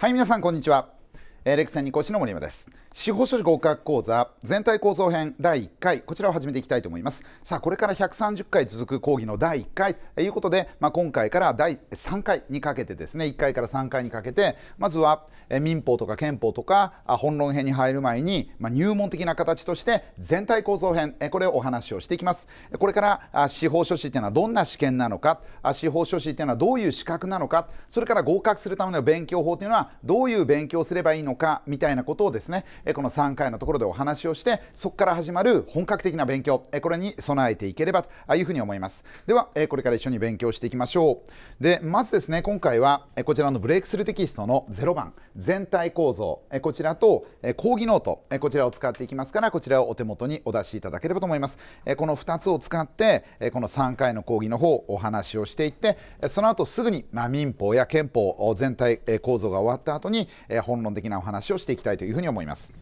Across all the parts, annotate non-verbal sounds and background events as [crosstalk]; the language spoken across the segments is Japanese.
はい、皆さん、こんにちは。レクセン2講師の森山です司法書士合格講座全体構造編第1回こちらを始めていきたいと思いますさあこれから130回続く講義の第1回ということで、まあ、今回から第3回にかけてですね1回から3回にかけてまずは民法とか憲法とか本論編に入る前に、まあ、入門的な形として全体構造編これをお話をしていきますこれから司法書士っていうのはどんな試験なのか司法書士っていうのはどういう資格なのかそれから合格するための勉強法というのはどういう勉強すればいいのかのかみたいなことをですねこの3回のところでお話をしてそこから始まる本格的な勉強これに備えていければというふうに思いますではこれから一緒に勉強していきましょうでまずですね今回はこちらのブレイクスルーテキストの0番全体構造こちらと講義ノートこちらを使っていきますからこちらをお手元にお出しいただければと思いますこの2つを使ってこの3回の講義の方お話をしていってその後すぐに、まあ、民法や憲法全体構造が終わった後に本論的なお話をしていきたいというふうに思います。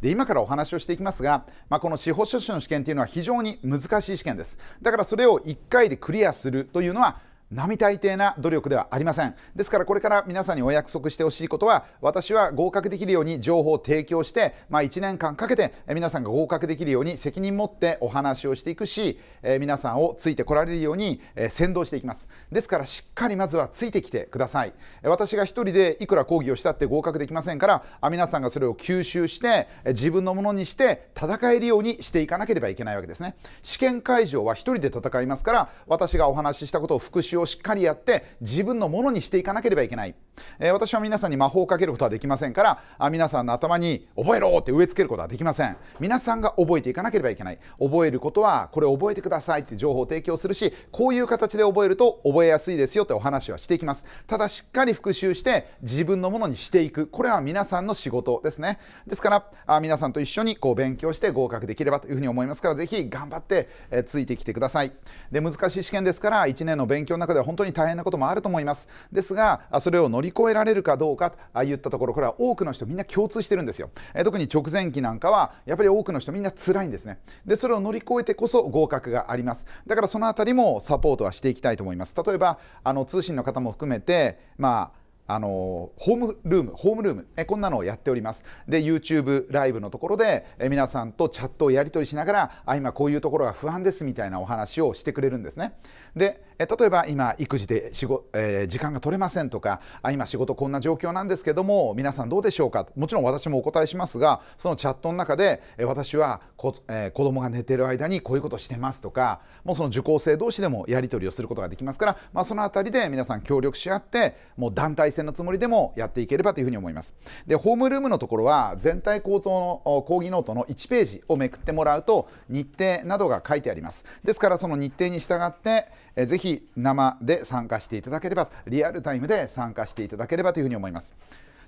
で今からお話をしていきますが、まあ、この司法書士の試験というのは非常に難しい試験ですだからそれを1回でクリアするというのは並大抵な努力ではありませんですからこれから皆さんにお約束してほしいことは私は合格できるように情報を提供して、まあ、1年間かけて皆さんが合格できるように責任持ってお話をしていくし、えー、皆さんをついてこられるように、えー、先導していきますですからしっかりまずはついてきてください私が1人でいくら講義をしたって合格できませんからあ皆さんがそれを吸収して自分のものにして戦えるようにしていかなければいけないわけですね試験会場は1人で戦いますから私がお話ししたことを復習ををしっかりやって自分のものにしていかなければいけない、えー、私は皆さんに魔法をかけることはできませんからあ皆さんの頭に覚えろって植え付けることはできません皆さんが覚えていかなければいけない覚えることはこれ覚えてくださいって情報を提供するしこういう形で覚えると覚えやすいですよってお話はしていきますただしっかり復習して自分のものにしていくこれは皆さんの仕事ですねですからあ皆さんと一緒にこう勉強して合格できればというふうに思いますから是非頑張って、えついてきてくださいで難しい試験ですから1年の勉強の中では本当に大変なこともあると思いますですがそれを乗り越えられるかどうかといったところこれは多くの人みんな共通してるんですよ、え特に直前期なんかはやっぱり多くの人みんな辛いんですねでそれを乗り越えてこそ合格がありますだからそのあたりもサポートはしていきたいと思います例えばあの通信の方も含めてまああのホームルーム、ホームルームえ、こんなのをやっております。で、YouTube ライブのところでえ皆さんとチャットをやり取りしながら、あ、今こういうところが不安ですみたいなお話をしてくれるんですね。で例えば今育児で仕事、えー、時間が取れませんとかあ今仕事こんな状況なんですけども皆さんどうでしょうかもちろん私もお答えしますがそのチャットの中で私は子,、えー、子供が寝てる間にこういうことしてますとかもうその受講生同士でもやり取りをすることができますから、まあ、その辺りで皆さん協力し合ってもう団体戦のつもりでもやっていければというふうに思います。でホームルームのところは全体構造の講義ノートの1ページをめくってもらうと日程などが書いてあります。ですからその日程に従ってえぜひ生で参加していただければリアルタイムで参加していただければというふうに思います。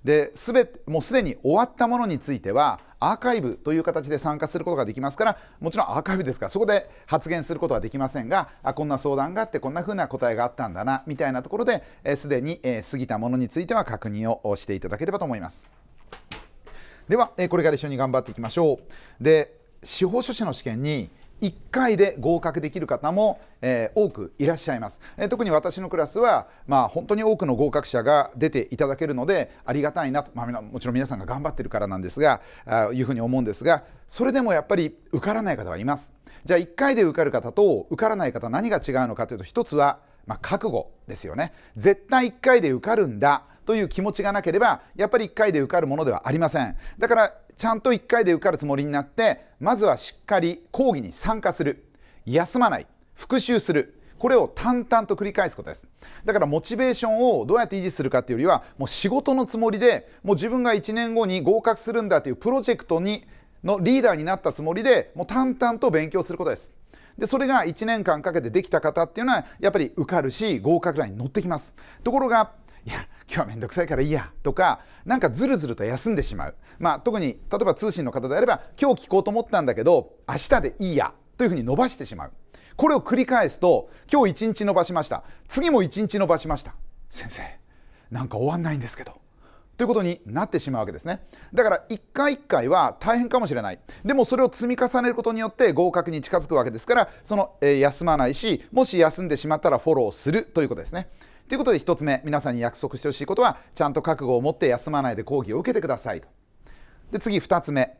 ですべもうすでに終わったものについてはアーカイブという形で参加することができますからもちろんアーカイブですからそこで発言することはできませんがあこんな相談があってこんなふうな答えがあったんだなみたいなところですでに、え過ぎたものについては確認をしていただければと思います。では、えこれから一緒に頑張っていきましょう。で司法書士の試験に1回で合格できる方も、えー、多くいらっしゃいます、えー、特に私のクラスは、まあ、本当に多くの合格者が出ていただけるのでありがたいなと、まあ、もちろん皆さんが頑張ってるからなんですがあいうふうに思うんですがそれでもやっぱり受からない方はいますじゃあ1回で受かる方と受からない方何が違うのかというと1つは、まあ、覚悟ですよね絶対1回で受かるんだという気持ちがなければやっぱり1回で受かるものではありませんだからちゃんと1回で受かるつもりになってまずはしっかり講義に参加する休まない復習するこれを淡々と繰り返すことですだからモチベーションをどうやって維持するかっていうよりはもう仕事のつもりでもう自分が1年後に合格するんだというプロジェクトにのリーダーになったつもりでもう淡々と勉強することですでそれが1年間かけてできた方っていうのはやっぱり受かるし合格ラインに乗ってきますところがいや今日はめんどくさいからいいやとかなんかずるずると休んでしまう、まあ、特に例えば通信の方であれば今日聞こうと思ったんだけど明日でいいやというふうに伸ばしてしまうこれを繰り返すと今日1日伸ばしました次も1日伸ばしました先生なんか終わんないんですけどということになってしまうわけですねだから一回一回は大変かもしれないでもそれを積み重ねることによって合格に近づくわけですからその、えー、休まないしもし休んでしまったらフォローするということですねということで1つ目皆さんに約束してほしいことはちゃんと覚悟を持って休まないで講義を受けてくださいとで次2つ目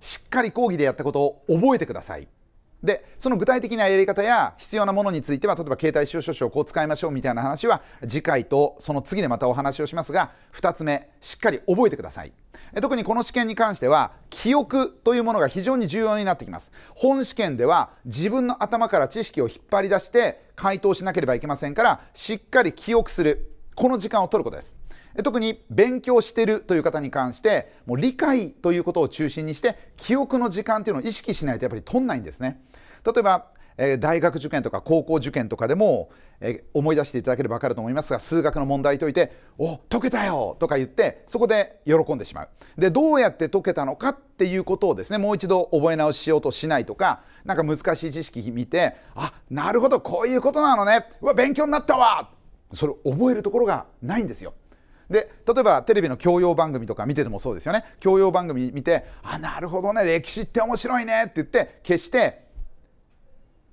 しっかり講義でやったことを覚えてくださいでその具体的なやり方や必要なものについては例えば携帯使用書士をこう使いましょうみたいな話は次回とその次でまたお話をしますが2つ目しっかり覚えてください特にこの試験に関しては記憶というものが非常に重要になってきます本試験では自分の頭から知識を引っ張り出して回答しなければいけませんからしっかり記憶するこの時間を取ることです特に勉強しているという方に関してもう理解ということを中心にして記憶の時間っていうのを意識しないとやっぱり取んないんですね例えば、えー、大学受験とか高校受験とかでも、えー、思い出していただければ分かると思いますが数学の問題解いて「お解けたよ!」とか言ってそこで喜んでしまうでどうやって解けたのかっていうことをですねもう一度覚え直ししようとしないとかんか難しい知識見て「あなるほどこういうことなのねうわ勉強になったわ!」それ覚えるところがないんですよで例えばテレビの教養番組とか見ててもそうですよね教養番組見てあなるほどね歴史って面白いねって言って決して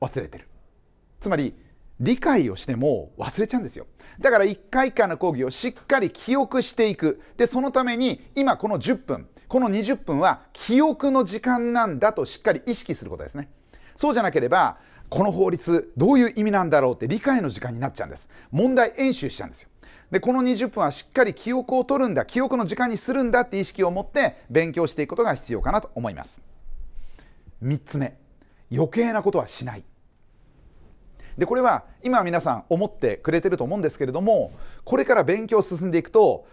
忘れてるつまり理解をしても忘れちゃうんですよだから1回1回の講義をしっかり記憶していくでそのために今この10分この20分は記憶の時間なんだとしっかり意識することですねそうじゃなければこの法律どういう意味なんだろうって理解の時間になっちゃうんです問題演習しちゃうんですよでこの20分はしっかり記憶を取るんだ記憶の時間にするんだって意識を持って勉強していくことが必要かなと思います3つ目余計なことはしないでこれは今皆さん思ってくれてると思うんですけれどもこれから勉強進んでいくと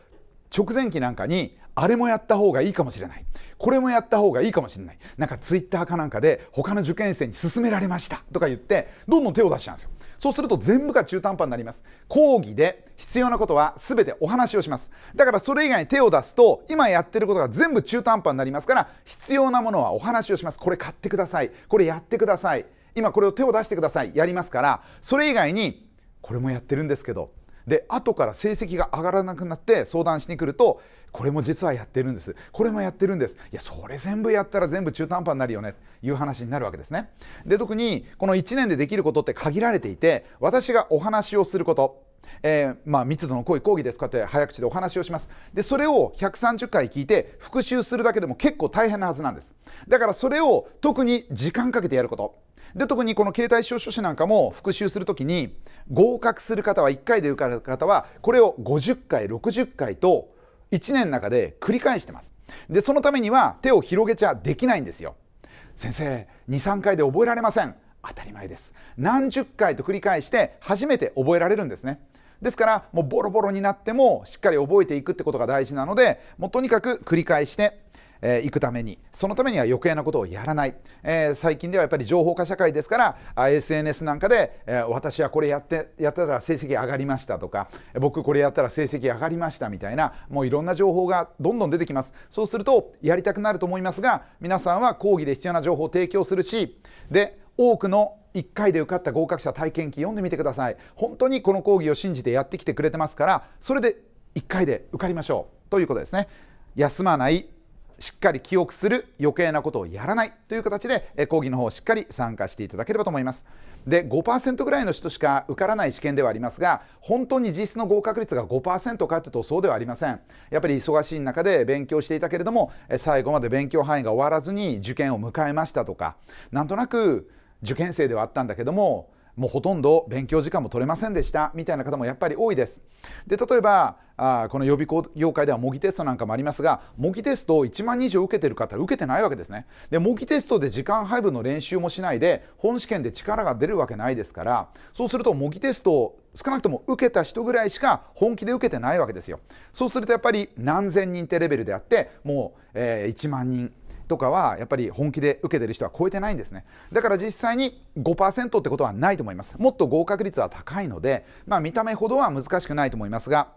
直前期なんかにあれもやった方がいいかもしれない。これもやった方がいいかもしれない。なんか twitter かなんかで他の受験生に勧められましたとか言って、どんどん手を出しちゃうんですよ。そうすると全部が中途半端になります。講義で必要なことは全てお話をします。だからそれ以外に手を出すと、今やってることが全部中途半端になりますから、必要なものはお話をします。これ買ってください。これやってください。今これを手を出してください。やりますから、それ以外に、これもやってるんですけど、で後から成績が上がらなくなって相談しに来るとこれも実はやってるんですこれもやってるんですいやそれ全部やったら全部中途半端になるよねいう話になるわけですねで特にこの1年でできることって限られていて私がお話をすることえー、まあ、密度の濃い講義ですかって早口でお話をしますでそれを130回聞いて復習するだけでも結構大変なはずなんですだからそれを特に時間かけてやることで特にこの携帯証書士なんかも復習するときに合格する方は1回で受かる方はこれを50回60回と1年の中で繰り返してますでそのためには手を広げちゃできないんですよ先生23回で覚えられません当たり前です何十回と繰り返して初めて覚えられるんですねですからもうボロボロになってもしっかり覚えていくってことが大事なのでもうとにかく繰り返してえー、行くためにそのためには余計なことをやらない、えー、最近ではやっぱり情報化社会ですから SNS なんかで、えー、私はこれやってやってたら成績上がりましたとか僕これやったら成績上がりましたみたいなもういろんな情報がどんどん出てきますそうするとやりたくなると思いますが皆さんは講義で必要な情報を提供するしで多くの1回で受かった合格者体験記読んでみてください本当にこの講義を信じてやってきてくれてますからそれで1回で受かりましょうということですね休まないしっかり記憶する余計なことをやらないという形で講義の方をしっかり参加していただければと思いますで5%ぐらいの人しか受からない試験ではありますが本当に実質の合格率が5%かというとそうではありませんやっぱり忙しい中で勉強していたけれども最後まで勉強範囲が終わらずに受験を迎えましたとかなんとなく受験生ではあったんだけどももうほとんど勉強時間も取れませんでしたみたいな方もやっぱり多いです。で例えばあこの予備校業界では模擬テストなんかもありますが模擬テストを1万人以上受けてる方受けてないわけですね。で模擬テストで時間配分の練習もしないで本試験で力が出るわけないですからそうすると模擬テストを少なくとも受けた人ぐらいしか本気で受けてないわけですよ。そうするとやっぱり何千人ってレベルであってもう、えー、1万人とかはやっぱり本気で受けてる人は超えてないんですねだから実際に5%ってことはないと思いますもっと合格率は高いので、まあ、見た目ほどは難しくないと思いますが、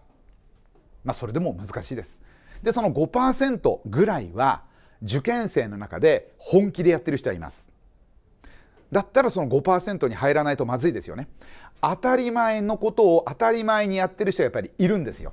まあ、それでも難しいですでその5%ぐらいは受験生の中で本気でやってる人はいますだったらその5%に入らないとまずいですよね当たり前のことを当たり前にやってる人はやっぱりいるんですよ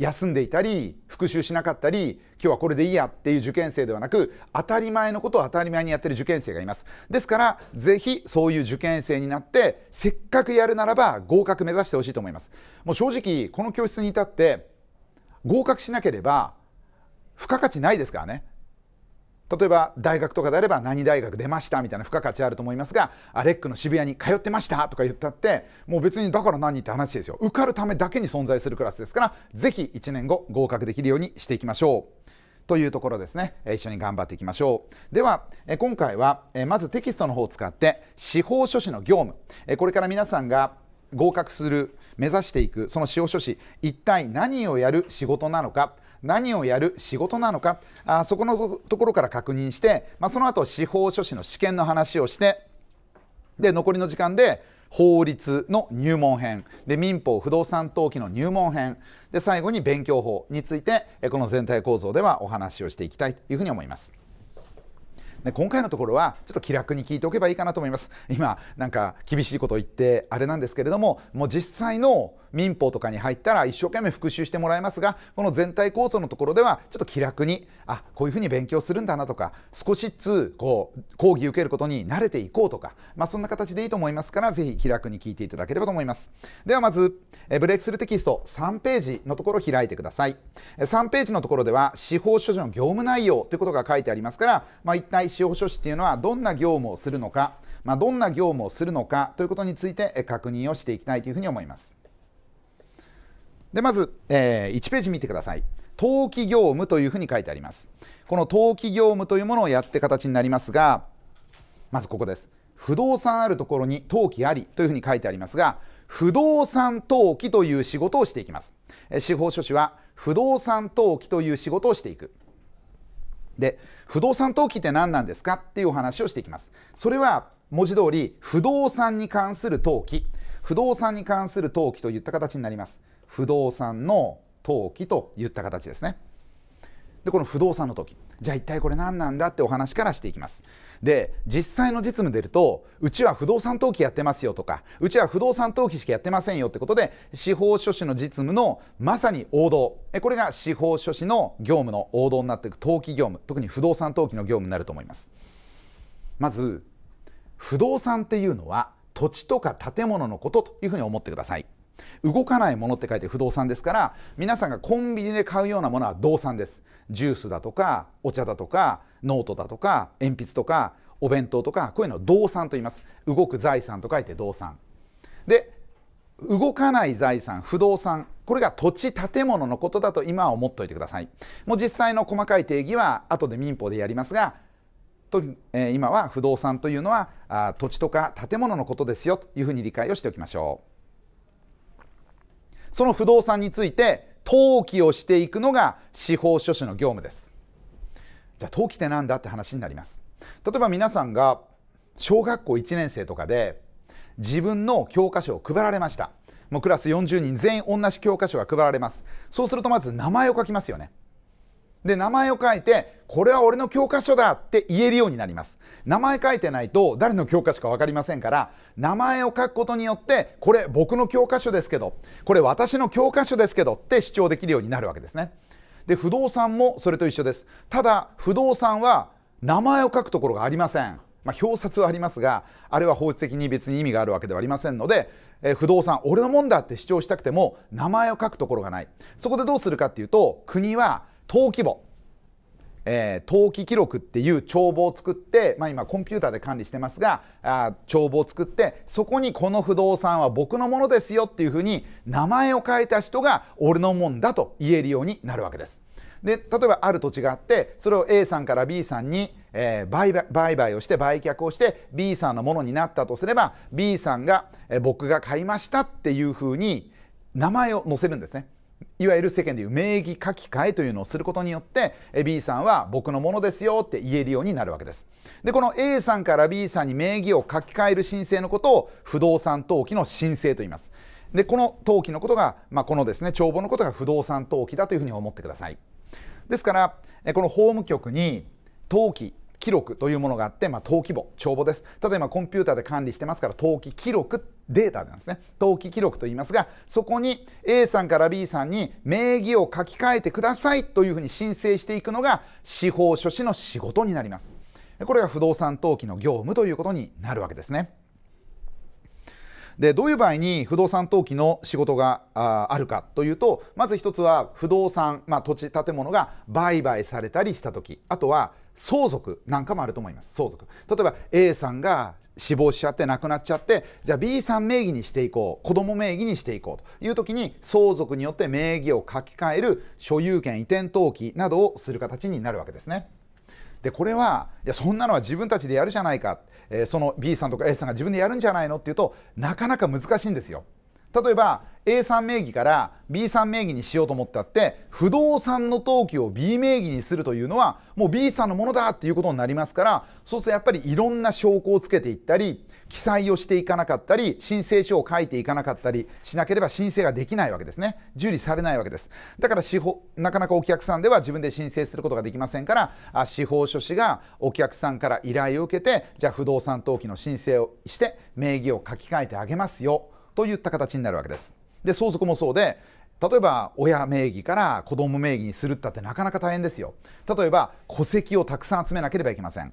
休んでいたり復習しなかったり今日はこれでいいやっていう受験生ではなく当たり前のことを当たり前にやってる受験生がいますですから是非そういう受験生になってせっかくやるならば合格目指してほしいと思いますもう正直この教室に至って合格しなければ付加価値ないですからね例えば大学とかであれば何大学出ましたみたいな付加価値あると思いますがアレックの渋谷に通ってましたとか言ったってもう別にだから何って話ですよ受かるためだけに存在するクラスですからぜひ1年後合格できるようにしていきましょう。というところですね一緒に頑張っていきましょうでは今回はまずテキストの方を使って司法書士の業務これから皆さんが合格する目指していくその司法書士一体何をやる仕事なのか何をやる仕事なのかあそこのところから確認して、まあ、その後司法書士の試験の話をしてで残りの時間で法律の入門編で民法不動産登記の入門編で最後に勉強法についてこの全体構造ではお話をしていきたいというふうに思います。で今回のところはちょっと気楽に聞いておけばいいかなと思います今なんか厳しいことを言ってあれなんですけれどももう実際の民法とかに入ったら一生懸命復習してもらいますがこの全体構造のところではちょっと気楽にあこういうふうに勉強するんだなとか少しずつこう講義受けることに慣れていこうとか、まあ、そんな形でいいと思いますからぜひ気楽に聞いていただければと思いますではまずブレイクルーテキスト3ページのところを開いてください3ページのところでは司法書士の業務内容ということが書いてありますから、まあ、一体司法書士っていうのはどんな業務をするのかまあ、どんな業務をするのかということについて確認をしていきたいというふうに思います。でまず、えー、1ページ見てください登記業務というふうに書いてありますこの登記業務というものをやって形になりますがまずここです不動産あるところに登記ありというふうに書いてありますが不動産登記という仕事をしていきます司法書士は不動産登記という仕事をしていくで不動産登記って何なんですかっていうお話をしていきますそれは文字通り不動産に関する登記不動産に関する登記といった形になります不動産の登記といった形ですね。でこの不動産の投機じゃあ一体これ何なんだってお話からしていきますで実際の実務出るとうちは不動産登記やってますよとかうちは不動産登記しかやってませんよってことで司法書士の実務のまさに王道これが司法書士の業務の王道になっていく登記業務特に不動産登記の業務になると思いますまず不動産っていうのは土地とか建物のことというふうに思ってください動かないものって書いて不動産ですから皆さんがコンビニで買うようなものは動産ですジュースだとかお茶だとかノートだとか鉛筆とかお弁当とかこういうのを動産と言います動く財産と書いて動産で動かない財産不動産これが土地建物のことだと今は思っておいてくださいもう実際の細かい定義は後で民法でやりますがと、えー、今は不動産というのはあ土地とか建物のことですよというふうに理解をしておきましょう。その不動産について登記をしていくのが司法書士の業務ですじゃあ登記って何だって話になります例えば皆さんが小学校1年生とかで自分の教科書を配られましたもうクラス40人全員同じ教科書が配られますそうするとまず名前を書きますよねで名前を書いてこれは俺の教科書だって言えるようになります名前書いてないと誰の教科書か分かりませんから名前を書くことによってこれ僕の教科書ですけどこれ私の教科書ですけどって主張できるようになるわけですねで不動産もそれと一緒ですただ不動産は名前を書くところがありませんまあ、表札はありますがあれは法律的に別に意味があるわけではありませんので、えー、不動産俺のもんだって主張したくても名前を書くところがないそこでどうするかっていうと国は登記簿、えー、登記記録っていう帳簿を作って、まあ、今コンピューターで管理してますがあ帳簿を作ってそこにこの不動産は僕のものですよっていうふうに名前を変えた人が俺のもんだと言えるようになるわけです。で例えばある土地があってそれを A さんから B さんに、えー、売買をして売却をして B さんのものになったとすれば B さんが、えー、僕が買いましたっていうふうに名前を載せるんですね。いわゆる世間でいう名義書き換えというのをすることによって B さんは僕のものですよって言えるようになるわけです。でこの A さんから B さんに名義を書き換える申請のことを不動産登記の申請と言います。でこの登記のことが、まあ、このですね帳簿のことが不動産登記だというふうに思ってください。ですからこの法務局に登記記録というものがあって、まあ、登記簿帳簿です例えばコンピューターで管理してますから登記記録データなんですね登記記録と言いますがそこに A さんから B さんに名義を書き換えてくださいというふうに申請していくのが司法書士の仕事になりますこれが不動産登記の業務ということになるわけですねでどういう場合に不動産登記の仕事があるかというとまず1つは不動産、まあ、土地建物が売買されたりした時あとは相続なんかもあると思います相続例えば A さんが死亡しちゃって亡くなっちゃってじゃあ B さん名義にしていこう子供名義にしていこうという時に相続によって名義を書き換える所有権移転登記などをする形になるわけですね。でこれはいやそんなのは自分たちでやるじゃないか、えー、その B さんとか A さんが自分でやるんじゃないのっていうとなかなか難しいんですよ。例えば A さん名義から B さん名義にしようと思ったって不動産の登記を B 名義にするというのはもう B さんのものだっていうことになりますからそうするとやっぱりいろんな証拠をつけていったり記載をしていかなかったり申請書を書いていかなかったりしなければ申請ができないわけですね受理されないわけですだから司法なかなかお客さんでは自分で申請することができませんから司法書士がお客さんから依頼を受けてじゃあ不動産登記の申請をして名義を書き換えてあげますよといった形になるわけです。で相続もそうで例えば親名義から子供名義にするったってなかなか大変ですよ例えば戸籍をたくさん集めなければいけません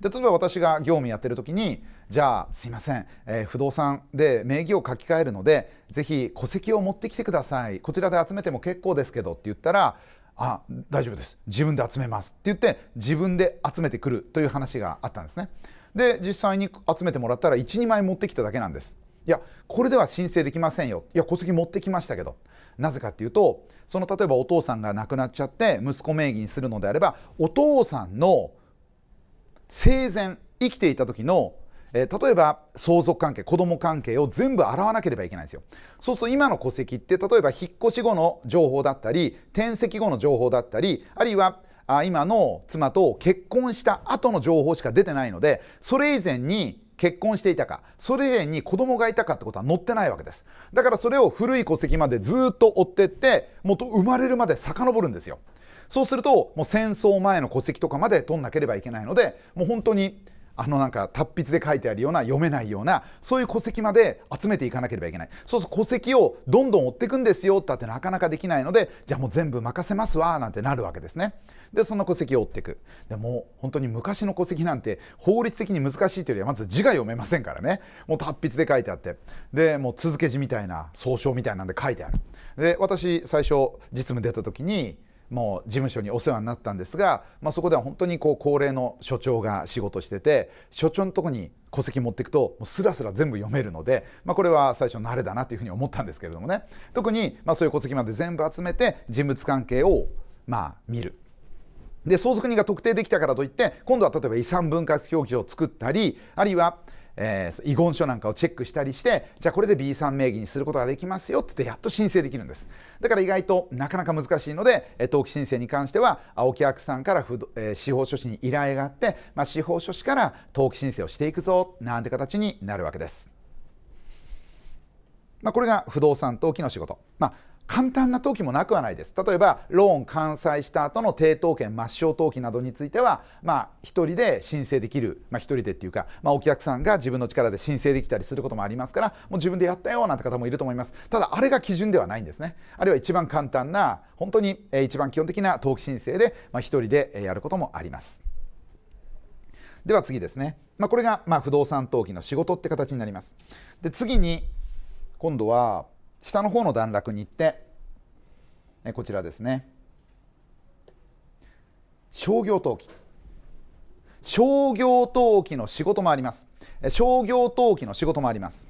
で例えば私が業務やってる時にじゃあすいません、えー、不動産で名義を書き換えるので是非戸籍を持ってきてくださいこちらで集めても結構ですけどって言ったらあ大丈夫です自分で集めますって言って自分で集めてくるという話があったんですねで実際に集めてもらったら12枚持ってきただけなんですいやこれでは申請できませんよいや戸籍持ってきましたけどなぜかっていうとその例えばお父さんが亡くなっちゃって息子名義にするのであればお父さんの生前生きていた時のえ例えば相続関係子供関係を全部洗わなければいけないんですよそうすると今の戸籍って例えば引っ越し後の情報だったり転籍後の情報だったりあるいはあ今の妻と結婚した後の情報しか出てないのでそれ以前に結婚していたかそれ以前に子供がいたかってことは載ってないわけですだからそれを古い戸籍までずっと追ってってもっと生まれるまで遡るんですよそうするともう戦争前の戸籍とかまで取んなければいけないのでもう本当にあのなんか達筆で書いてあるような読めないようなそういう戸籍まで集めていかなければいけないそうすると戸籍をどんどん追っていくんですよってってなかなかできないのでじゃあもう全部任せますわなんてなるわけですねでその戸籍を追っていくでも本当に昔の戸籍なんて法律的に難しいというよりはまず字が読めませんからねもう達筆で書いてあってでもう続け字みたいな総称みたいなんで書いてあるで私最初実務出た時にもう事務所にお世話になったんですが、まあ、そこでは本当にこう高齢の所長が仕事してて所長のとこに戸籍持っていくともうすらすら全部読めるので、まあ、これは最初慣れだなというふうに思ったんですけれどもね特にまあそういう戸籍まで全部集めて人物関係をまあ見る。で相続人が特定できたからといって今度は例えば遺産分割表記を作ったりあるいはえー、遺言書なんかをチェックしたりしてじゃあこれで B さん名義にすることができますよってやっと申請できるんですだから意外となかなか難しいので、え登記申請に関しては青木さんから不、えー、司法書士に依頼があって、まあ、司法書士から登記申請をしていくぞなんて形になるわけです、まあ、これが不動産登記の仕事、まあ簡単な登記もなくはないです例えばローン完済した後の抵当権抹消登記などについてはまあ1人で申請できる、まあ、1人でっていうか、まあ、お客さんが自分の力で申請できたりすることもありますからもう自分でやったよなんて方もいると思いますただあれが基準ではないんですねあるいは一番簡単な本当に一番基本的な登記申請で、まあ、1人でやることもありますでは次ですね、まあ、これがま不動産登記の仕事って形になりますで次に今度は下の方の段落に行ってえこちらですね商業登記商業登記の仕事もあります商業登記の仕事もあります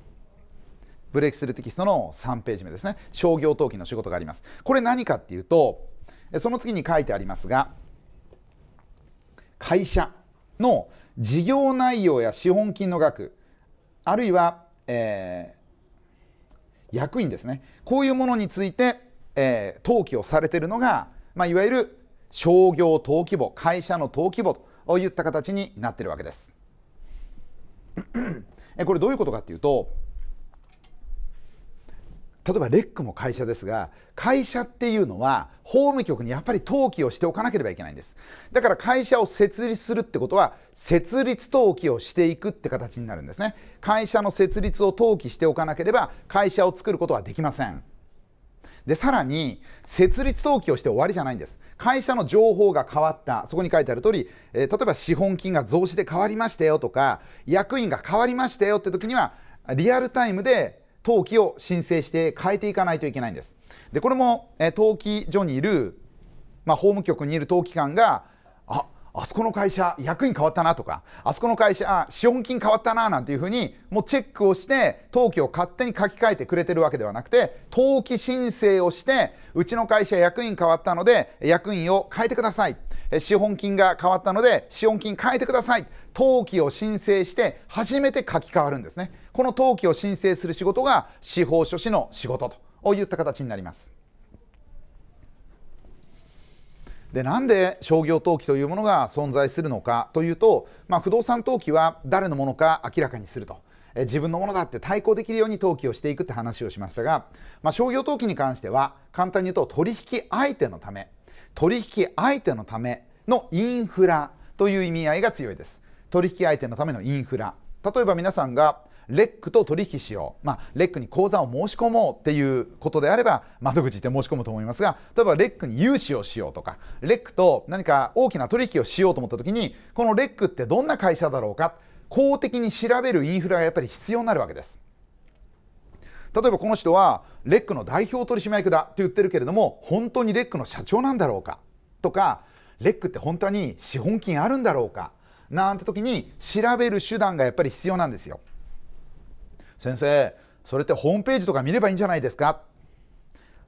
ブレイクスルテキストの3ページ目ですね商業登記の仕事がありますこれ何かっていうとその次に書いてありますが会社の事業内容や資本金の額あるいは、え役員ですねこういうものについて、えー、登記をされているのが、まあ、いわゆる商業登記簿会社の登記簿といった形になっているわけです。これどういうことかっていうと例えばレックも会社ですが会社っていうのは法務局にやっぱり登記をしておかなければいけないんですだから会社を設立するってことは設立登記をしていくって形になるんですね会社の設立を登記しておかなければ会社を作ることはできませんでさらに設立登記をして終わりじゃないんです会社の情報が変わったそこに書いてある通り、えー、例えば資本金が増資で変わりましたよとか役員が変わりましたよって時にはリアルタイムで登記を申請して変えていかないといけないんです。でこれも、え登記所にいる、まあ、法務局にいる登記官がああそこの会社役員変わったなとかあそこの会社資本金変わったななんていうふうにもうチェックをして登記を勝手に書き換えてくれてるわけではなくて登記申請をしてうちの会社役員変わったので役員を変えてください資本金が変わったので資本金変えてください登記を申請して初めて書き換わるんですねこの登記を申請する仕事が司法書士の仕事といった形になりますでなんで商業登記というものが存在するのかというと、まあ、不動産登記は誰のものか明らかにすると自分のものだって対抗できるように登記をしていくって話をしましたが、まあ、商業登記に関しては簡単に言うと取引相手のため取引相手のためのインフラという意味合いが強いです取引相手のためのインフラ例えば皆さんがレックと取引しよう、まあ、レックに口座を申し込もうっていうことであれば窓口って申し込むと思いますが例えばレックに融資をしようとかレックと何か大きな取引をしようと思った時にこのレックってどんな会社だろうか公的に調べるインフラがやっぱり必要になるわけです。例えばこの人はレックの代表取締役だって言ってるけれども本当にレックの社長なんだろうかとかレックって本当に資本金あるんだろうかなんて時に調べる手段がやっぱり必要なんですよ。先生それってホームページとか見ればいいんじゃないですか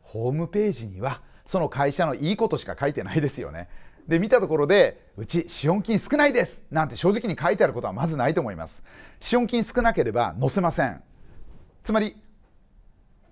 ホームページにはその会社のいいことしか書いてないですよね。で見たところでうち資本金少ないですなんて正直に書いてあることはまずないと思います。資本金少なければ載せません。つまり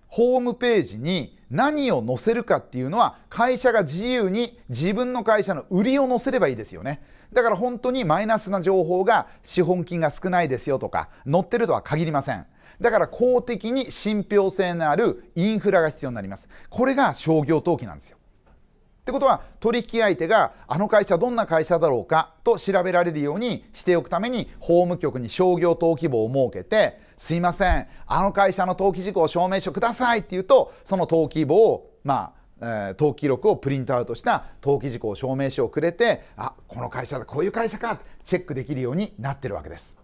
ホームページに何を載せるかっていうのは会社が自由に自分の会社の売りを載せればいいですよね。だから本当にマイナスな情報が資本金が少ないですよとか載ってるとは限りません。だから公的に信憑性のあるインフラが必要になります。これが商業登記なんですよ。ってことは取引相手があの会社どんな会社だろうかと調べられるようにしておくために法務局に商業登記簿を設けてすいませんあの会社の登記事項証明書くださいって言うとその登記簿をまあえ登記録をプリントアウトした登記事項証明書をくれてあこの会社だこういう会社かチェックできるようになってるわけです。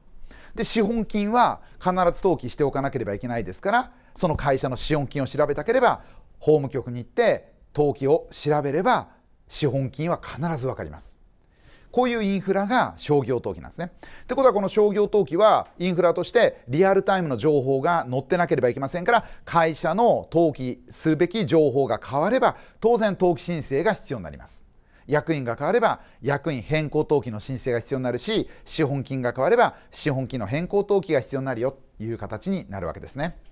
で資本金は必ず登記しておかなければいけないですからその会社の資本金を調べたければ法務局に行って登記を調べれば資本金は必ず分かります。こういうインフラが商業登記なんですね。ってことはこの商業登記はインフラとしてリアルタイムの情報が載ってなければいけませんから会社の登記するべき情報が変われば当然登記申請が必要になります。役員が変われば役員変更登記の申請が必要になるし資本金が変われば資本金の変更登記が必要になるよという形になるわけですね。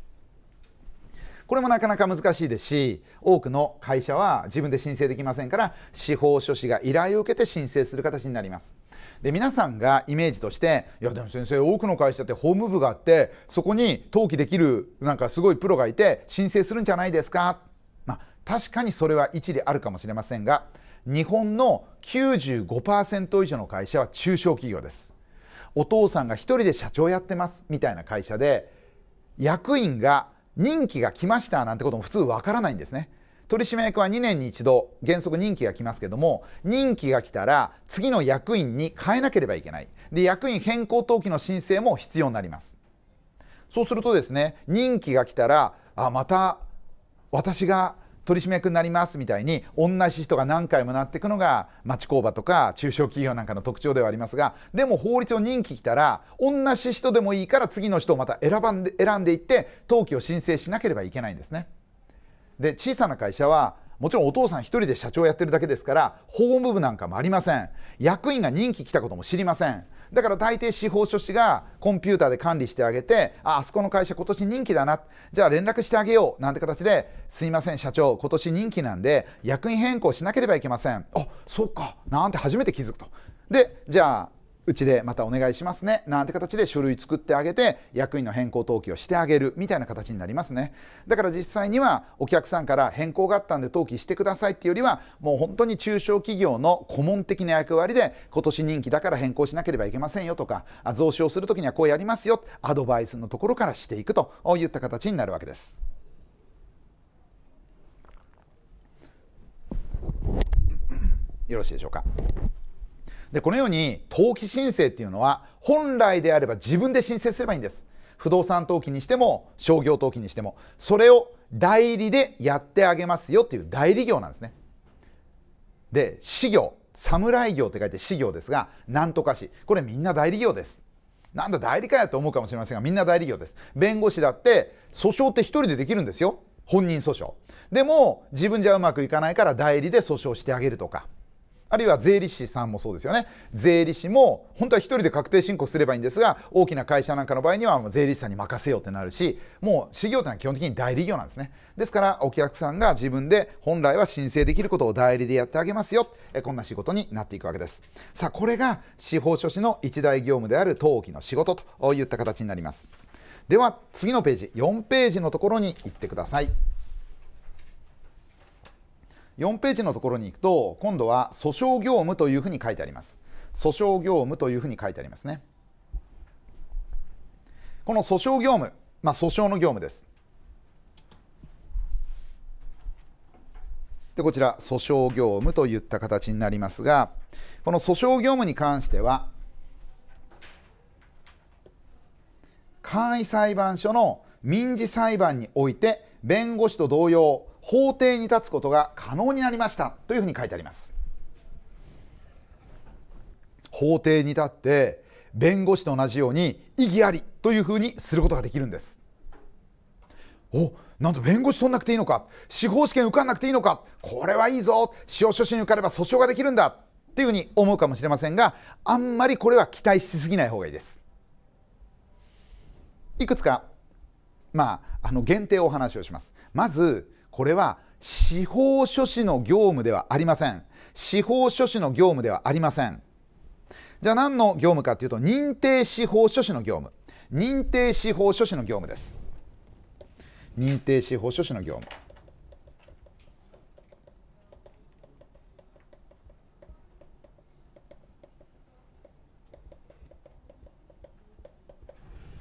これもなかなか難しいですし多くの会社は自分で申請できませんから司法書士が依頼を受けて申請する形になります。で皆さんがイメージとしていやでも先生多くの会社って法務部があってそこに登記できるなんかすごいプロがいて申請するんじゃないですか、まあ、確かにそれは一理あるかもしれませんが日本の95%以上の会社は中小企業ですお父さんが1人で社長やってますみたいな会社で役員が任期が来ましたなんてことも普通わからないんですね。取締役は2年に1度原則任期が来ますけども任期が来たら次の役員に変えなければいけないで役員変更登記の申請も必要になりますそうするとですね任期が来たらあまた私が取締役になりますみたいに同じ人が何回もなっていくのが町工場とか中小企業なんかの特徴ではありますがでも法律を任期来たら同じ人でもいいから次の人をまた選ばんで選んでいって登記を申請しなければいけないんですね。で小さな会社はもちろんお父さん一人で社長やってるだけですから法務部なんかもありません役員が任期来たことも知りませんだから大抵司法書士がコンピューターで管理してあげてああそこの会社今年任期だなじゃあ連絡してあげようなんて形ですいません社長今年任期なんで役員変更しなければいけませんあそうかなんて初めて気づくとでじゃあうちでまたお願いしますねなんて形で書類作ってあげて役員の変更登記をしてあげるみたいな形になりますねだから実際にはお客さんから変更があったんで登記してくださいっていうよりはもう本当に中小企業の顧問的な役割で今年任期だから変更しなければいけませんよとか増資をする時にはこうやりますよアドバイスのところからしていくといった形になるわけです。よろしいでしょうか。でこのように登記申請っていうのは本来であれば自分で申請すればいいんです不動産登記にしても商業登記にしてもそれを代理でやってあげますよっていう代理業なんですねで私業侍業って書いて私業ですがなんとかしこれみんな代理業ですなんだ代理かやと思うかもしれませんがみんな代理業です弁護士だって訴訟って1人でできるんですよ本人訴訟でも自分じゃうまくいかないから代理で訴訟してあげるとかあるいは税理士さんもそうですよね税理士も本当は1人で確定申告すればいいんですが大きな会社なんかの場合には税理士さんに任せようってなるしもう事業ってのは基本的に代理業なんですねですからお客さんが自分で本来は申請できることを代理でやってあげますよこんな仕事になっていくわけですさあこれが司法書士の一大業務である登記の仕事といった形になりますでは次のページ4ページのところに行ってください4ページのところに行くと今度は訴訟業務というふうに書いてあります訴訟業務というふうに書いてありますねこの訴訟業務、まあ、訴訟の業務ですでこちら訴訟業務といった形になりますがこの訴訟業務に関しては簡易裁判所の民事裁判において弁護士と同様法廷に立つことが可能になりましたというふうに書いてあります法廷に立って弁護士と同じように異議ありというふうにすることができるんですおなんと弁護士取んなくていいのか司法試験受かんなくていいのかこれはいいぞ司法書士に受かれば訴訟ができるんだっていうふうに思うかもしれませんがあんまりこれは期待しすぎない方がいいですいくつかまああの限定をお話をしますまずこれは司法書士の業務ではありません司法書士の業務ではありませんじゃあ何の業務かというと認定司法書士の業務認定司法書士の業務です認定司法書士の業務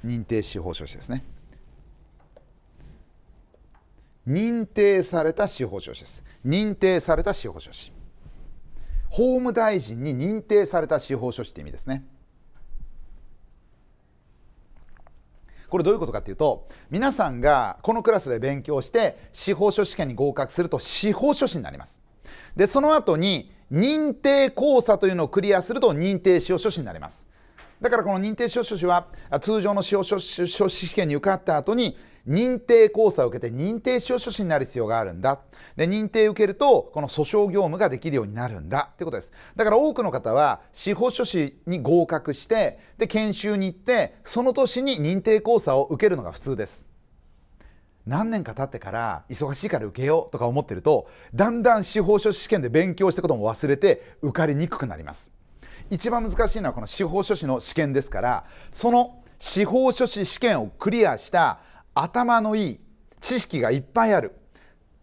認定司法書士ですね認定された司法書士です認定された司法書士法務大臣に認定された司法書士って意味ですねこれどういうことかっていうと皆さんがこのクラスで勉強して司法書士試験に合格すると司法書士になりますでその後に認定講座というのをクリアすると認定司法書士になりますだからこの認定司法書士は通常の司法書士試験に受かった後に認定交際を受けて認定使書士になる必要があるんだ。で、認定受けると、この訴訟業務ができるようになるんだってことです。だから多くの方は、司法書士に合格して、で、研修に行って、その年に認定交際を受けるのが普通です。何年か経ってから忙しいから受けようとか思ってるとだんだん司法書士試験で勉強したことも忘れて受かりにくくなります一番難しいのはこの司法書士の試験ですからその司法書士試験をクリアした頭のいい知識がいっぱいある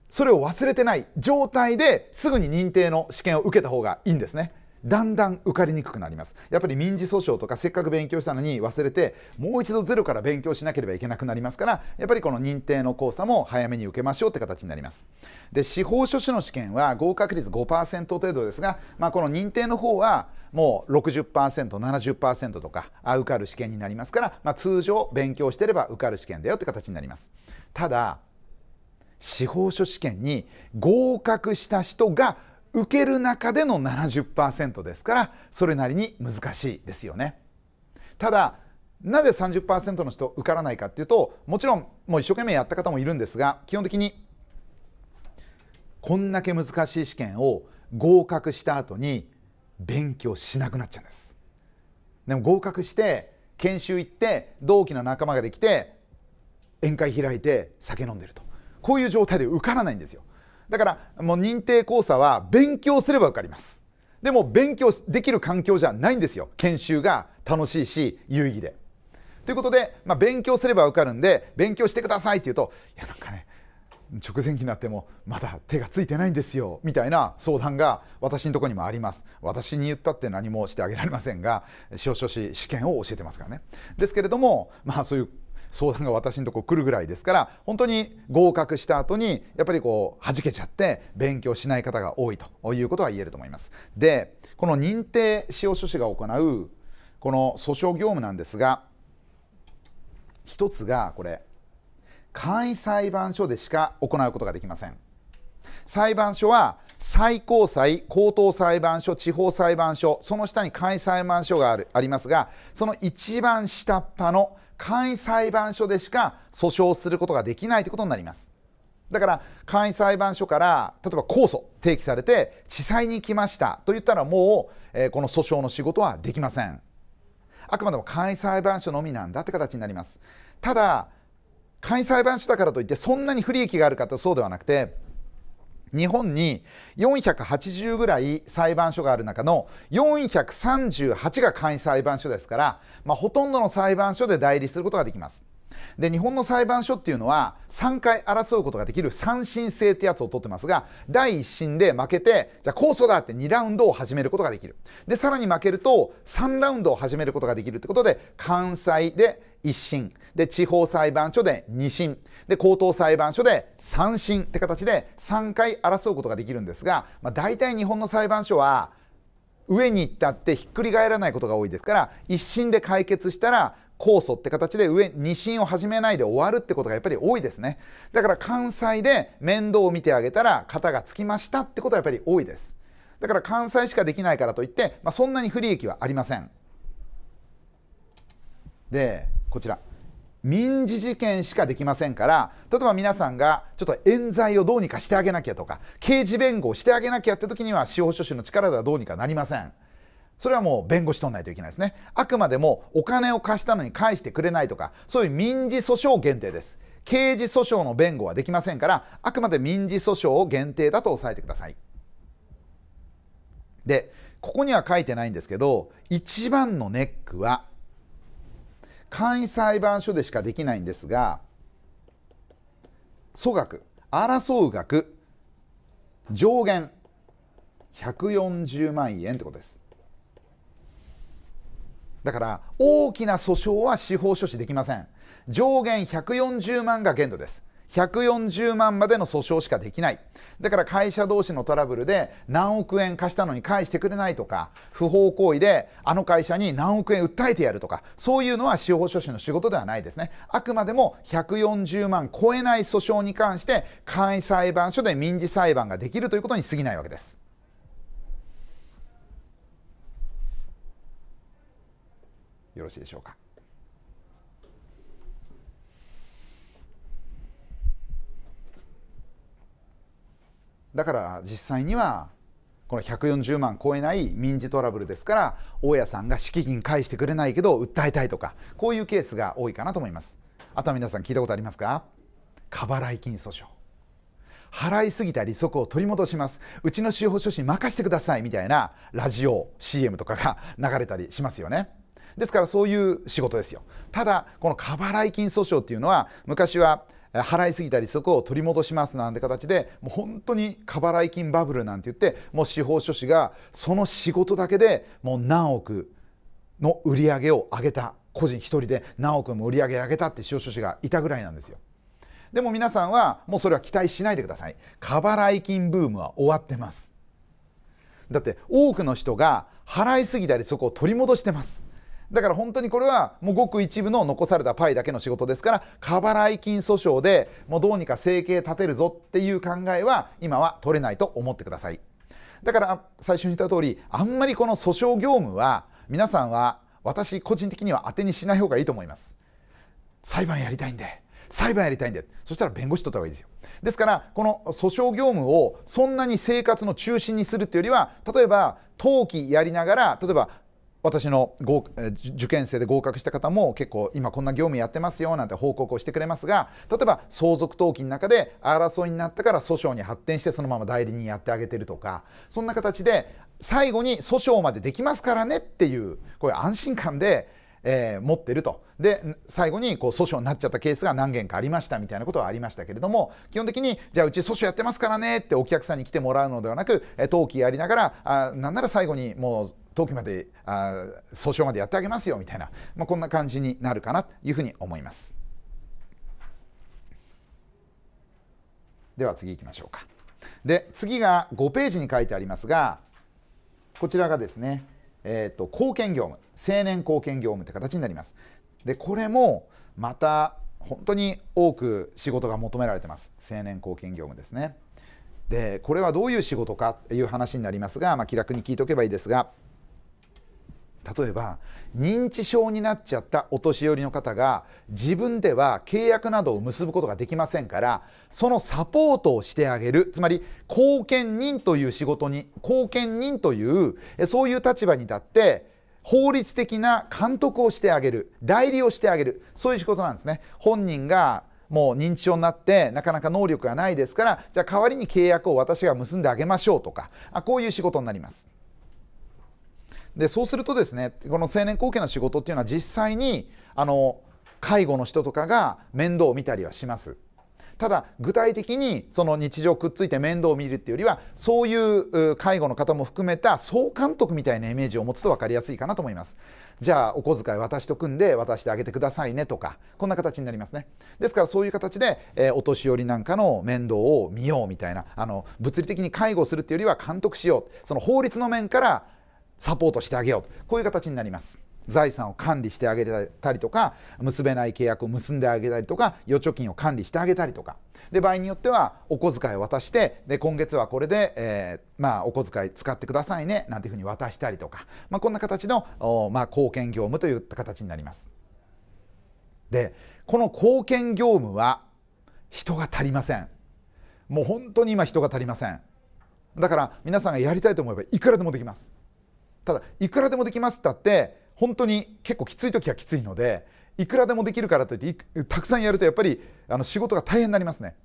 それを忘れてない状態ですぐに認定の試験を受けた方がいいんですね。だんだん受かりにくくなりますやっぱり民事訴訟とかせっかく勉強したのに忘れてもう一度ゼロから勉強しなければいけなくなりますからやっぱりこの認定の講座も早めに受けましょうって形になりますで司法書士の試験は合格率5%程度ですが、まあ、この認定の方はもう60%、70%とか受かる試験になりますから、まあ、通常勉強してれば受かる試験だよって形になります。ただ司法書試験に合格した人が受ける中での70%ですからそれなりに難しいですよね。ただなぜ30%の人受からないかっていうともちろんもう一生懸命やった方もいるんですが基本的にこんだけ難しい試験を合格した後に勉強しなくなっちゃうんですでも合格して研修行って同期の仲間ができて宴会開いて酒飲んでるとこういう状態で受からないんですよだからもう認定講座は勉強すれば受かりますでも勉強できる環境じゃないんですよ研修が楽しいし有意義でということで、まあ、勉強すれば受かるんで勉強してくださいって言うといやなんかね直前期になってもまだ手がついてないんですよみたいな相談が私のとこにもあります私に言ったって何もしてあげられませんが司法書士試験を教えてますからねですけれどもまあそういう相談が私のとこ来るぐらいですから本当に合格した後にやっぱりこう弾けちゃって勉強しない方が多いということは言えると思いますでこの認定司法書士が行うこの訴訟業務なんですが一つがこれ簡易裁判所でしか行うことができません裁判所は最高裁高等裁判所地方裁判所その下に簡易裁判所があるありますがその一番下っ端の簡易裁判所でしか訴訟することができないということになりますだから簡易裁判所から例えば控訴提起されて地裁に行きましたと言ったらもう、えー、この訴訟の仕事はできませんあくまでも簡易裁判所のみなんだって形になりますただ簡易裁判所だからといってそんなに不利益があるかとそうではなくて日本に480ぐらい裁判所がある中の438が簡易裁判所ですから、まあ、ほとんどの裁判所で代理することができます。で日本の裁判所っていうのは3回争うことができる三審制ってやつを取ってますが第1審で負けてじゃあ控訴だって2ラウンドを始めることができるでさらに負けると3ラウンドを始めることができるってことで関西で1審で地方裁判所で2審で高等裁判所で3審って形で3回争うことができるんですが、まあ、大体日本の裁判所は上に行ったってひっくり返らないことが多いですから1審で解決したら控訴って形で上2審を始めないで終わるってことがやっぱり多いですねだから関西で面倒を見てあげたら型がつきましたってことはやっぱり多いですだから関西しかできないからといって、まあ、そんなに不利益はありませんでこちら民事事件しかできませんから例えば皆さんがちょっと冤罪をどうにかしてあげなきゃとか刑事弁護をしてあげなきゃって時には司法書士の力ではどうにかなりませんそれはもう弁護士取んないといけないですねあくまでもお金を貸したのに返してくれないとかそういう民事訴訟限定です刑事訴訟の弁護はできませんからあくまで民事訴訟を限定だと押さえてくださいでここには書いてないんですけど一番のネックは簡易裁判所でしかできないんですが粗額争う額上限140万円ってことですだから大きな訴訟は司法書士できません上限140万が限度です140万までの訴訟しかできないだから会社同士のトラブルで何億円貸したのに返してくれないとか不法行為であの会社に何億円訴えてやるとかそういうのは司法書士の仕事ではないですねあくまでも140万超えない訴訟に関して簡易裁判所で民事裁判ができるということに過ぎないわけですよろしいでしょうかだから実際にはこの140万超えない民事トラブルですから大家さんが敷金返してくれないけど訴えたいとかこういうケースが多いかなと思いますあとは皆さん聞いたことありますか過払い金訴訟払いすぎた利息を取り戻しますうちの司法書士任せてくださいみたいなラジオ CM とかが流れたりしますよねですからそういう仕事ですよただこの過払い金訴訟っていうのは昔は払いすぎたりそこを取り戻しますなんて形でもう本当に過払い金バブルなんて言ってもう司法書士がその仕事だけでもう何億の売り上げを上げた個人1人で何億も売り上げ上げたって司法書士がいたぐらいなんですよ。でも皆さんはもうそれは期待しないでください。過払い金ブームは終わってます。だって多くの人が払いすぎたりそこを取り戻してます。だから本当にこれはもうごく一部の残されたパイだけの仕事ですから過払い金訴訟でもうどうにか生計立てるぞっていう考えは今は取れないと思ってくださいだから最初に言った通りあんまりこの訴訟業務は皆さんは私個人的には当てにしない方がいいと思います裁判やりたいんで裁判やりたいんでそしたら弁護士取った方がいいですよですからこの訴訟業務をそんなに生活の中心にするっていうよりは例えば登記やりながら例えば私の受験生で合格した方も結構今こんな業務やってますよなんて報告をしてくれますが例えば相続登記の中で争いになったから訴訟に発展してそのまま代理人やってあげてるとかそんな形で最後に訴訟までできますからねっていうこういう安心感で、えー、持ってるとで最後にこう訴訟になっちゃったケースが何件かありましたみたいなことはありましたけれども基本的にじゃあうち訴訟やってますからねってお客さんに来てもらうのではなく登記やりながらあなんなら最後にもう登記まであ訴訟までやってあげますよみたいな、まあ、こんな感じになるかなというふうに思います。では次行きましょうか。で次が5ページに書いてありますがこちらがですね、えーと、と貢献業務成年貢献業務って形になります。でこれもまた本当に多く仕事が求められてます成年貢献業務ですね。でこれはどういう仕事かっいう話になりますが、まあ、気楽に聞いておけばいいですが例えば認知症になっちゃったお年寄りの方が自分では契約などを結ぶことができませんからそのサポートをしてあげるつまり貢献人という仕事に貢献人というそういう立場に立って法律的な監督をしてあげる代理をしてあげるそういう仕事なんですね。本人がもう認知症になってなかなか能力がないですからじゃあ代わりに契約を私が結んであげましょうとかあこういう仕事になります。でそうするとですねこの成年後見の仕事っていうのは実際にあの介護の人とかが面倒を見たりはします。ただ具体的にその日常くっついて面倒を見るっていうよりはそういう介護の方も含めた総監督みたいなイメージを持つと分かりやすいかなと思いますじゃあお小遣い渡しとくんで渡してあげてくださいねとかこんな形になりますねですからそういう形で、えー、お年寄りなんかの面倒を見ようみたいなあの物理的に介護するっていうよりは監督しようその法律の面からサポートしてあげようとこういう形になります。財産を管理してあげたりとか結べない契約を結んであげたりとか預貯金を管理してあげたりとかで場合によってはお小遣いを渡してで今月はこれで、えー、まあ、お小遣い使ってくださいねなんていうふうに渡したりとか、まあ、こんな形の、まあ、貢献業務といった形になります。でこの貢献業務は人が足りません。もう本当に今人が足りません。だから皆さんがやりたいと思えばいくらでもできます。ただいくらでもできますったって本当に結構きつい時はきついのでいくらでもできるからといってたくさんやるとやっぱりあの仕事が大変になりますね。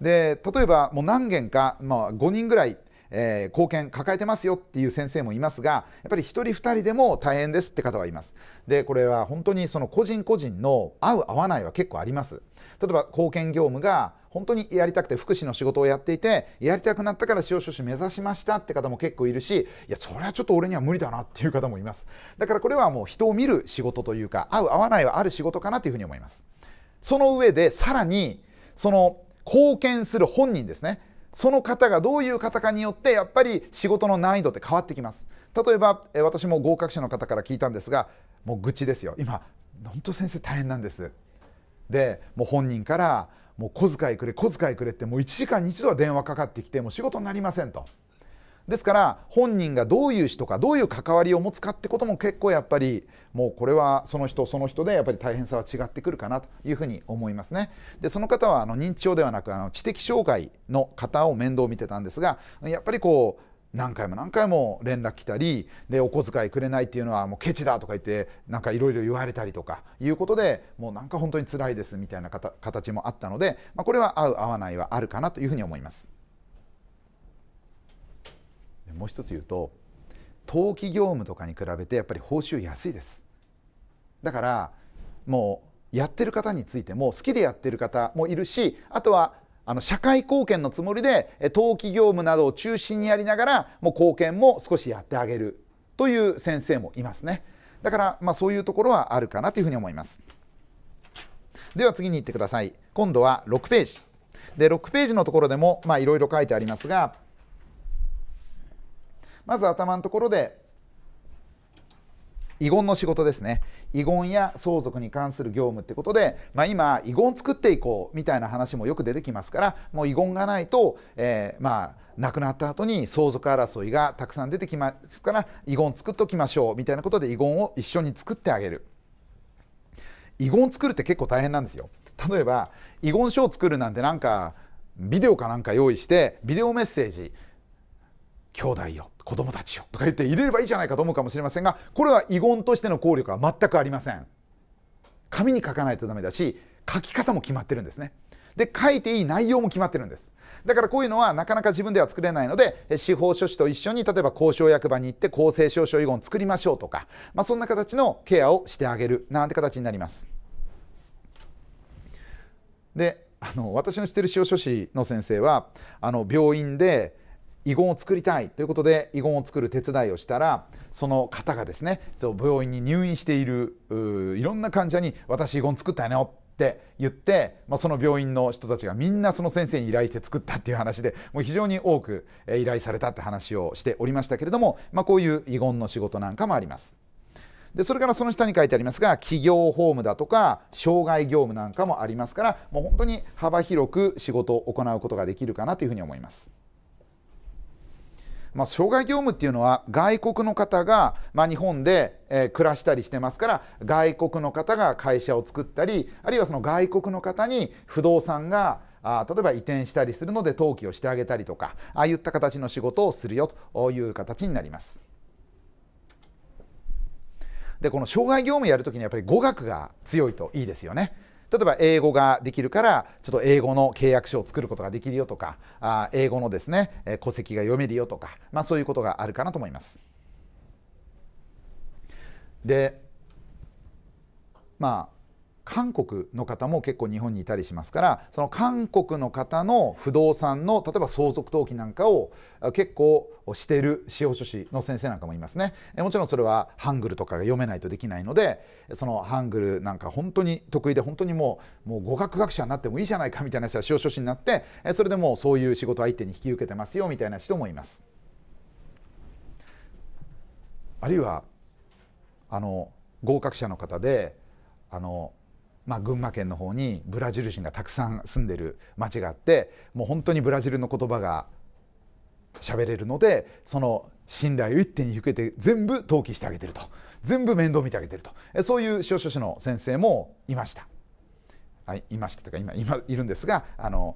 で例えばもう何件か、まあ、5人ぐらい、えー、貢献抱えてますよっていう先生もいますがやっぱり1人2人でも大変ですって方はいます。でこれは本当にその個人個人の合う合わないは結構あります。例えば貢献業務が本当にやりたくて福祉の仕事をやっていてやりたくなったから司法書士目指しましたって方も結構いるしいやそれはちょっと俺には無理だなっていう方もいますだからこれはもう人を見る仕事というか合う合わないはある仕事かなというふうに思いますその上でさらにその貢献する本人ですねその方がどういう方かによってやっぱり仕事の難易度って変わってきます例えば私も合格者の方から聞いたんですがもう愚痴ですよ今本当先生大変なんですでもう本人からもう小遣いくれ小遣いくれってもう1時間に1度は電話かかってきてもう仕事になりませんと。ですから本人がどういう人かどういう関わりを持つかってことも結構やっぱりもうこれはその人その人でやっぱり大変さは違ってくるかなというふうに思いますね。でその方はあの認知症ではなくあの知的障害の方を面倒見てたんですがやっぱりこう何回も何回も連絡来たりでお小遣いくれないっていうのはもうケチだとか言ってなんかいろいろ言われたりとかいうことでもうなんか本当につらいですみたいな形もあったので、まあ、これは合う合わないはあるかなというふうに思います。もう一つ言うと登記業務とかに比べてやっぱり報酬安いです。だからもうやってる方についても好きでやってる方もいるしあとはあの社会貢献のつもりで登記業務などを中心にやりながらもう貢献も少しやってあげるという先生もいますねだからまあそういうところはあるかなというふうに思いますでは次に行ってください今度は6ページで6ページのところでもいろいろ書いてありますがまず頭のところで遺言の仕事ですね遺言や相続に関する業務ってことで、まあ、今遺言作っていこうみたいな話もよく出てきますからもう遺言がないと、えー、まあ亡くなった後に相続争いがたくさん出てきますから遺言作っときましょうみたいなことで遺言を一緒に作ってあげる遺言作るって結構大変なんですよ例えば遺言書を作るなんてなんかビデオかなんか用意してビデオメッセージ「兄弟よ」子供たちをとか言って入れればいいじゃないかと思うかもしれませんがこれは遺言としての効力は全くありません紙に書かないとダメだし書き方も決まってるんですねで書いていい内容も決まってるんですだからこういうのはなかなか自分では作れないので司法書士と一緒に例えば交渉役場に行って公正証書遺言を作りましょうとか、まあ、そんな形のケアをしてあげるなんて形になりますであの私の知ってる司法書士の先生はあの病院で遺言を作りたいということで遺言を作る手伝いをしたらその方がですね病院に入院しているいろんな患者に「私遺言作ったよ」って言って、まあ、その病院の人たちがみんなその先生に依頼して作ったっていう話でもう非常に多く依頼されたって話をしておりましたけれども、まあ、こういう遺言の仕事なんかもあります。でそれからその下に書いてありますが企業法務だとか障害業務なんかもありますからもう本当に幅広く仕事を行うことができるかなというふうに思います。まあ、障害業務っていうのは外国の方が、まあ、日本で、えー、暮らしたりしてますから外国の方が会社を作ったりあるいはその外国の方に不動産があ例えば移転したりするので登記をしてあげたりとかああいった形の仕事をするよという形になります。でこの障害業務やるときにやっぱり語学が強いといいですよね。例えば英語ができるからちょっと英語の契約書を作ることができるよとかあ英語のですね戸籍が読めるよとか、まあ、そういうことがあるかなと思います。でまあ韓国の方も結構日本にいたりしますからその韓国の方の不動産の例えば相続登記なんかを結構している司法書士の先生なんかもいますねもちろんそれはハングルとかが読めないとできないのでそのハングルなんか本当に得意で本当にもうもう語学学者になってもいいじゃないかみたいな人は司法書士になってそれでもうそういう仕事相手に引き受けてますよみたいな人もいます。あるいはあの合格者の方であのまあ、群馬県の方にブラジル人がたくさん住んでる町があってもう本当にブラジルの言葉が喋れるのでその信頼を一手に受けて全部登記してあげてると全部面倒見てあげてるとそういう司法書士の先生もいました。はい、ましたというか今今いるんですがあの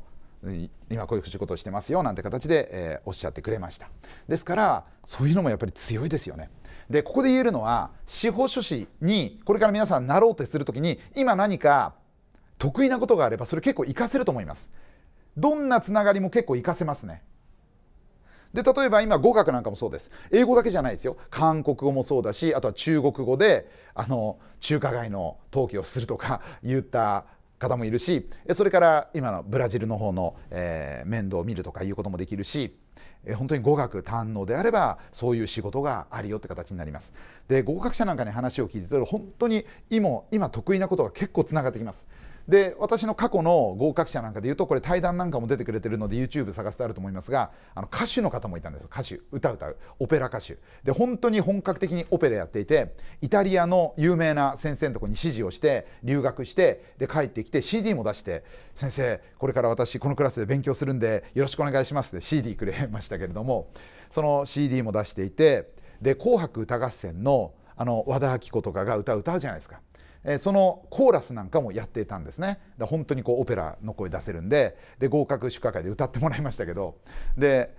今こういう仕事をしてますよなんて形で、えー、おっしゃってくれましたですからそういうのもやっぱり強いですよね。でここで言えるのは司法書士にこれから皆さんなろうとする時に今何か得意なことがあればそれ結構活かせると思いますどんなつながりも結構活かせますねで例えば今語学なんかもそうです英語だけじゃないですよ韓国語もそうだしあとは中国語であの中華街の登記をするとか [laughs] 言った方もいるしそれから今のブラジルの方の、えー、面倒を見るとかいうこともできるしえ本当に語学堪能であればそういう仕事がありよって形になりますで合格者なんかに話を聞いてると本当に今今得意なことが結構つながってきますで私の過去の合格者なんかでいうとこれ対談なんかも出てくれてるので YouTube 探してあると思いますがあの歌手の方もいたんです歌手歌歌うオペラ歌手で本当に本格的にオペラやっていてイタリアの有名な先生のとこに指示をして留学してで帰ってきて CD も出して「先生これから私このクラスで勉強するんでよろしくお願いします」って CD くれましたけれどもその CD も出していてで「紅白歌合戦の」の和田アキ子とかが歌う歌うじゃないですか。えそのコーラスなんかもやっていたんですねだ本当にこうオペラの声出せるんでで合格祝賀会で歌ってもらいましたけどで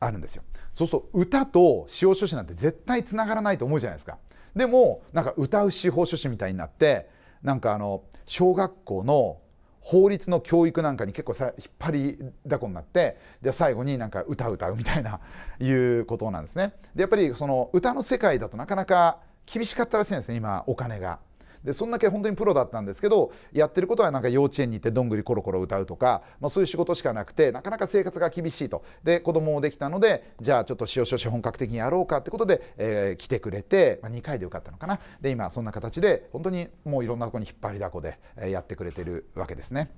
あるんですよそうすると歌と司法書士なんて絶対つながらないと思うじゃないですかでもなんか歌う司法書士みたいになってなんかあの小学校の法律の教育なんかに結構さ引っ張りだこになってで最後になんか歌歌うみたいないうことなんですねでやっぱりその歌の世界だとなかなか厳しかったらしいんですね今お金がでそんだけ本当にプロだったんですけどやってることはなんか幼稚園に行ってどんぐりコロコロ歌うとか、まあ、そういう仕事しかなくてなかなか生活が厳しいとで子供もできたのでじゃあちょっと塩書し本格的にやろうかってことで、えー、来てくれて、まあ、2回で受かったのかなで今そんな形で本当にもういろんなとこに引っ張りだこで、えやってくれてるわけですね。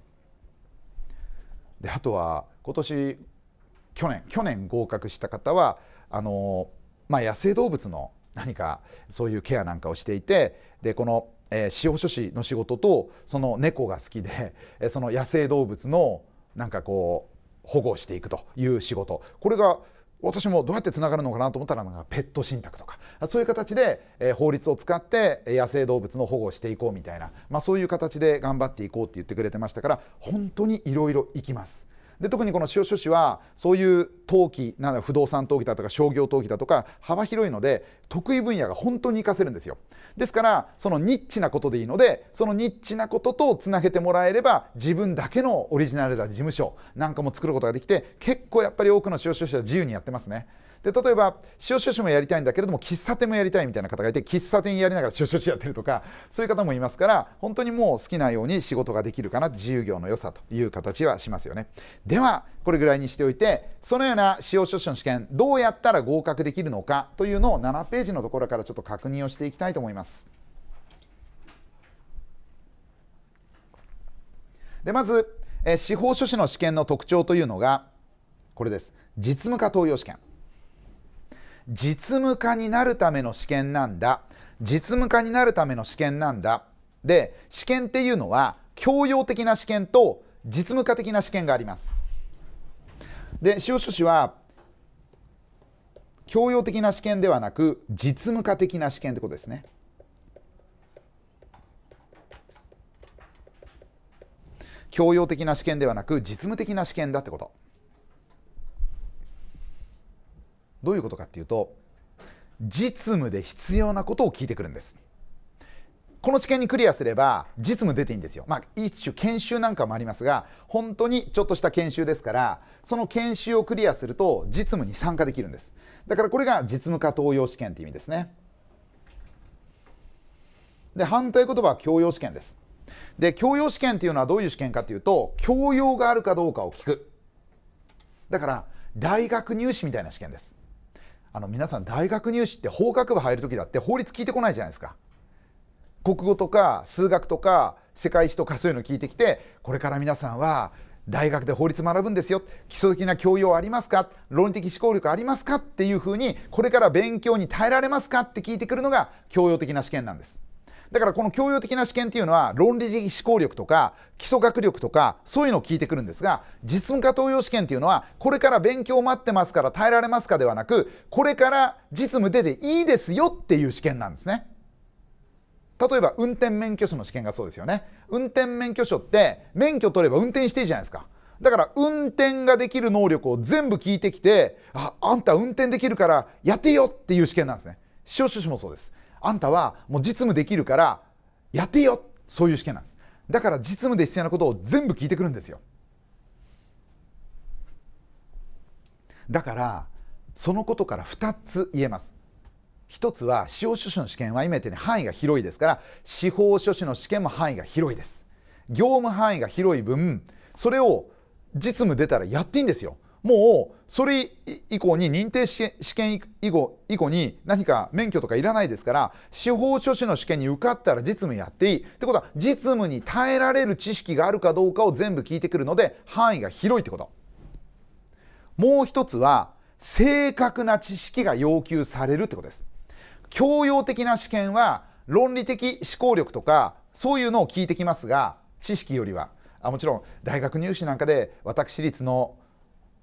であとは今年去年去年合格した方はあの、まあ、野生動物の何かそういうケアなんかをしていてでこのえー、司法書士の仕事とその猫が好きで、[laughs] えー、その野生動物のなんかこう保護していくという仕事これが私もどうやってつながるのかなと思ったらなんかペット信託とかそういう形で、えー、法律を使って野生動物の保護をしていこうみたいな、まあ、そういう形で頑張っていこうって言ってくれてましたから本当にいろいろ行きます。で特にこの塩書士はそういう陶器なんだ不動産陶器だとか商業陶器だとか幅広いので得意分野が本当に活かせるんですよですからそのニッチなことでいいのでそのニッチなこととつなげてもらえれば自分だけのオリジナルだ事務所なんかも作ることができて結構やっぱり多くの塩書士は自由にやってますね。で例えば塩少士もやりたいんだけれども喫茶店もやりたいみたいな方がいて喫茶店やりながら塩少士やってるとかそういう方もいますから本当にもう好きなように仕事ができるかな自由業の良さという形はしますよねではこれぐらいにしておいてそのような使用書士の試験どうやったら合格できるのかというのを7ページのところからちょっと確認をしていきたいと思います。でまず、え司法書士の試験の特徴というのがこれです実務家登用試験実務家になるための試験なんだ実務家になるための試験なんだで試験っていうのは教養的な試験と実務家的な試験がありますで司法書士は教養的な試験ではなく実務家的な試験ってことですね教養的な試験ではなく実務的な試験だってことどういうことかっていうと実務で必要なことを聞いてくるんですこの試験にクリアすれば実務出ていいんですよまあ一種研修なんかもありますが本当にちょっとした研修ですからその研修をクリアすると実務に参加できるんですだからこれが実務化登用試験って意味ですねで反対言葉は教養試験ですで教養試験っていうのはどういう試験かというと教養があるかどうかを聞くだから大学入試みたいな試験ですあの皆さん大学入試って法学部入る時だって法律聞いてこないじゃないですか。国語とか数学とか世界史とかそういうの聞いてきてこれから皆さんは大学で法律学ぶんですよ基礎的な教養ありますか論理的思考力ありますかっていうふうにこれから勉強に耐えられますかって聞いてくるのが教養的な試験なんです。だからこの教養的な試験っていうのは論理的思考力とか基礎学力とかそういうのを聞いてくるんですが実務家登用試験っていうのはこれから勉強待ってますから耐えられますかではなくこれから実務出ていいですよっていう試験なんですね。例えば運転免許証の試験がそうですよね運転免許証って免許取れば運転していいじゃないですかだから運転ができる能力を全部聞いてきてああんた運転できるからやってよっていう試験なんですね司法書士もそうですあんたはもう実務できるからやってよそういう試験なんですだから実務で必要なことを全部聞いてくるんですよだからそのことから2つ言えます一つは司法書士の試験は今言ったように範囲が広いですから司法書士の試験も範囲が広いです業務範囲が広い分それを実務出たらやっていいんですよもうそれ以降に認定試験以降以降に何か免許とかいらないですから司法書士の試験に受かったら実務やっていいってことは実務に耐えられる知識があるかどうかを全部聞いてくるので範囲が広いってこともう一つは正確な知識が要求されるってことです教養的な試験は論理的思考力とかそういうのを聞いてきますが知識よりはあもちろん大学入試なんかで私立の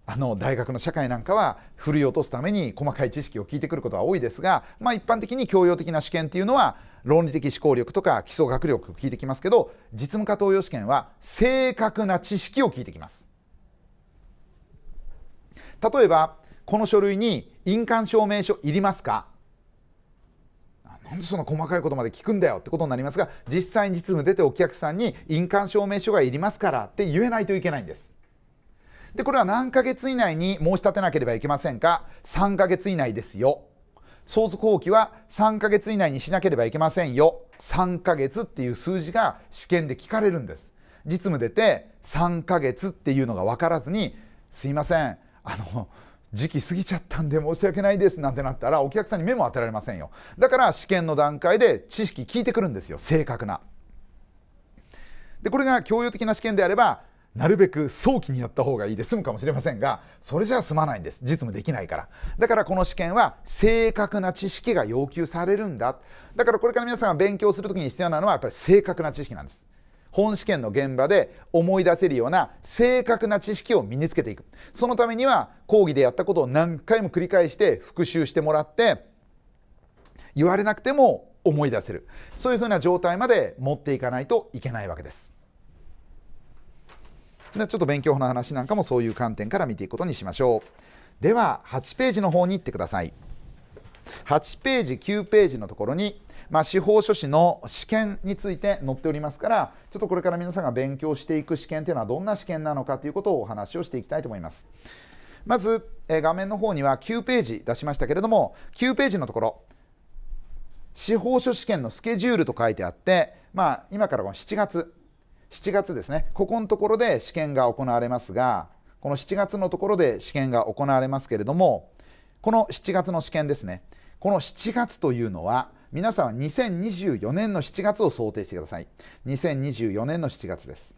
あの大学の社会なんかは振り落とすために細かい知識を聞いてくることは多いですが、まあ、一般的に教養的な試験っていうのは論理的思考力とか基礎学力を聞いてきますけど実務家登用試験は正確な知識を聞いてきます例えばこの書類に印鑑証明書いりますかなんでそんな細かいことまで聞くんだよってことになりますが実際に実務出てお客さんに印鑑証明書がいりますからって言えないといけないんですでこれは何ヶ月以内に申し立てなければいけませんか3ヶ月以内ですよ相続放棄は3ヶ月以内にしなければいけませんよ3ヶ月っていう数字が試験で聞かれるんです実務出て3ヶ月っていうのが分からずにすいませんあの時期過ぎちゃったんで申し訳ないですなんてなったらお客さんに目も当てられませんよだから試験の段階で知識聞いてくるんですよ正確なでこれが教養的な試験であればなるべく早期にやった方がいいで済むかもしれませんがそれじゃ済まないんです実務できないからだからこの試験は正確な知識が要求されるんだだからこれから皆さんが勉強する時に必要なのはやっぱり正確な知識なんです本試験の現場で思い出せるような正確な知識を身につけていくそのためには講義でやったことを何回も繰り返して復習してもらって言われなくても思い出せるそういうふうな状態まで持っていかないといけないわけです。ちょっと勉強法の話なんかもそういう観点から見ていくことにしましょうでは8ページの方に行ってください8ページ9ページのところに、まあ、司法書士の試験について載っておりますからちょっとこれから皆さんが勉強していく試験というのはどんな試験なのかということをお話をしていきたいと思いますまず、え画面の方には9ページ出しましたけれども9ページのところ司法書試験のスケジュールと書いてあって、まあ、今からは7月7月ですね、ここのところで試験が行われますが、この7月のところで試験が行われますけれども、この7月の試験ですね、この7月というのは、皆さんは2024年の7月を想定してください。2024年の7月です。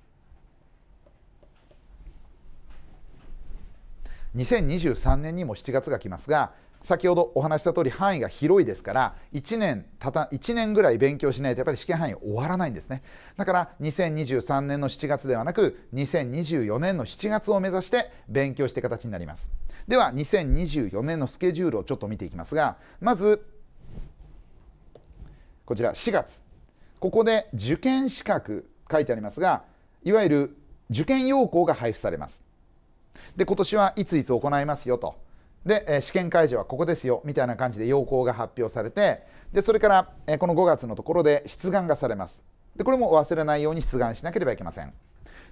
2023年にも7月が来ますが先ほどお話した通り範囲が広いですから1年たた1年ぐらい勉強しないとやっぱり試験範囲終わらないんですねだから2023年の7月ではなく2024年の7月を目指して勉強して形になりますでは2024年のスケジュールをちょっと見ていきますがまずこちら4月ここで受験資格書いてありますがいわゆる受験要項が配布されますで今年はいついつ行いますよとで、え試験会場はここですよみたいな感じで要項が発表されてでそれから、えこの5月のところで出願がされますでこれも忘れないように出願しなければいけません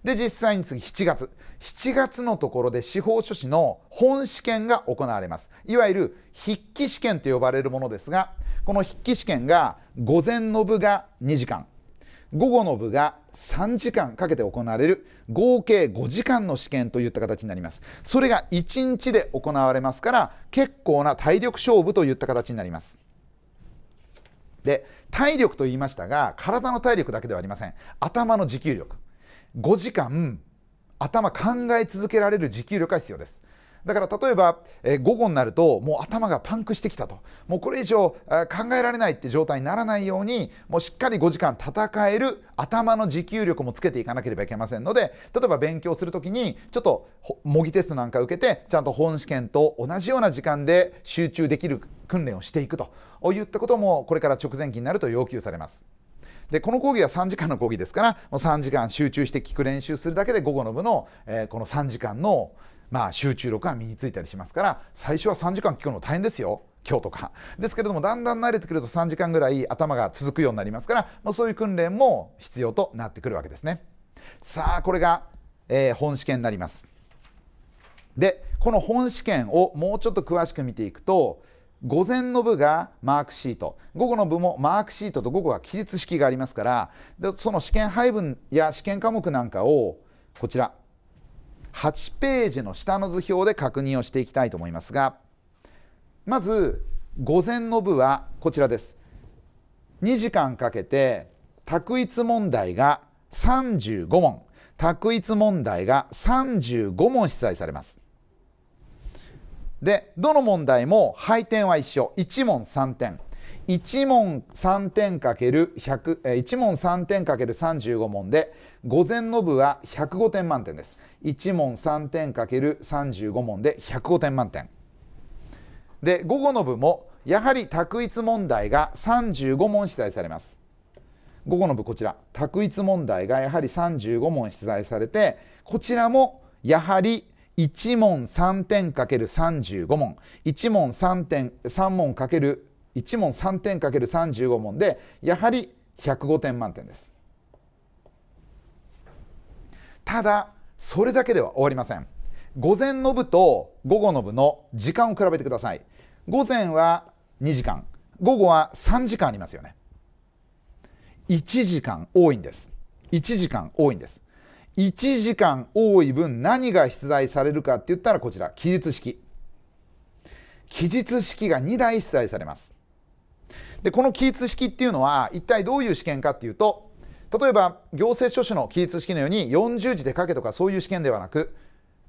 で実際に次7月7月のところで司法書士の本試験が行われますいわゆる筆記試験と呼ばれるものですがこの筆記試験が午前の部が2時間午後の部が3時間かけて行われる合計5時間の試験といった形になりますそれが1日で行われますから結構な体力勝負といった形になりますで体力と言いましたが体の体力だけではありません頭の持久力5時間頭考え続けられる持久力が必要ですだから例えば、えー、午後になるともう頭がパンクしてきたともうこれ以上考えられないって状態にならないようにもうしっかり5時間戦える頭の持久力もつけていかなければいけませんので例えば勉強する時にちょっと模擬テストなんか受けてちゃんと本試験と同じような時間で集中できる訓練をしていくといったこともこれから直前期になると要求されます。でこの講義は3時間の講義ですからもう3時間集中して聞く練習するだけで午後の部の、えー、この3時間のまあ、集中力が身についたりしますから最初は3時間聞くの大変ですよ。今日とかですけれどもだんだん慣れてくると3時間ぐらい頭が続くようになりますから、まあ、そういう訓練も必要となってくるわけですね。さあこれが、えー、本試験になります。でこの本試験をもうちょっと詳しく見ていくと午前の部がマークシート午後の部もマークシートと午後は記述式がありますからでその試験配分や試験科目なんかをこちら8ページの下の図表で確認をしていきたいと思いますがまず午前の部はこちらです2時間かけて択一問題が35問択一問題が35問出題されますでどの問題も配点は一緒1問3点1問3点かける100 1問3点かける35問で午前の部は105点満点です1問3点かけ ×35 問で105点満点で午後の部もやはり択一問題が35問出題されます午後の部こちら択一問題がやはり35問出題されてこちらもやはり1問3点かけ ×35 問1問3点3問かける1問3点かけ ×35 問でやはり105点満点ですただそれだけでは終わりません午前の部と午後の部の時間を比べてください午前は2時間午後は3時間ありますよね1時間多いんです1時間多いんです1時間多い分何が出題されるかって言ったらこちら記述式記述式が2台出題されますでこの記述式っていうのは一体どういう試験かっていうと例えば行政書士の記述式のように40字で書けとかそういう試験ではなく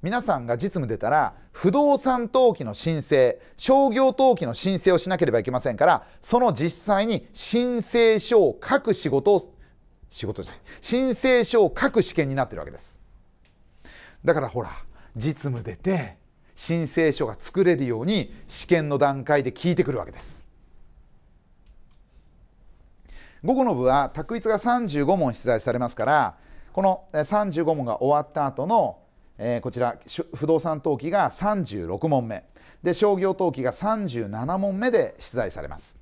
皆さんが実務出たら不動産登記の申請商業登記の申請をしなければいけませんからその実際に申請書を書く仕事を仕事じゃない申請書を書く試験になってるわけですだからほら実務出て申請書が作れるように試験の段階で聞いてくるわけです午後の部は択一が35問出題されますからこの35問が終わった後の、えー、こちら不動産登記が36問目で商業登記が37問目で出題されます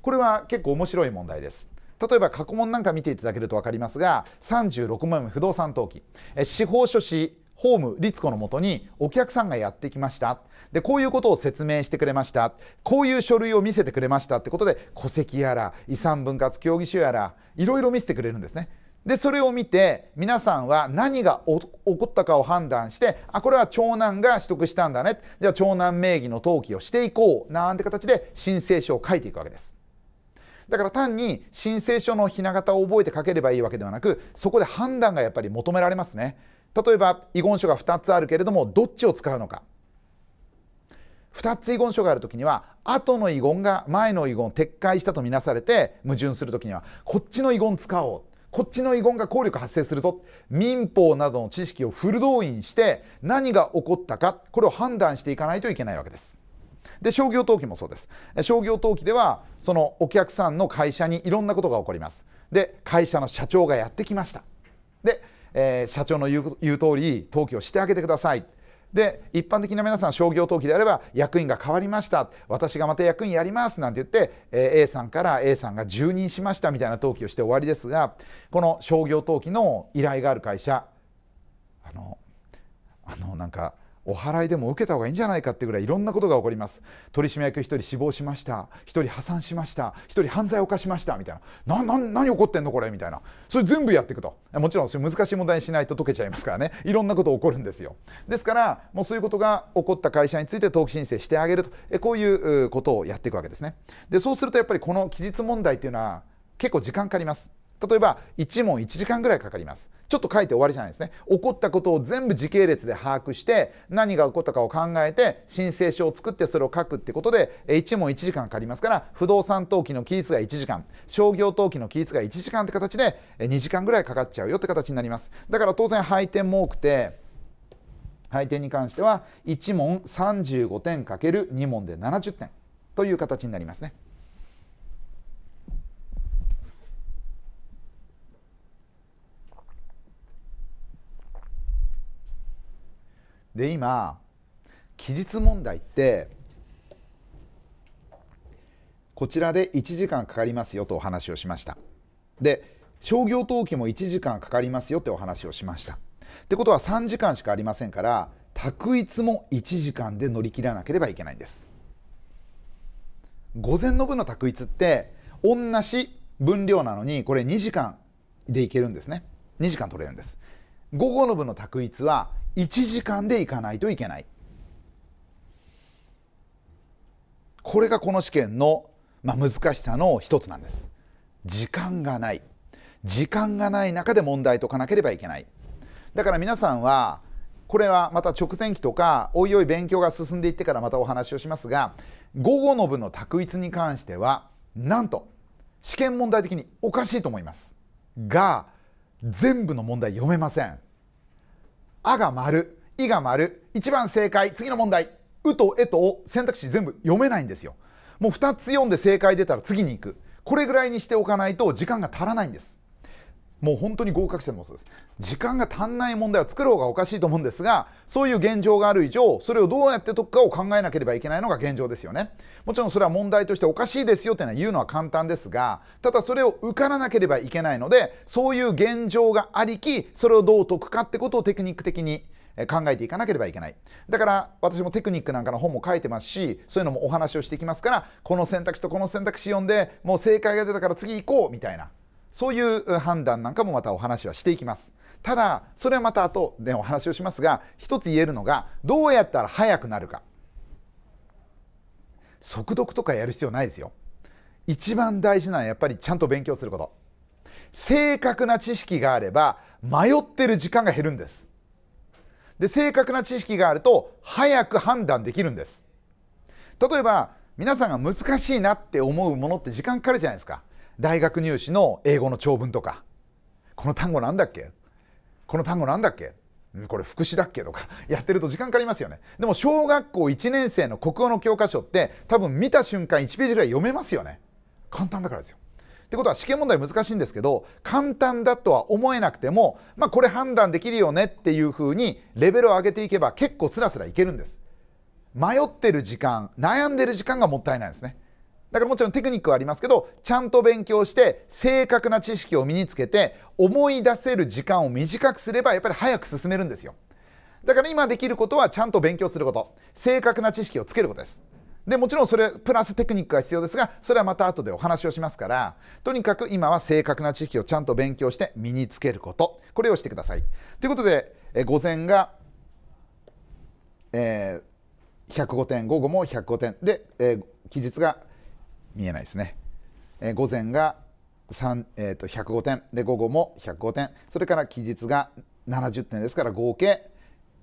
これは結構面白い問題です例えば過去問なんか見ていただけると分かりますが36問目不動産登記え司法書士ホーム律子のもとにお客さんがやってきましたでこういうことを説明してくれましたこういう書類を見せてくれましたってことで戸籍やら遺産分割協議書やらいろいろ見せてくれるんですね。でそれを見て皆さんは何が起こったかを判断してあこれは長男が取得したんだねじゃあ長男名義の登記をしていこうなんて形で申請書を書いていくわけです。だから単に申請書のひな形を覚えて書ければいいわけではなくそこで判断がやっぱり求められますね。例えば遺言書が2つあるけれどもどっちを使うのか2つ遺言書がある時には後の遺言が前の遺言を撤回したとみなされて矛盾する時にはこっちの遺言使おうこっちの遺言が効力発生するぞ民法などの知識をフル動員して何が起こったかこれを判断していかないといけないわけです。で商業登記もそうです商業登記ではそのお客さんの会社にいろんなことが起こりますで会社の社長がやってきましたでえー、社長の言う言う通り登記をしてあげてください。で一般的な皆さん商業登記であれば役員が変わりました私がまた役員やりますなんて言って、えー、A さんから A さんが住任しましたみたいな登記をして終わりですがこの商業登記の依頼がある会社あのあのなんかお祓いでも受けた方がいいんじゃないかってぐらいいろんなことが起こります取締役1人死亡しました1人破産しました1人犯罪を犯しましたみたいな何起こってんのこれみたいなそれ全部やっていくともちろんそれ難しい問題にしないと解けちゃいますからねいろんなこと起こるんですよですからもうそういうことが起こった会社について登記申請してあげるとえこういうことをやっていくわけですねでそうするとやっぱりこの期日問題っていうのは結構時間かかります例えば1問1時間ぐらいかかります。ちょっと書いて終わりじゃないですね。起こったことを全部時系列で把握して、何が起こったかを考えて、申請書を作ってそれを書くってことで、1問1時間かかりますから、不動産登記の期日が1時間、商業登記の期日が1時間って形で、2時間ぐらいかかっちゃうよって形になります。だから当然、配点も多くて、配点に関しては、1問35点 ×2 問で70点という形になりますね。で今期日問題ってこちらで1時間かかりますよとお話をしましたで商業登記も1時間かかりますよってお話をしましたってことは3時間しかありませんから択一も1時間で乗り切らなければいけないんです午前の分の択一って同じ分量なのにこれ2時間でいけるんですね2時間取れるんです午後の部の択一は1時間で行かないといけないこれがこの試験の、まあ、難しさの一つなんです時間がない時間がない中で問題解かなければいけないだから皆さんはこれはまた直前期とかおいおい勉強が進んでいってからまたお話をしますが午後の部の択一に関してはなんと試験問題的におかしいと思いますが全部の問題読めませんあが丸、いが丸、一番正解、次の問題、うとえとを選択肢全部読めないんですよ。もう2つ読んで正解出たら次に行く。これぐらいにしておかないと時間が足らないんです。もう本当に合格者もそうです時間が足んない問題を作る方がおかしいと思うんですがそういう現状がある以上それをどうやって解くかを考えなければいけないのが現状ですよねもちろんそれは問題としておかしいですよっていうのは言うのは簡単ですがただそれを受からなければいけないのでそういう現状がありきそれをどう解くかってことをテクニック的に考えていかなければいけないだから私もテクニックなんかの本も書いてますしそういうのもお話をしていきますからこの選択肢とこの選択肢読んでもう正解が出たから次行こうみたいなそういう判断なんかもまたお話はしていきますただそれはまた後でお話をしますが一つ言えるのがどうやったら速くなるか速読とかやる必要ないですよ一番大事なのはやっぱりちゃんと勉強すること正確な知識があれば迷ってる時間が減るんですで正確な知識があると早く判断できるんです例えば皆さんが難しいなって思うものって時間かかるじゃないですか大学入試の英語の長文とかこの単語なんだっけこの単語なんだっけこれ副詞だっけとか [laughs] やってると時間かかりますよねでも小学校1年生の国語の教科書って多分見た瞬間1ページぐらい読めますよね簡単だからですよってことは試験問題難しいんですけど簡単だとは思えなくてもまあこれ判断できるよねっていうふうにレベルを上げていけば結構スラスラいけるんです迷ってる時間悩んでる時間がもったいないですねだからもちろんテクニックはありますけどちゃんと勉強して正確な知識を身につけて思い出せる時間を短くすればやっぱり早く進めるんですよだから今できることはちゃんと勉強すること正確な知識をつけることですでもちろんそれプラステクニックが必要ですがそれはまた後でお話をしますからとにかく今は正確な知識をちゃんと勉強して身につけることこれをしてくださいということでえ午前が、えー、105点午後も105点で、えー、期日が見えないですね、えー、午前が三えー、と百五点で午後も百五点それから期日が七十点ですから合計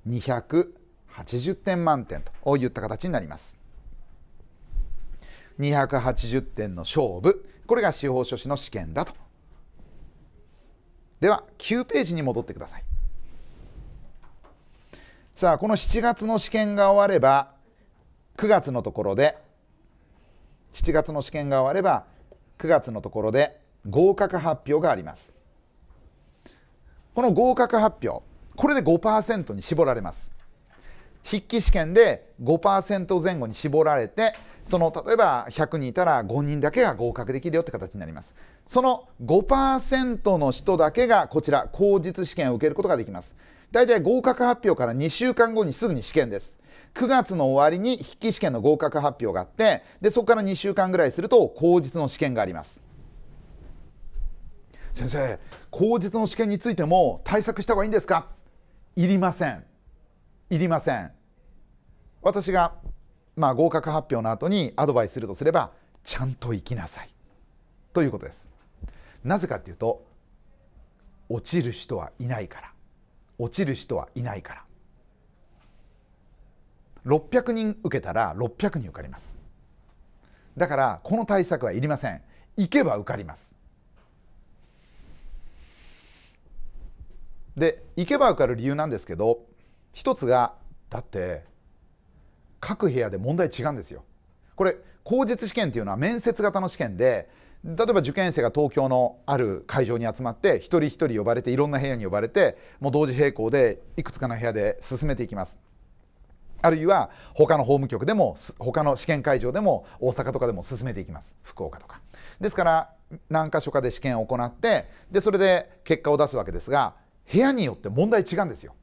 二百八十点満点とおいった形になります二百八十点の勝負これが司法書士の試験だとでは九ページに戻ってくださいさあこの七月の試験が終われば九月のところで7月の試験が終われば9月のところで合格発表がありますこの合格発表これで5%に絞られます筆記試験で5%前後に絞られてその例えば100人いたら5人だけが合格できるよって形になりますその5%の人だけがこちら口実試験を受けることができます大体合格発表から2週間後にすぐに試験です9月の終わりに筆記試験の合格発表があってでそこから2週間ぐらいすると口実の試験があります先生口実の試験についても対策した方がいいんですかいりませんいりません私がまあ合格発表の後にアドバイスするとすればちゃんと行きなさいということですなぜかというと落ちる人はいないから落ちる人はいないから600人受けたら600人受かりますだからこの対策はいりません行けば受かりますで行けば受かる理由なんですけど一つがだって各部屋で問題違うんですよこれ口述試験っていうのは面接型の試験で例えば受験生が東京のある会場に集まって一人一人呼ばれていろんな部屋に呼ばれてもう同時並行でいくつかの部屋で進めていきますあるいは他の法務局でも他の試験会場でも大阪とかでも進めていきます福岡とか。ですから何箇所かで試験を行ってでそれで結果を出すわけですが部屋によって問題違うんですよ。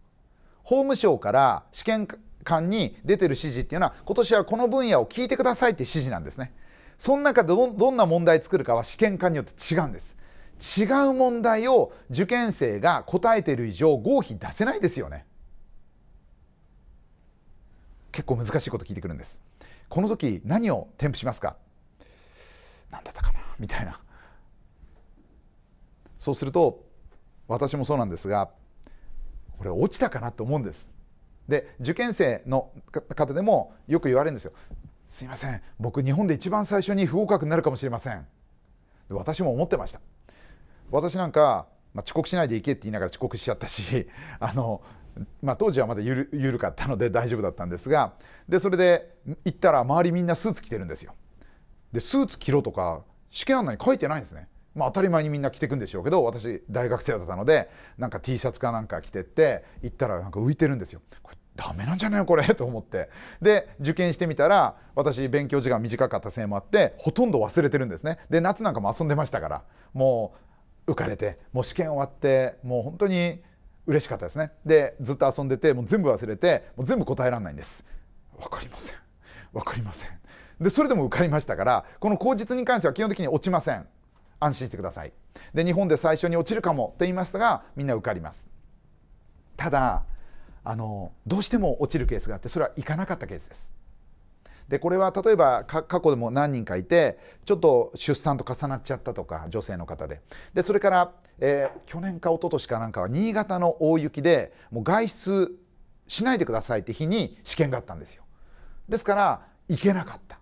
法務省から試験官に出てる指示っていうのは今年はこの分野を聞いてくださいって指示なんですね。その中でどんな問題作るかは試験官によって違うんです。違う問題を受験生が答えている以上合否出せないですよね。結構難しいこと聞いてくるんですこの時何を添付しますか何だったかなみたいなそうすると私もそうなんですがこれ落ちたかなと思うんですで受験生の方でもよく言われるんですよすいません僕日本で一番最初に不合格になるかもしれません私も思ってました私なんか、まあ、遅刻しないで行けって言いながら遅刻しちゃったし [laughs] あのまあ、当時はまだゆる緩かったので大丈夫だったんですがでそれで行ったら周りみんなスーツ着てるんですよ。でスーツ着ろとか試験案内に書いてないんですね。まあ、当たり前にみんな着てくんでしょうけど私大学生だったのでなんか T シャツかなんか着てって行ったらなんか浮いてるんですよ。これダメなんじゃないこれ [laughs] と思ってで受験してみたら私勉強時間短かったせいもあってほとんど忘れてるんですね。で夏なんかも遊んでましたからもう浮かれてもう試験終わってもう本当に嬉しかったですねでずっと遊んでてもう全部忘れてもう全部答えられないんです分かりません分かりませんでそれでも受かりましたからこの口実に関しては基本的に落ちません安心してくださいで日本で最初に落ちるかもって言いましたがみんな受かりますただあのどうしても落ちるケースがあってそれは行かなかったケースですでこれは例えば過去でも何人かいてちょっと出産と重なっちゃったとか女性の方ででそれから、えー、去年か一昨年かなんかは新潟の大雪でもう外出しないでくださいって日に試験があったんですよですから行けなかった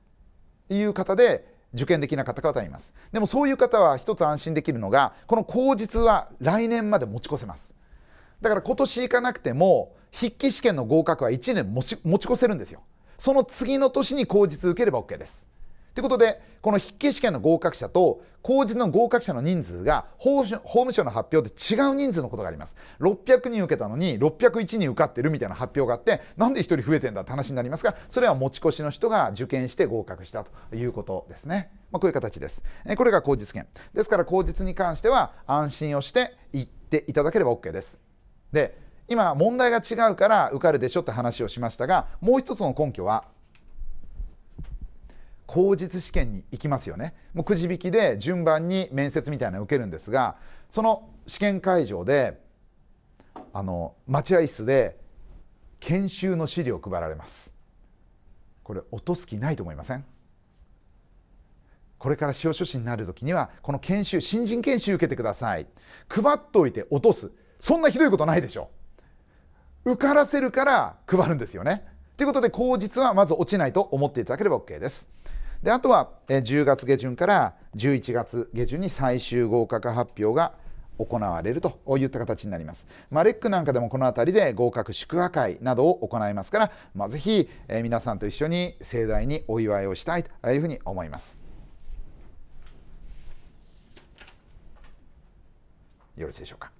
という方で受験できなかった方いますでもそういう方は一つ安心できるのがこの口実は来年まで持ち越せますだから今年行かなくても筆記試験の合格は1年持ち越せるんですよその次の年に口実受ければ OK です。ということで、この筆記試験の合格者と、口実の合格者の人数が法務省の発表で違う人数のことがあります。600人受けたのに、601人受かってるみたいな発表があって、なんで1人増えてんだって話になりますが、それは持ち越しの人が受験して合格したということですね。まあ、こういう形です。これが口実権。ですから、口実に関しては安心をして行っていただければ OK です。で今問題が違うから受かるでしょって話をしましたがもう一つの根拠は口実試験に行きますよねもうくじ引きで順番に面接みたいなのを受けるんですがその試験会場であの待合室で研修の資料配られますこれ落とす気ないと思いませんこれから司法書士になる時にはこの研修新人研修受けてください配っておいて落とすそんなひどいことないでしょ受からせるから配るんですよね。ということで口実はまず落ちないと思っていただければ OK です。であとは10月下旬から11月下旬に最終合格発表が行われるといった形になります。まあ、レックなんかでもこの辺りで合格祝賀会などを行いますから、まあ、ぜひ、え皆さんと一緒に盛大にお祝いをしたいというふうに思います。よろしいでしょうか。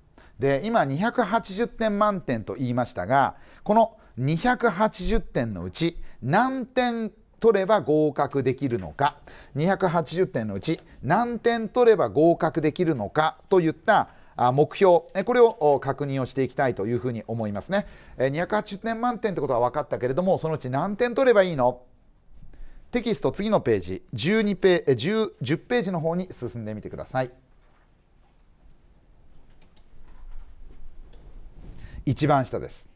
で今280点満点と言いましたがこの280点のうち何点取れば合格できるのか280点のうち何点取れば合格できるのかといった目標これを確認をしていきたいというふうに思いますね280点満点ってことは分かったけれどもそのうち何点取ればいいのテキスト次のページ12ペー10 10ページの方に進んでみてください一番下です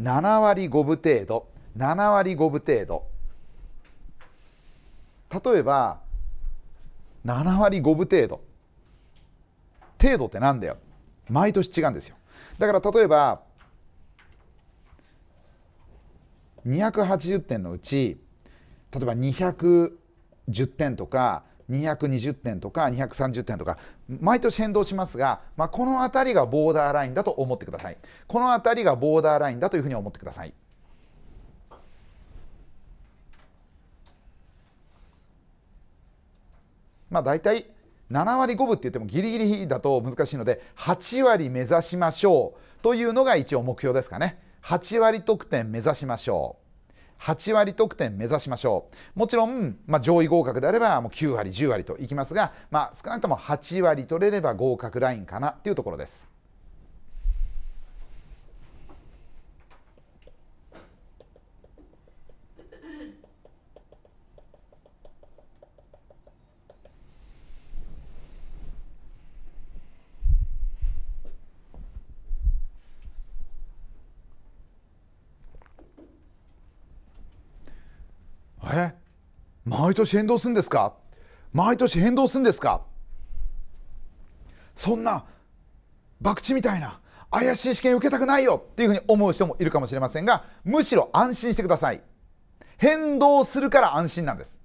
7割5分程度7割5分程度例えば7割5分程度程度ってなんだよ毎年違うんですよだから例えば280点のうち例えば210点とか220点とか230点とか毎年変動しますが、まあ、この辺りがボーダーラインだと思ってくださいこの辺りがボーダーラインだというふうに思ってくださいまあ大体7割5分って言ってもギリギリだと難しいので8割目指しましょうというのが一応目標ですかね8割得点目指しましょう8割得点目指しましょうもちろん、まあ、上位合格であればもう9割10割といきますが、まあ、少なくとも8割取れれば合格ラインかなっていうところですえ毎年変動するんですか毎年変動するんですかそんな博打みたいな怪しい試験受けたくないよっていうふうに思う人もいるかもしれませんがむしろ安心してください変動するから安心なんです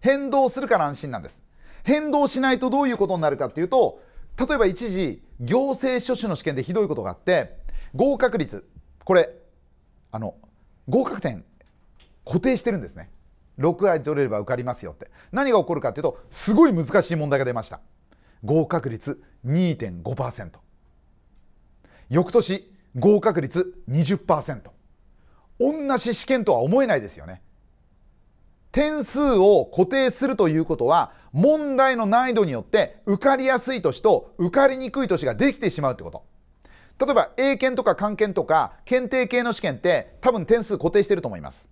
変動するから安心なんです変動しないとどういうことになるかっていうと例えば一時行政書士の試験でひどいことがあって合格率これあの合格点固定してるんですね6割取れれば受かりますよって何が起こるかっていうとすごい難しい問題が出ました合格率2.5%翌年合格率20%同じ試験とは思えないですよね点数を固定するということは問題の難易度によって受かりやすい年と受かりにくい年ができてしまうってこと例えば英検とか漢検とか検定系の試験って多分点数固定してると思います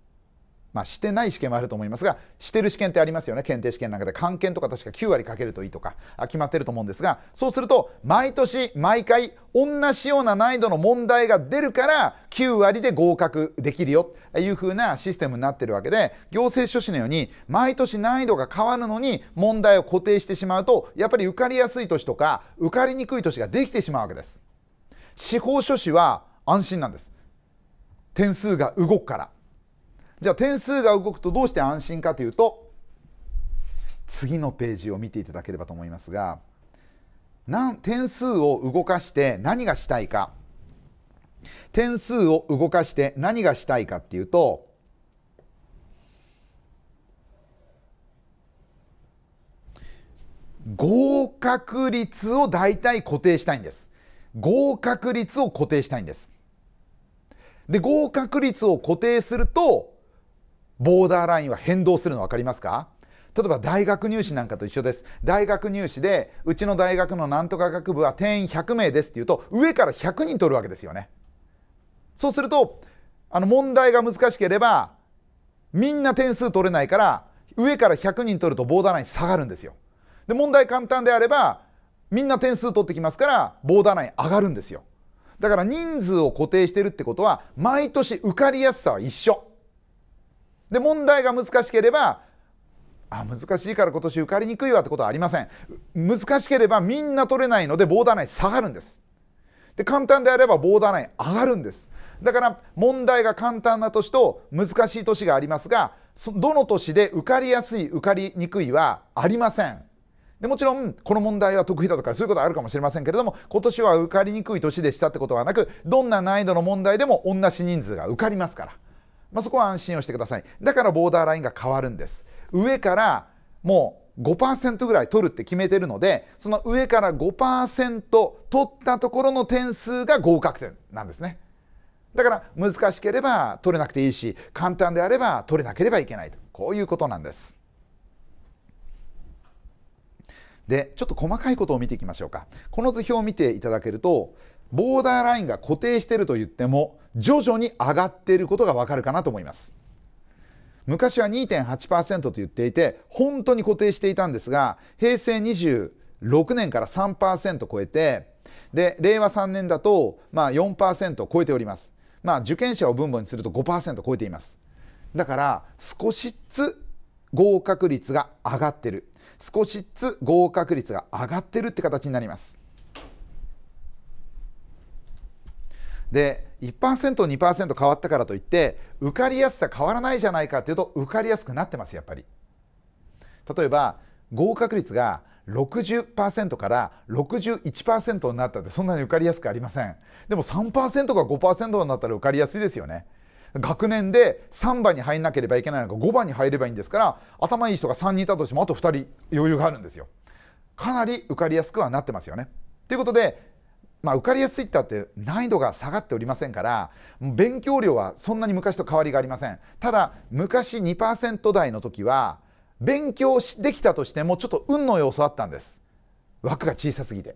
まあ、してない試験もあると思いますがしてる試験ってありますよね検定試験なんかで漢検とか確か9割かけるといいとか決まってると思うんですがそうすると毎年毎回同じような難易度の問題が出るから9割で合格できるよというふうなシステムになってるわけで行政書士のように毎年難易度が変わるのに問題を固定してしまうとやっぱり受かりやすい年とか受かりにくい年ができてしまうわけです。司法書士は安心なんです点数が動くからじゃあ点数が動くとどうして安心かというと次のページを見ていただければと思いますがなん点数を動かして何がしたいか点数を動かして何がしたいかっていうと合格率を大体固定したいんです合格率を固定したいんですで合格率を固定するとボーダーラインは変動するの分かりますか例えば大学入試なんかと一緒です大学入試でうちの大学のなんとか学部は定員100名ですっていうと上から100人取るわけですよねそうするとあの問題が難しければみんな点数取れないから上から100人取るとボーダーライン下がるんですよで問題簡単であればみんな点数取ってきますからボーダーライン上がるんですよだから人数を固定してるってことは毎年受かりやすさは一緒で問題が難しければあ難しいから今年受かりにくいわってことはありません難しければみんな取れないのでボーダーライン下がるんですで簡単であればボーダーライン上がるんですだから問題が簡単な年と難しい年がありますがどの年で受かりやすい受かりにくいはありませんでもちろんこの問題は得意だとかそういうことはあるかもしれませんけれども今年は受かりにくい年でしたってことはなくどんな難易度の問題でも同じ人数が受かりますからまあ、そこは安心をしてくださいだからボーダーラインが変わるんです上からもう5%ぐらい取るって決めてるのでその上から5%取ったところの点数が合格点なんですねだから難しければ取れなくていいし簡単であれば取れなければいけないとこういうことなんですでちょっと細かいことを見ていきましょうかこの図表を見ていただけるとボーダーラインが固定していると言っても徐々に上がっていることがわかるかなと思います昔は2.8%と言っていて本当に固定していたんですが平成26年から3%超えてで令和3年だと、まあ、4%超えておりますまあ、受験者を分母にすると5%超えていますだから少しずつ合格率が上がってる少しずつ合格率が上がってるって形になりますで 1%2% 変わったからといって受かりやすさ変わらないじゃないかっていうと受かりやすくなってますやっぱり。例えば合格率が60%から61%になったってそんなに受かりやすくありませんでも3%か5%になったら受かりやすいですよね学年で3番に入んなければいけないのか5番に入ればいいんですから頭いい人が3人いたとしてもあと2人余裕があるんですよかなり受かりやすくはなってますよねということでまあ、受かりやすいっって難易度が下がっておりませんから勉強量はそんなに昔と変わりがありませんただ昔2%台の時は勉強できたとしてもちょっと運の要素あったんです枠が小さすぎて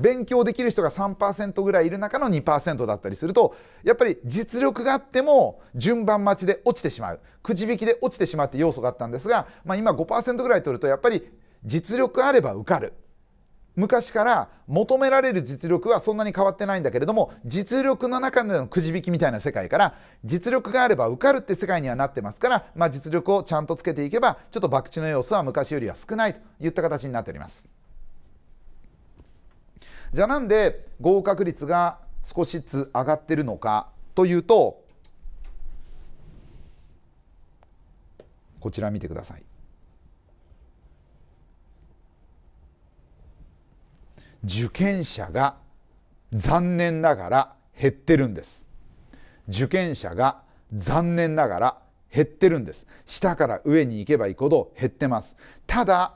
勉強できる人が3%ぐらいいる中の2%だったりするとやっぱり実力があっても順番待ちで落ちてしまうくじ引きで落ちてしまうって要素があったんですが、まあ、今5%ぐらい取るとやっぱり実力あれば受かる昔から求められる実力はそんなに変わってないんだけれども実力の中でのくじ引きみたいな世界から実力があれば受かるって世界にはなってますから、まあ、実力をちゃんとつけていけばちょっと博打の要素は昔よりは少ないといった形になっております。じゃあなんで合格率が少しずつ上がってるのかというとこちら見てください。受験者が残念ながら減ってるんです受験者が残念ながら減ってるんです下から上に行けば行くほど減ってますただ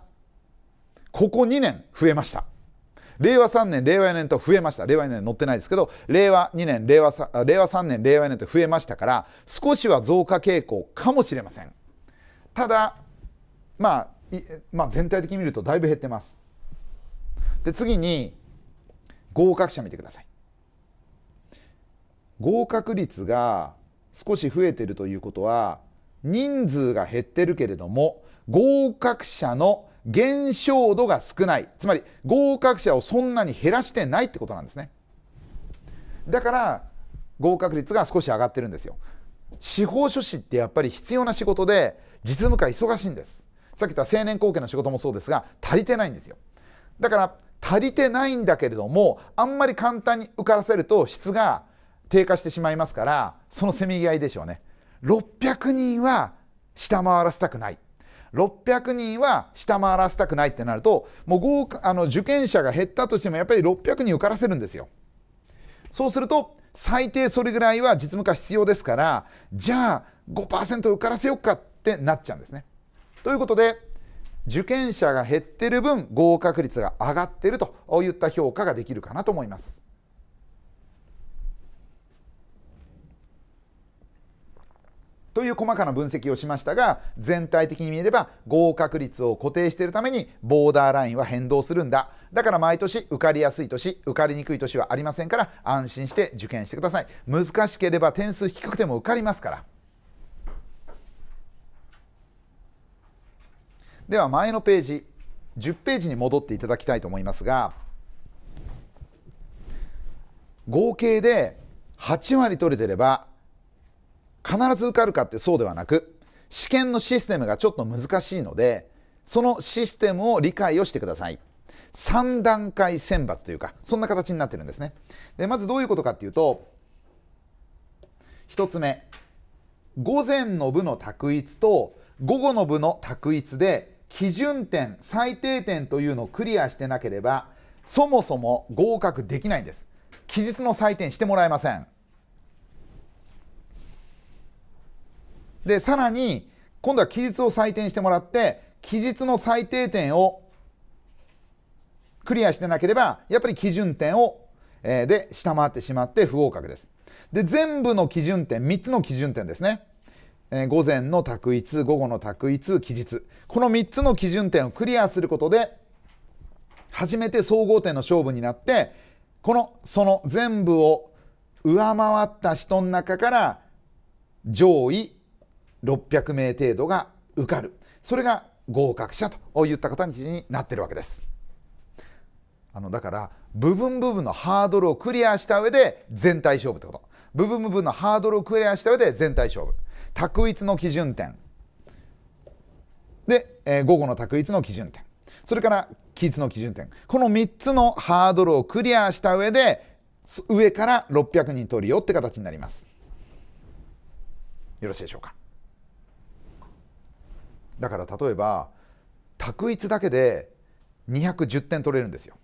ここ2年増えました令和3年令和4年と増えました令和4年載ってないですけど令和2年令和 3, 令和3年令和4年と増えましたから少しは増加傾向かもしれませんただまあ、まあ、全体的に見るとだいぶ減ってますで次に合格者見てください合格率が少し増えてるということは人数が減ってるけれども合格者の減少度が少ないつまり合格者をそんなに減らしてないってことなんですねだから合格率が少し上がってるんですよ司法書士ってやっぱり必要な仕事で実務課忙しいんですさっき言った成年後見の仕事もそうですが足りてないんですよだから足りてないんだけれどもあんまり簡単に受からせると質が低下してしまいますからそのせめぎ合いでしょうね600人は下回らせたくない600人は下回らせたくないってなるともうあの受験者が減ったとしてもやっぱり600人受からせるんですよそうすると最低それぐらいは実務化必要ですからじゃあ5%受からせようかってなっちゃうんですねということで受験者が減ってる分合格率が上がってるといった評価ができるかなと思います。という細かな分析をしましたが全体的に見れば合格率を固定しているためにボーダーラインは変動するんだだから毎年受かりやすい年受かりにくい年はありませんから安心して受験してください難しければ点数低くても受かりますから。では前のページ10ページに戻っていただきたいと思いますが合計で8割取れてれば必ず受かるかってそうではなく試験のシステムがちょっと難しいのでそのシステムを理解をしてください3段階選抜というかそんな形になってるんですねでまずどういうことかっていうと1つ目午前の部の択一と午後の部の択一で基準点最低点というのをクリアしてなければそもそも合格できないんです期日の採点してもらえませんでさらに今度は期日を採点してもらって期日の最低点をクリアしてなければやっぱり基準点を、えー、で下回ってしまって不合格ですで全部の基準点3つの基準点ですねえ午前の択一午後の択一期日この3つの基準点をクリアすることで初めて総合点の勝負になってこのその全部を上回った人の中から上位600名程度が受かるそれが合格者といった形になってるわけです。あのだから部分部分のハードルをクリアした上で全体勝負ってこと部分部分のハードルをクリアした上で全体勝負択一の基準点で、えー、午後の択一の基準点それからキッの基準点この3つのハードルをクリアした上で上から600人取るよって形になりますよろしいでしょうかだから例えば択一だけで210点取れるんですよ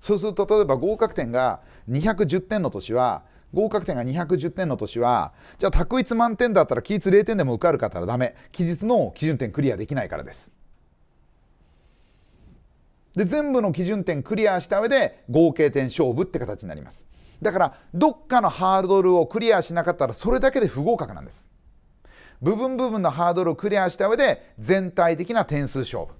そうすると例えば合格点が210点の年は合格点が210点の年はじゃあ択一満点だったら期日0点でも受かるかったらダメ期日の基準点クリアできないからですで全部の基準点クリアした上で合計点勝負って形になりますだからどっかのハードルをクリアしなかったらそれだけで不合格なんです部分部分のハードルをクリアした上で全体的な点数勝負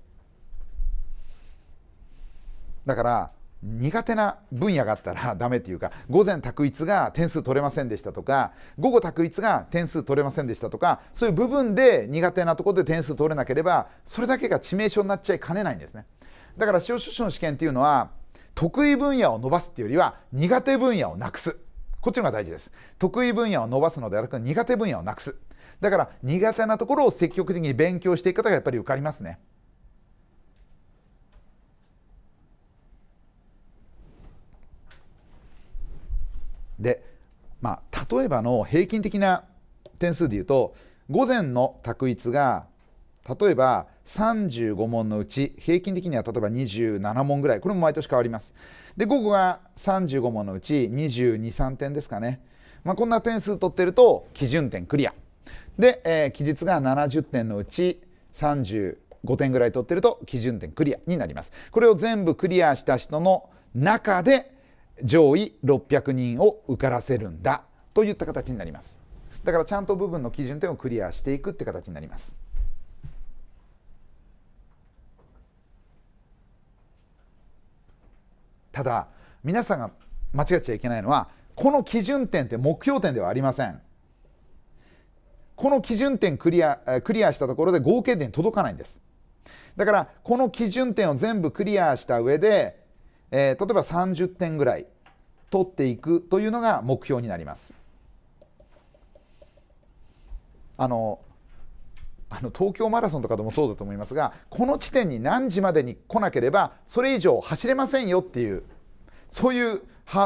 だから苦手な分野があったらダメっていうか午前択一が点数取れませんでしたとか午後択一が点数取れませんでしたとかそういう部分で苦手なところで点数取れなければそれだけが致命傷になっちゃいかねないんですねだから司法書士の試験っていうのは得意分野を伸ばすっていうよりは苦手分野をなくすこっちのが大事です得意分野を伸ばすのではなく苦手分野をなくすだから苦手なところを積極的に勉強していく方がやっぱり受かりますねで、まあ、例えばの平均的な点数でいうと午前の択一が例えば35問のうち平均的には例えば27問ぐらいこれも毎年変わりますで午後が35問のうち223点ですかね、まあ、こんな点数取ってると基準点クリアで、えー、期日が70点のうち35点ぐらい取ってると基準点クリアになりますこれを全部クリアした人の中で上位600人を受からせるんだといった形になりますだからちゃんと部分の基準点をクリアしていくって形になりますただ皆さんが間違っちゃいけないのはこの基準点って目標点ではありませんこの基準点クリアクリアしたところで合計点届かないんですだからこの基準点を全部クリアした上でえー、例えば30点ぐらい取っていくというのが目標になります。あのあの東京マラソンとかでもそうだと思いますがこの地点に何時までに来なければそれ以上走れませんよっていうそういう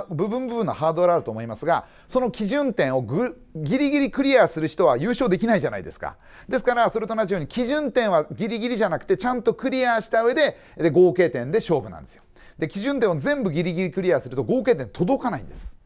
部分部分のハードルあると思いますがその基準点をぐギリギリクリアする人は優勝できないじゃないですかですからそれと同じように基準点はギリギリじゃなくてちゃんとクリアした上でで合計点で勝負なんですよで基準点を全部ギリギリクリアすると合計点届かないんです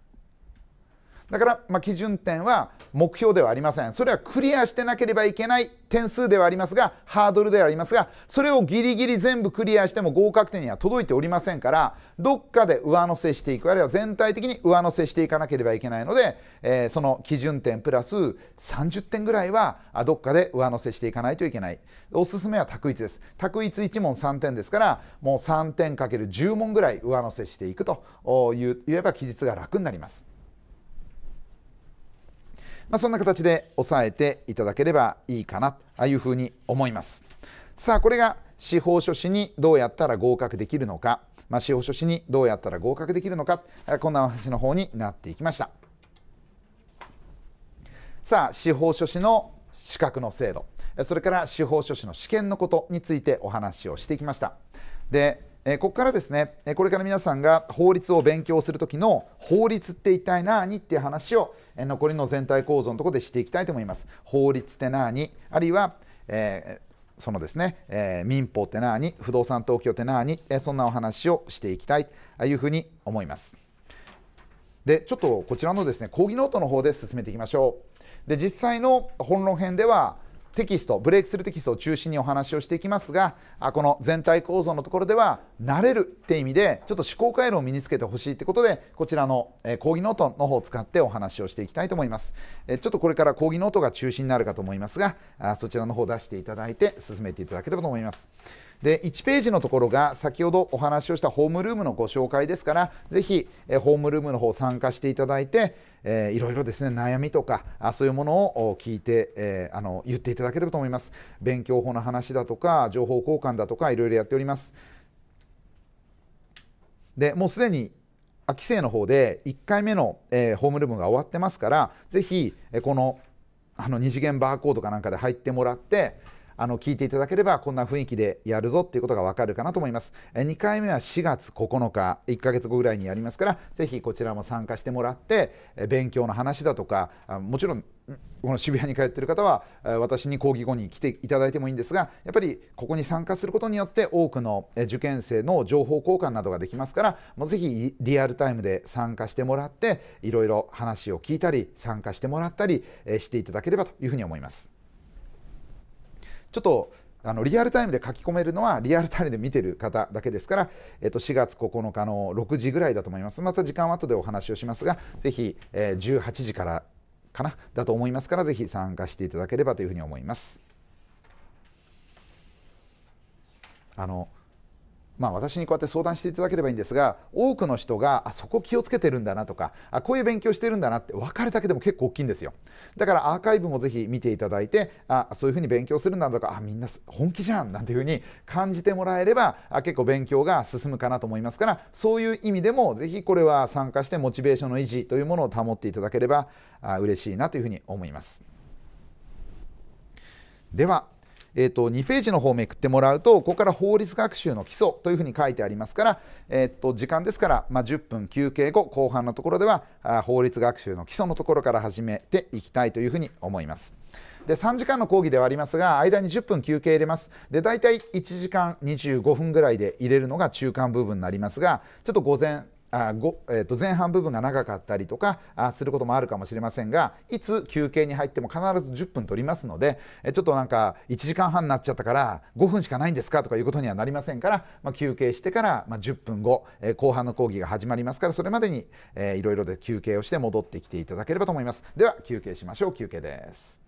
だから、まあ、基準点は目標ではありません。それはクリアしてなければいけない点数ではありますが、ハードルではありますが、それをギリギリ全部クリアしても合格点には届いておりませんから、どっかで上乗せしていく、あるいは全体的に上乗せしていかなければいけないので、えー、その基準点プラス30点ぐらいはどっかで上乗せしていかないといけない。おすすめは択一です。択一1問3点ですから、もう3点かける10問ぐらい上乗せしていくという、えば記述が楽になります。まあ、そんな形で押さえていただければいいかなああいうふうに思います。さあこれが司法書士にどうやったら合格できるのか、まあ、司法書士にどうやったら合格できるのかこんなお話の方になっていきましたさあ司法書士の資格の制度それから司法書士の試験のことについてお話をしてきましたでえここからですね、えこれから皆さんが法律を勉強する時の法律って一体何っていう話を、え残りの全体構造のところでしていきたいと思います。法律って何あるいは、えー、そのですね、えー、民法って何不動産登記って何、えそんなお話をしていきたいというふうに思います。でちょっとこちらのですね講義ノートの方で進めていきましょう。で実際の本論編ではテキストブレイクスルーテキストを中心にお話をしていきますがあこの全体構造のところでは慣れるって意味でちょっと思考回路を身につけてほしいってことでこちらの、え講義ノートの方を使ってお話をしていきたいと思います、えちょっとこれから講義ノートが中心になるかと思いますがあそちらの方を出していただいて進めていただければと思いますで1ページのところが先ほどお話をしたホームルームのご紹介ですからぜひ、えホームルームの方参加していただいて、えー、いろいろですね悩みとかあそういうものを聞いて、えー、あの言っていただければと思います勉強法の話だとか情報交換だとかいろいろやっておりますでもうすでに秋生の方で1回目の、えー、ホームルームが終わってますからぜひ、えこのあの二次元バーコードかなんかで入ってもらってあの聞いていただければこんな雰囲気でやるぞっていうことがわかるかなと思います2回目は4月9日1ヶ月後ぐらいにやりますからぜひこちらも参加してもらって勉強の話だとかもちろんこの渋谷に通っている方は私に講義後に来ていただいてもいいんですがやっぱりここに参加することによって多くの受験生の情報交換などができますからもうぜひリアルタイムで参加してもらっていろいろ話を聞いたり参加してもらったりしていただければというふうに思います。ちょっとあのリアルタイムで書き込めるのはリアルタイムで見てる方だけですから、えっと、4月9日の6時ぐらいだと思いますまた時間は後でお話をしますがぜひ、えー、18時からかなだと思いますからぜひ参加していただければというふうに思いますあのまあ、私にこうやって相談していただければいいんですが多くの人があそこ気をつけてるんだなとかあこういう勉強してるんだなって分かるだけでも結構大きいんですよだからアーカイブもぜひ見ていただいてあそういうふうに勉強するんだとかあみんな本気じゃんなんていうふうに感じてもらえればあ結構勉強が進むかなと思いますからそういう意味でもぜひこれは参加してモチベーションの維持というものを保っていただければあ嬉しいなというふうに思います。ではえーと、2ページの方をめくってもらうとここから法律学習の基礎というふうに書いてありますから、えーと、と時間ですから、まあ、10分休憩後後半のところではあ法律学習の基礎のところから始めていきたいというふうに思います。で3時間の講義ではありますが間に10分休憩入れますで大体1時間25分ぐらいで入れるのが中間部分になりますがちょっと午前あごえー、と前半部分が長かったりとかあすることもあるかもしれませんがいつ休憩に入っても必ず10分取りますので、えちょっとなんか1時間半になっちゃったから5分しかないんですかとかいうことにはなりませんから、まあ、休憩してから、まあ、10分後、え後半の講義が始まりますからそれまでに、いろいろで休憩をして戻ってきていただければと思いますでは休憩しましょう休憩です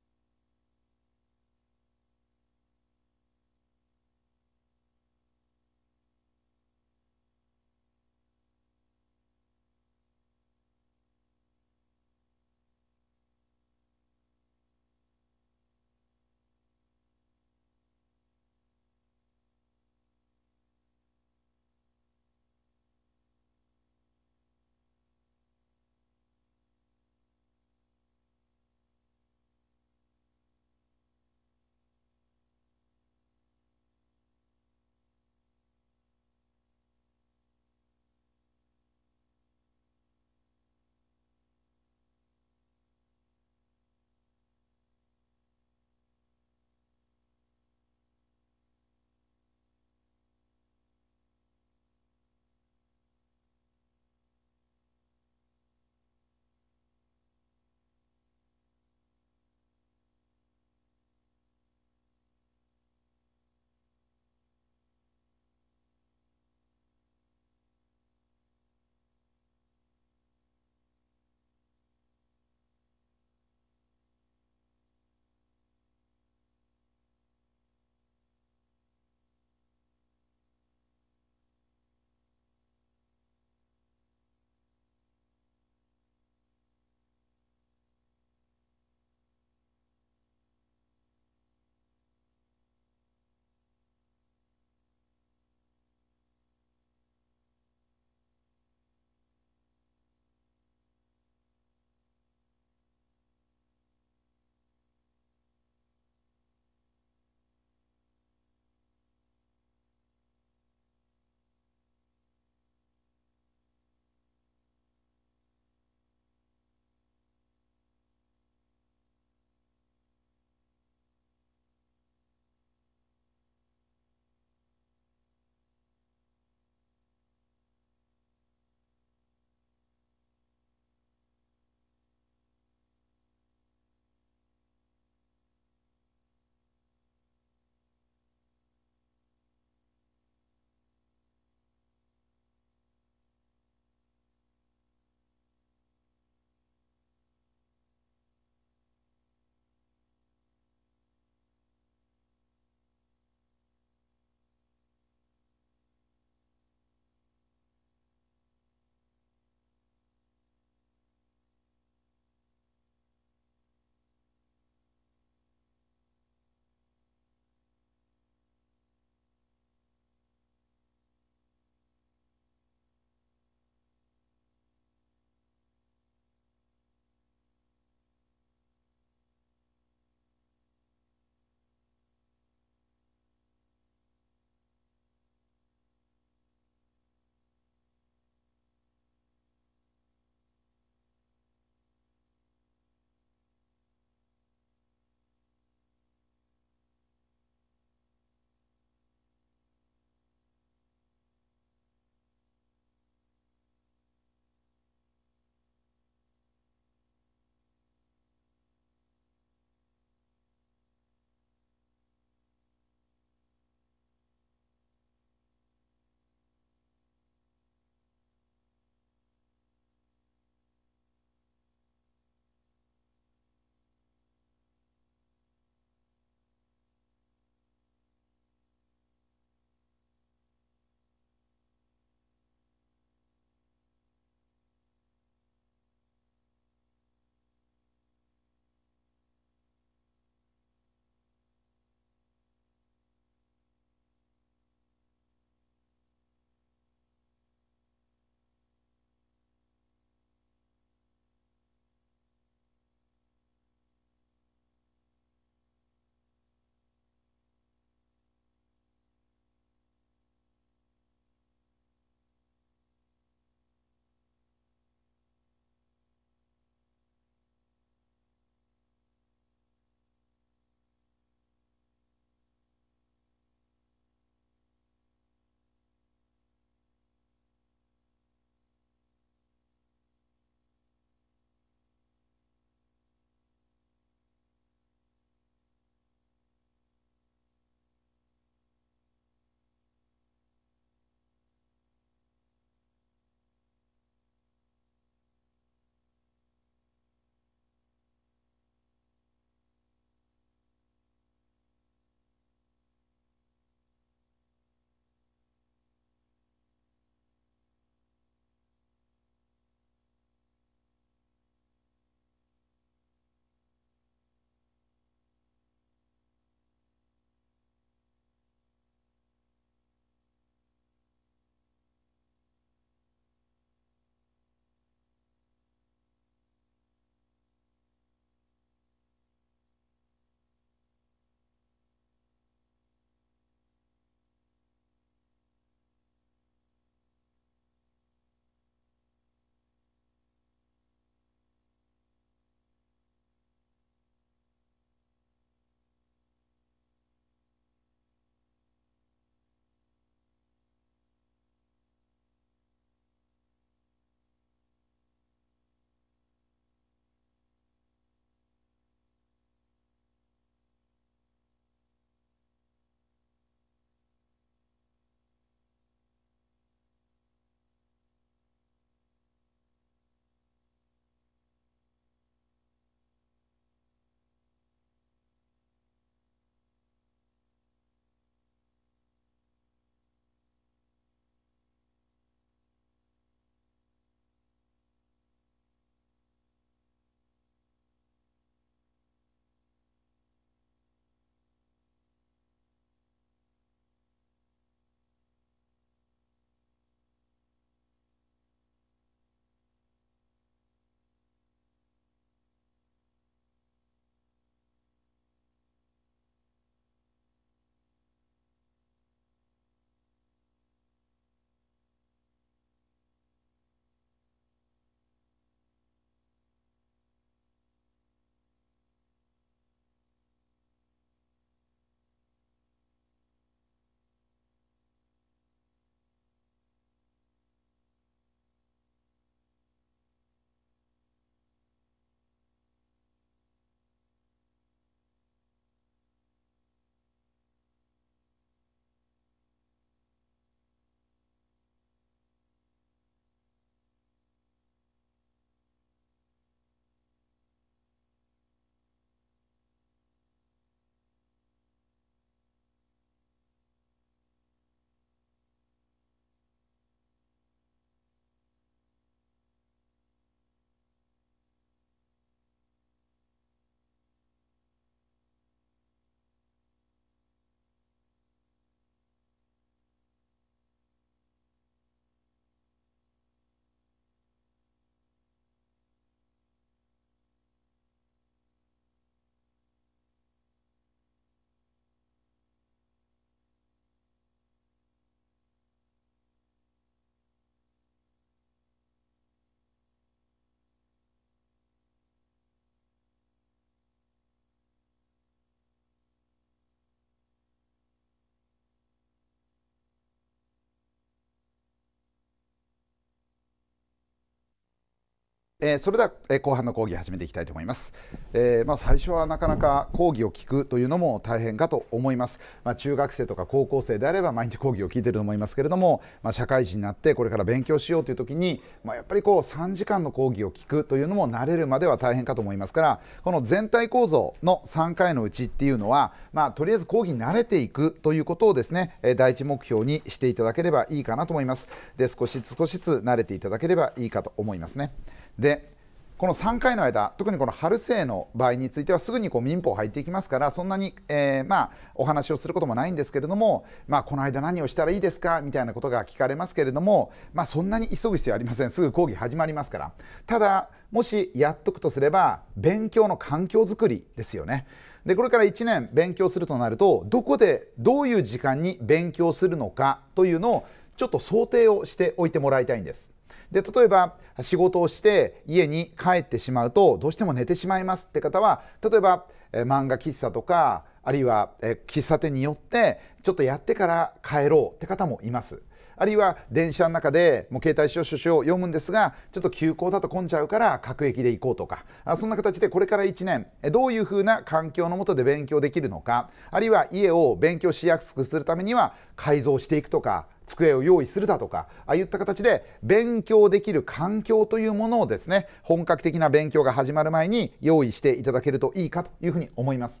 えー、それでは、えー、後半の講義始めていきたいと思います、えー、まあ、最初はなかなか講義を聞くというのも大変かと思います、まあ、中学生とか高校生であれば毎日講義を聞いていると思いますけれども、まあ、社会人になってこれから勉強しようという時に、まやっぱりこう3時間の講義を聞くというのも慣れるまでは大変かと思いますからこの全体構造の3回のうちっていうのは、まとりあえず講義に慣れていくということをですね、え第一目標にしていただければいいかなと思いますで少しずつ少しずつ慣れていただければいいかと思いますね。でこの3回の間特にこの春生の場合についてはすぐにこう民法入っていきますからそんなに、えー、まあ、お話をすることもないんですけれども、まあ、この間何をしたらいいですかみたいなことが聞かれますけれども、まあ、そんなに急ぐ必要ありませんすぐ講義始まりますからただもしやっとくとすれば勉強の環境づくりですよね。でこれから1年勉強するとなるとどこでどういう時間に勉強するのかというのをちょっと想定をしておいてもらいたいんです。で例えば仕事をして家に帰ってしまうとどうしても寝てしまいますって方は例えば、え漫画喫茶とかあるいは、え喫茶店によってちょっとやってから帰ろうって方もいます。あるいは電車の中でもう携帯書書を読むんですがちょっと休校だと混んじゃうから各駅で行こうとかそんな形でこれから1年どういうふうな環境の下で勉強できるのかあるいは家を勉強しやすくするためには改造していくとか机を用意するだとかああいった形で勉強できる環境というものをですね本格的な勉強が始まる前に用意していただけるといいかというふうに思います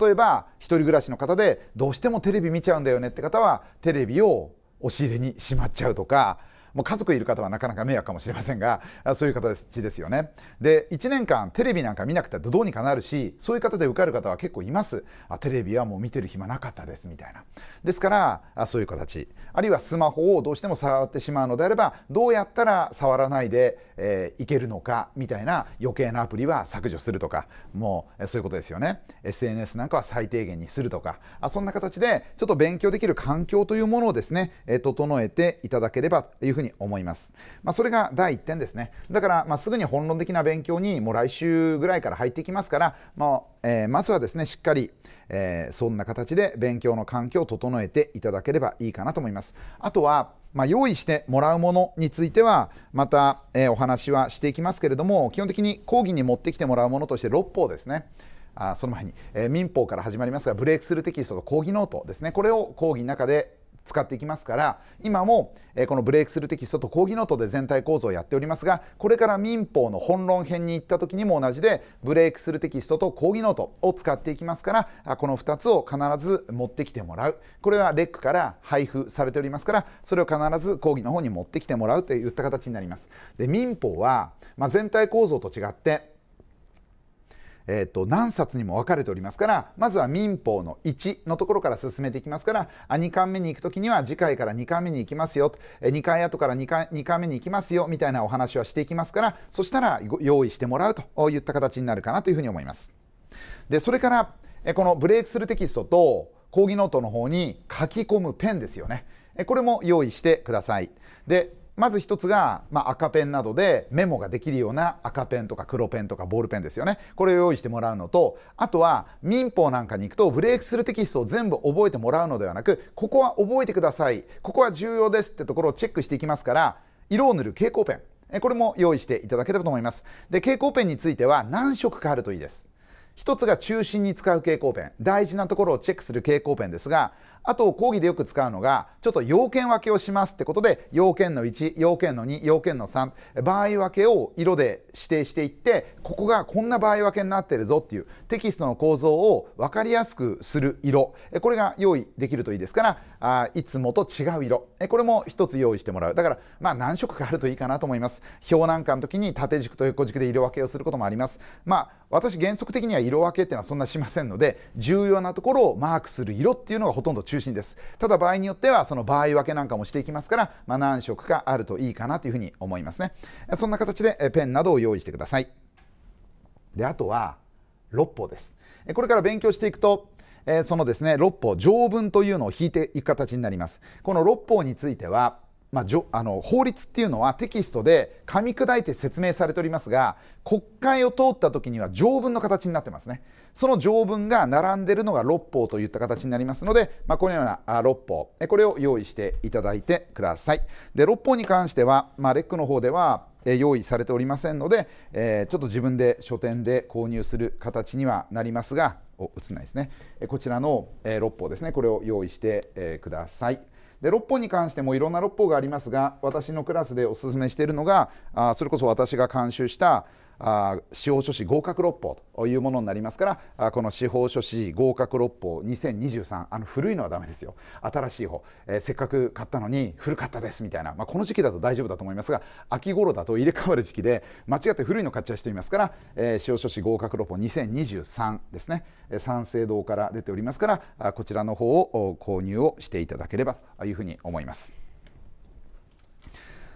例えば1人暮らしの方でどうしてもテレビ見ちゃうんだよねって方はテレビを押し入れにしまっちゃうとかもう家族いる方はなかなか迷惑かもしれませんがそういう形ですよねで1年間テレビなんか見なくてどうにかなるしそういう方で受かる方は結構いますあテレビはもう見てる暇なかったですみたいなですからあそういう形あるいはスマホをどうしても触ってしまうのであればどうやったら触らないで、えー、いけるのかみたいな余計なアプリは削除するとかもうそういうことですよね SNS なんかは最低限にするとかあそんな形でちょっと勉強できる環境というものをですね、え整えていただければというふうにに思います。まあ、それが第1点ですね。だから、まあ、すぐに本論的な勉強にもう来週ぐらいから入ってきますから、まあえー、まずはですね、しっかり、えー、そんな形で勉強の環境を整えていただければいいかなと思います。あとは、まあ、用意してもらうものについてはまた、えー、お話はしていきますけれども基本的に講義に持ってきてもらうものとして6法ですね。あその前に、えー、民法から始まりますがブレイクスルーテキストと講義ノートですねこれを講義の中で使っていきますから今も、えこのブレイクスルーテキストと講義ノートで全体構造をやっておりますがこれから民法の本論編に行った時にも同じでブレイクスルーテキストと講義ノートを使っていきますからこの2つを必ず持ってきてもらうこれはレックから配布されておりますからそれを必ず講義の方に持ってきてもらうといった形になります。で民法は、まあ、全体構造と違ってえーと、何冊にも分かれておりますからまずは民法の1のところから進めていきますから2巻目に行く時には次回から2巻目に行きますよ2回後から 2, 回2巻目に行きますよみたいなお話はしていきますからそしたら用意してもらうといった形になるかなというふうに思います。でそれからこのブレイクルーテキストと講義ノートの方に書き込むペンですよねこれも用意してください。でまず一つが、まあ、赤ペンなどでメモができるような赤ペンとか黒ペンとかボールペンですよねこれを用意してもらうのとあとは民法なんかに行くとブレイクするテキストを全部覚えてもらうのではなくここは覚えてくださいここは重要ですってところをチェックしていきますから色を塗る蛍光ペンこれも用意していただければと思いますで蛍光ペンについては何色かあるといいです一つが中心に使う蛍光ペン大事なところをチェックする蛍光ペンですがあと講義でよく使うのがちょっと要件分けをしますってことで要件の1要件の2要件の3場合分けを色で指定していってここがこんな場合分けになってるぞっていうテキストの構造を分かりやすくする色これが用意できるといいですからあいつもと違う色これも一つ用意してもらうだからまあ何色かあるといいかなと思います表なんかの時に縦軸と横軸で色分けをすることもありますまあ私原則的には色分けっていうのはそんなしませんので重要なところをマークする色っていうのがほとんど中中心ですただ場合によってはその場合分けなんかもしていきますから、まあ、何色かあるといいかなというふうに思いますねそんな形でペンなどを用意してくださいであとは六法ですこれから勉強していくとえそのですね六法条文というのを引いていく形になりますこの六法についてはまあ、じょあの法律っていうのはテキストで噛み砕いて説明されておりますが国会を通った時には条文の形になってますねその条文が並んでいるのが6法といった形になりますので、まあ、このような6法これを用意していただいてくださいで6法に関しては、まあ、レックの方では用意されておりませんので、えー、ちょっと自分で書店で購入する形にはなりますがお映んないですねこちらの6法ですねこれを用意してくださいで6法に関してもいろんな6法がありますが私のクラスでおすすめしているのがあそれこそ私が監修した司法書士合格六法というものになりますからこの司法書士合格六法2023あの古いのはダメですよ新しい方、えー、せっかく買ったのに古かったですみたいな、まあ、この時期だと大丈夫だと思いますが秋頃だと入れ替わる時期で間違って古いの買っちゃう人いますから、えー、司法書士合格六法2023ですね三省堂から出ておりますからこちらの方を購入をしていただければというふうに思います。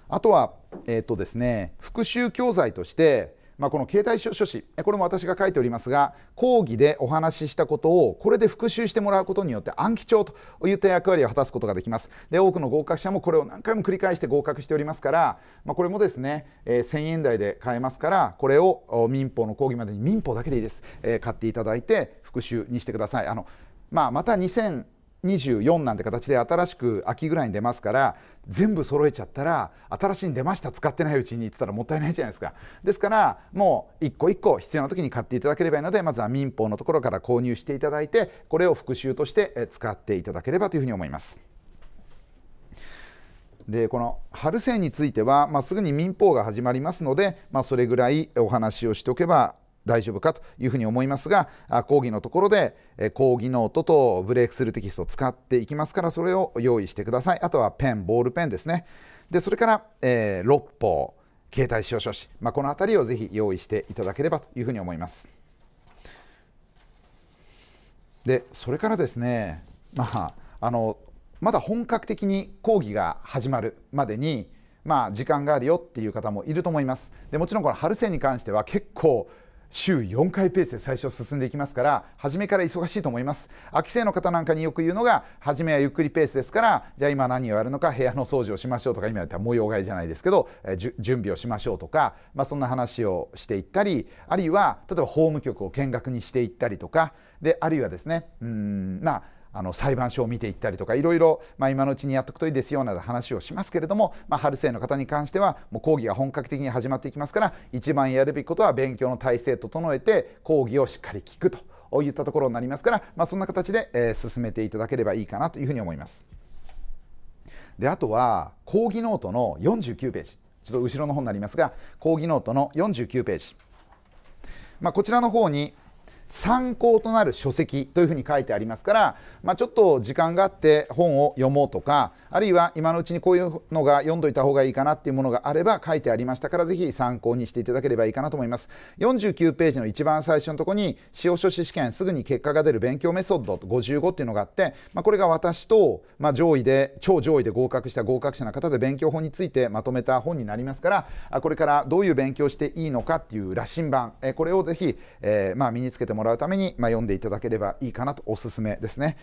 あとは、えーとですね、復習教材としてまあ、この携帯書士これも私が書いておりますが講義でお話ししたことをこれで復習してもらうことによって暗記帳といった役割を果たすことができますで多くの合格者もこれを何回も繰り返して合格しておりますから、まあ、これもですね、えー、1000円台で買えますからこれを民法の講義までに民法だけでいいです、えー、買っていただいて復習にしてくださいあの、まあ、また2 0 24なんて形で新しく秋ぐらいに出ますから全部揃えちゃったら新しいに出ました使ってないうちに言ってたらもったいないじゃないですかですからもう一個一個必要な時に買っていただければいいのでまずは民法のところから購入していただいてこれを復習として使っていただければというふうに思います。でこの春戦については、まあ、すぐに民法が始まりますので、まあ、それぐらいお話をしておけば大丈夫かというふうに思いますが講義のところで講義ノートとブレイクスルーテキストを使っていきますからそれを用意してくださいあとはペンボールペンですねでそれから、えー、6法携帯使用書士、まあ、この辺りをぜひ用意していただければというふうに思いますでそれからですね、まあ、あのまだ本格的に講義が始まるまでに、まあ、時間があるよっていう方もいると思いますでもちろんこの春戦に関しては結構週4回ペースで最初進んでいきますから初めから忙しいと思います秋生の方なんかによく言うのが初めはゆっくりペースですからじゃあ今何をやるのか部屋の掃除をしましょうとか今やったら模様替えじゃないですけど、えー、準備をしましょうとか、まあ、そんな話をしていったりあるいは例えば法務局を見学にしていったりとかであるいはですねうんまああの裁判所を見ていったりとかいろいろ、まあ、今のうちにやっとくといいですよなど話をしますけれども、まあ、春生の方に関してはもう講義が本格的に始まっていきますから一番やるべきことは勉強の体制整えて講義をしっかり聞くといったところになりますから、まあ、そんな形で、えー、進めていただければいいかなというふうに思います。であとは講義ノートの49ページちょっと後ろの方になりますが講義ノートの49ページ、まあ、こちらの方に参考となる書籍というふうに書いてありますから、まあ、ちょっと時間があって本を読もうとかあるいは今のうちにこういうのが読んどいた方がいいかなっていうものがあれば書いてありましたから是非参考にしていただければいいかなと思います49ページの一番最初のとこに司法書士試験すぐに結果が出る勉強メソッド55っていうのがあって、まあ、これが私と、ま上位で超上位で合格した合格者の方で勉強法についてまとめた本になりますからこれからどういう勉強していいのかっていう羅針盤これを是非えー、まあ、身につけてももらうために、まあ、読んでいただければいいかなとおすすめですね。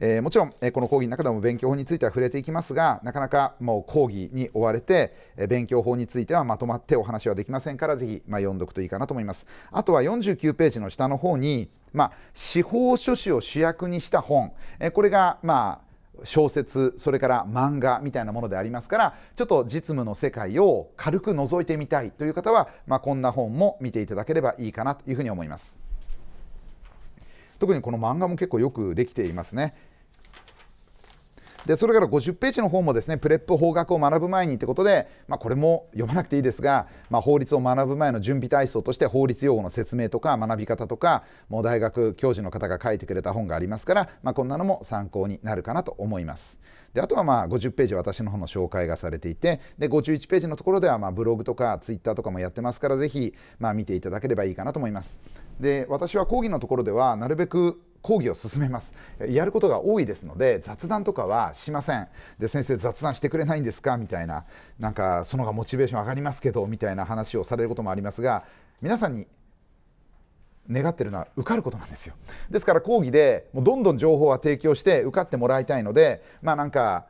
えー、もちろん、えー、この講義の中でも勉強法については触れていきますがなかなかもう講義に追われて、えー、勉強法についてはまとまってお話はできませんからぜひ、まあ、読んでおくといいかなと思いますあとは49ページの下の方に、まあ、司法書士を主役にした本、えー、これがまあ小説それから漫画みたいなものでありますからちょっと実務の世界を軽く覗いてみたいという方は、まあ、こんな本も見ていただければいいかなというふうに思います。特にこの漫画も結構よくできていますね。でそれから50ページの方もですねプレップ法学を学ぶ前にってことで、まあ、これも読まなくていいですが、まあ、法律を学ぶ前の準備体操として法律用語の説明とか学び方とかもう大学教授の方が書いてくれた本がありますから、まあ、こんなのも参考になるかなと思います。であとはまあ50ページ私の方の紹介がされていてで51ページのところではまブログとかツイッターとかもやってますから是非ま見ていただければいいかなと思います。で私は講義のところではなるべく講義を進めますやることが多いですので雑談とかはしませんで先生雑談してくれないんですかみたいななんかそのがモチベーション上がりますけどみたいな話をされることもありますが皆さんに願ってるのは受かることなんですよですから講義でもうどんどん情報は提供して受かってもらいたいのでまあなんか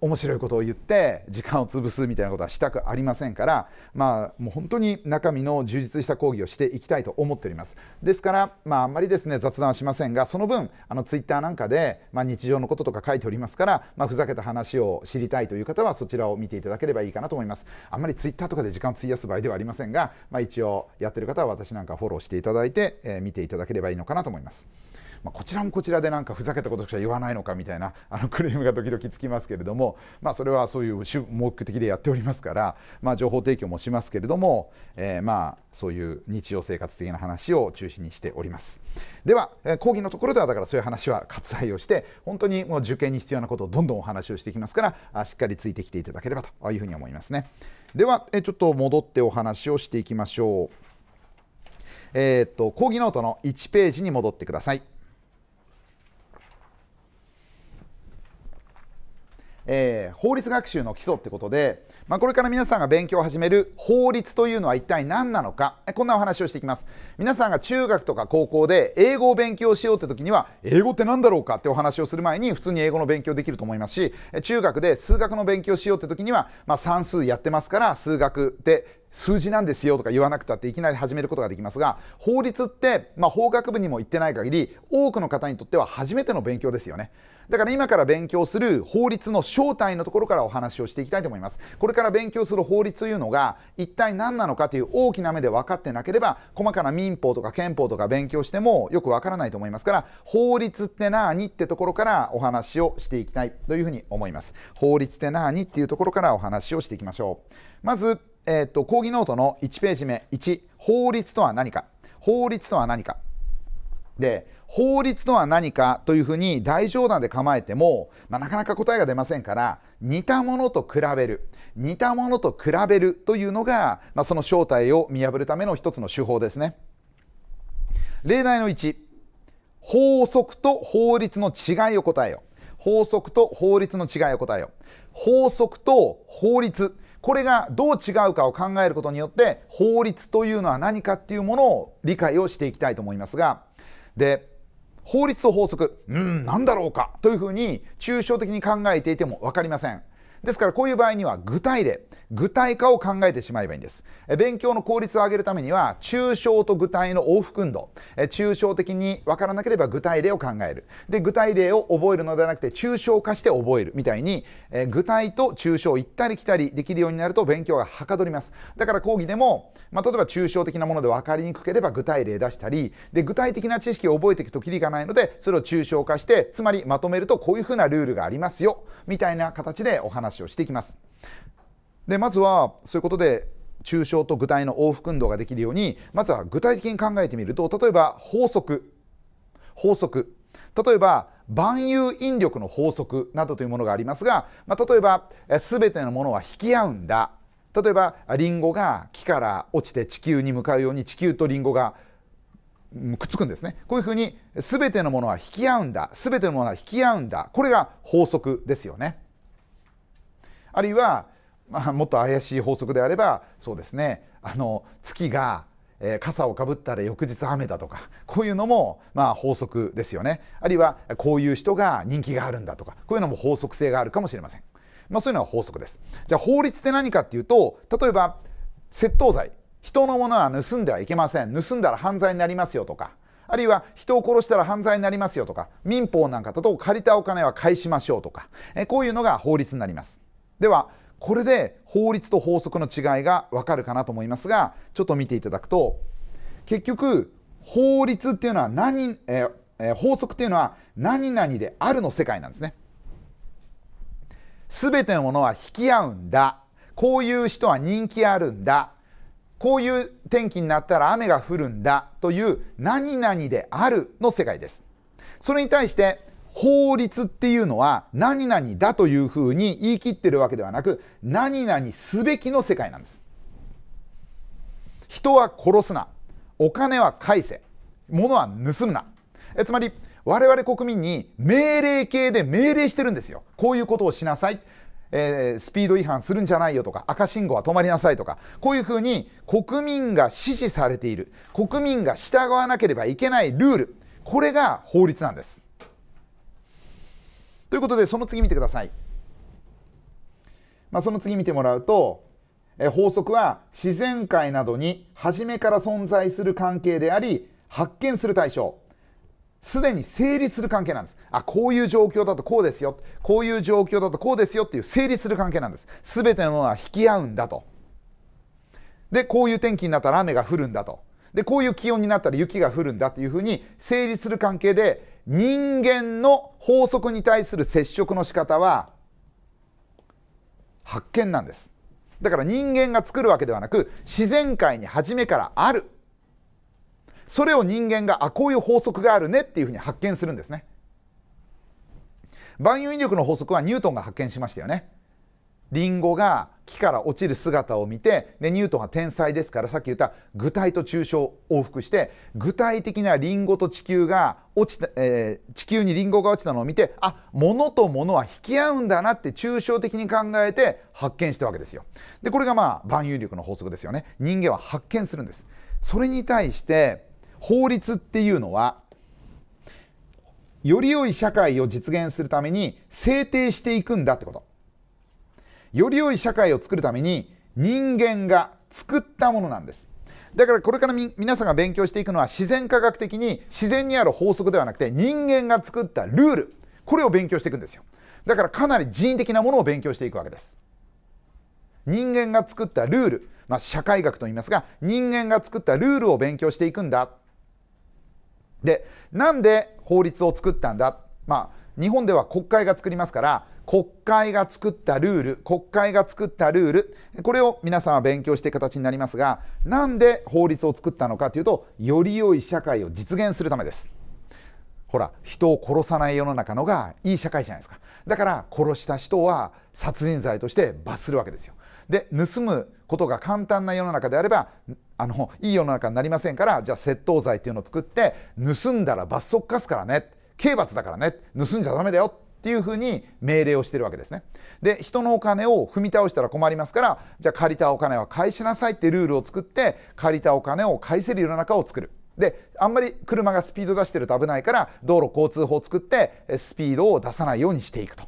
面白いことを言って時間を潰すみたいなことはしたくありませんからまあもう本当に中身の充実した講義をしていきたいと思っておりますですからまああんまりですね雑談はしませんがその分あのツイッターなんかで、まあ、日常のこととか書いておりますから、まあ、ふざけた話を知りたいという方はそちらを見ていただければいいかなと思いますあんまりツイッターとかで時間を費やす場合ではありませんが、まあ、一応やってる方は私なんかフォローしていただいて、えー、見ていただければいいのかなと思いますまあ、こちらもこちらでなんかふざけたことしか言わないのかみたいな [laughs] あのクレームが時々つきますけれども、まあ、それはそういう目的でやっておりますから、まあ、情報提供もしますけれども、えー、まあそういう日常生活的な話を中心にしておりますでは、えー、講義のところではだからそういう話は割愛をして本当にもう受験に必要なことをどんどんお話をしていきますからあしっかりついてきていただければというふうに思いますねでは、えー、ちょっと戻ってお話をしていきましょうえー、っと講義ノートの1ページに戻ってくださいえー、法律学習の基礎ってことで、まあ、これから皆さんが勉強を始める法律というのは一体何なのかこんなお話をしていきます皆さんが中学とか高校で英語を勉強しようって時には英語って何だろうかってお話をする前に普通に英語の勉強できると思いますし中学で数学の勉強しようって時には、まあ、算数やってますから数学で数字なんですよとか言わなくたっていきなり始めることができますが法律って、まあ、法学部にも行ってない限り多くの方にとっては初めての勉強ですよねだから今から勉強する法律の正体のところからお話をしていきたいと思いますこれから勉強する法律というのが一体何なのかという大きな目で分かってなければ細かな民法とか憲法とか勉強してもよく分からないと思いますから法律って何ってところからお話をしていきたいというふうに思います法律って何っていうところからお話をしていきましょうまずえー、っと講義ノートの1ページ目1法律とは何か法律とは何かで法律とは何かというふうに大冗談で構えても、まあ、なかなか答えが出ませんから似たものと比べる似たものと比べるというのが、まあ、その正体を見破るための一つの手法ですね例題の1法則と法律の違いを答えよ法則と法律の違いを答えよ法則と法律これがどう違うかを考えることによって法律というのは何かっていうものを理解をしていきたいと思いますがで法律と法則うん何だろうかというふうに抽象的に考えていても分かりません。ですからこういう場合には具体例具体化を考えてしまえばいいんです勉強の効率を上げるためには抽象と具体の往復運動抽象的に分からなければ具体例を考えるで具体例を覚えるのではなくて抽象化して覚えるみたいに具体と抽象行ったり来たりできるようになると勉強がはかどりますだから講義でも、まあ、例えば抽象的なもので分かりにくければ具体例出したりで具体的な知識を覚えていくときりがないのでそれを抽象化してつまりまとめるとこういうふうなルールがありますよみたいな形でお話話をしていきます。でまずはそういうことで抽象と具体の往復運動ができるようにまずは具体的に考えてみると例えば法則法則例えば万有引力の法則などというものがありますが、まあ、例えば全てのものは引き合うんだ例えばリンゴが木から落ちて地球に向かうように地球とリンゴがくっつくんですねこういうふうに全てのものは引き合うんだ全てのものは引き合うんだこれが法則ですよね。あるいは、まあ、もっと怪しい法則であればそうですねあの月が、えー、傘をかぶったら翌日雨だとかこういうのも、まあ、法則ですよねあるいはこういう人が人気があるんだとかこういうのも法則性があるかもしれません、まあ、そういうのは法則ですじゃあ法律って何かっていうと例えば窃盗罪人のものは盗んではいけません盗んだら犯罪になりますよとかあるいは人を殺したら犯罪になりますよとか民法なんかだと借りたお金は返しましょうとかえこういうのが法律になりますではこれで法律と法則の違いがわかるかなと思いますがちょっと見ていただくと結局法律っていうのは何、えーえー、法則っていうのは何々であるの世界なんですね。すべてのものは引き合うんだこういう人は人気あるんだこういう天気になったら雨が降るんだという何々であるの世界です。それに対して法律っていうのは何々だというふうに言い切ってるわけではなく何々すべきの世界なんです人は殺すなお金は返せ物は盗むなえつまり我々国民に命令系で命令してるんですよこういうことをしなさいえー、スピード違反するんじゃないよとか赤信号は止まりなさいとかこういうふうに国民が支持されている国民が従わなければいけないルールこれが法律なんですということで、その次見てください。まあ、その次見てもらうと、え法則は自然界などに初めから存在する関係であり、発見する対象。すでに成立する関係なんです。あ、こういう状況だとこうですよ。こういう状況だとこうですよっていう成立する関係なんです。すべてのものは引き合うんだと。で、こういう天気になったら雨が降るんだと。で、こういう気温になったら雪が降るんだというふうに成立する関係で人間の法則に対する接触の仕方は発見なんですだから人間が作るわけではなく自然界に初めからあるそれを人間があこういう法則があるねっていうふうに発見するんですね万有引力の法則はニュートンが発見しましたよねリンゴが木から落ちる姿を見てでニュートンは天才ですからさっき言った具体と抽象を往復して具体的なリンゴと地球が落ちた、えー、地球にリンゴが落ちたのを見てあ物と物は引き合うんだなって抽象的に考えて発見したわけですよ。でこれがまあ万有力の法則ですよね。人間は発見するんです。それに対して法律っていうのはより良い社会を実現するために制定していくんだってこと。より良い社会を作るために人間が作ったものなんですだからこれから皆さんが勉強していくのは自然科学的に自然にある法則ではなくて人間が作ったルールこれを勉強していくんですよだからかなり人為的なものを勉強していくわけです人間が作ったルール、まあ、社会学と言いますが人間が作ったルールを勉強していくんだでなんで法律を作ったんだまあ日本では国会が作りますから国会が作ったルール国会が作ったルールこれを皆さんは勉強していく形になりますがなんで法律を作ったのかというとより良い社会を実現するためです。ほら人を殺さない世の中のがいい社会じゃないですかだから殺した人は殺人罪として罰するわけですよで盗むことが簡単な世の中であればあのいい世の中になりませんからじゃあ窃盗罪っていうのを作って盗んだら罰則化すからね刑罰だからね盗んじゃダメだよっていうふうに命令をしてるわけですね。で人のお金を踏み倒したら困りますからじゃあ借りたお金は返しなさいってルールを作って借りたお金を返せる世の中を作る。であんまり車がスピード出してると危ないから道路交通法を作ってスピードを出さないようにしていくと。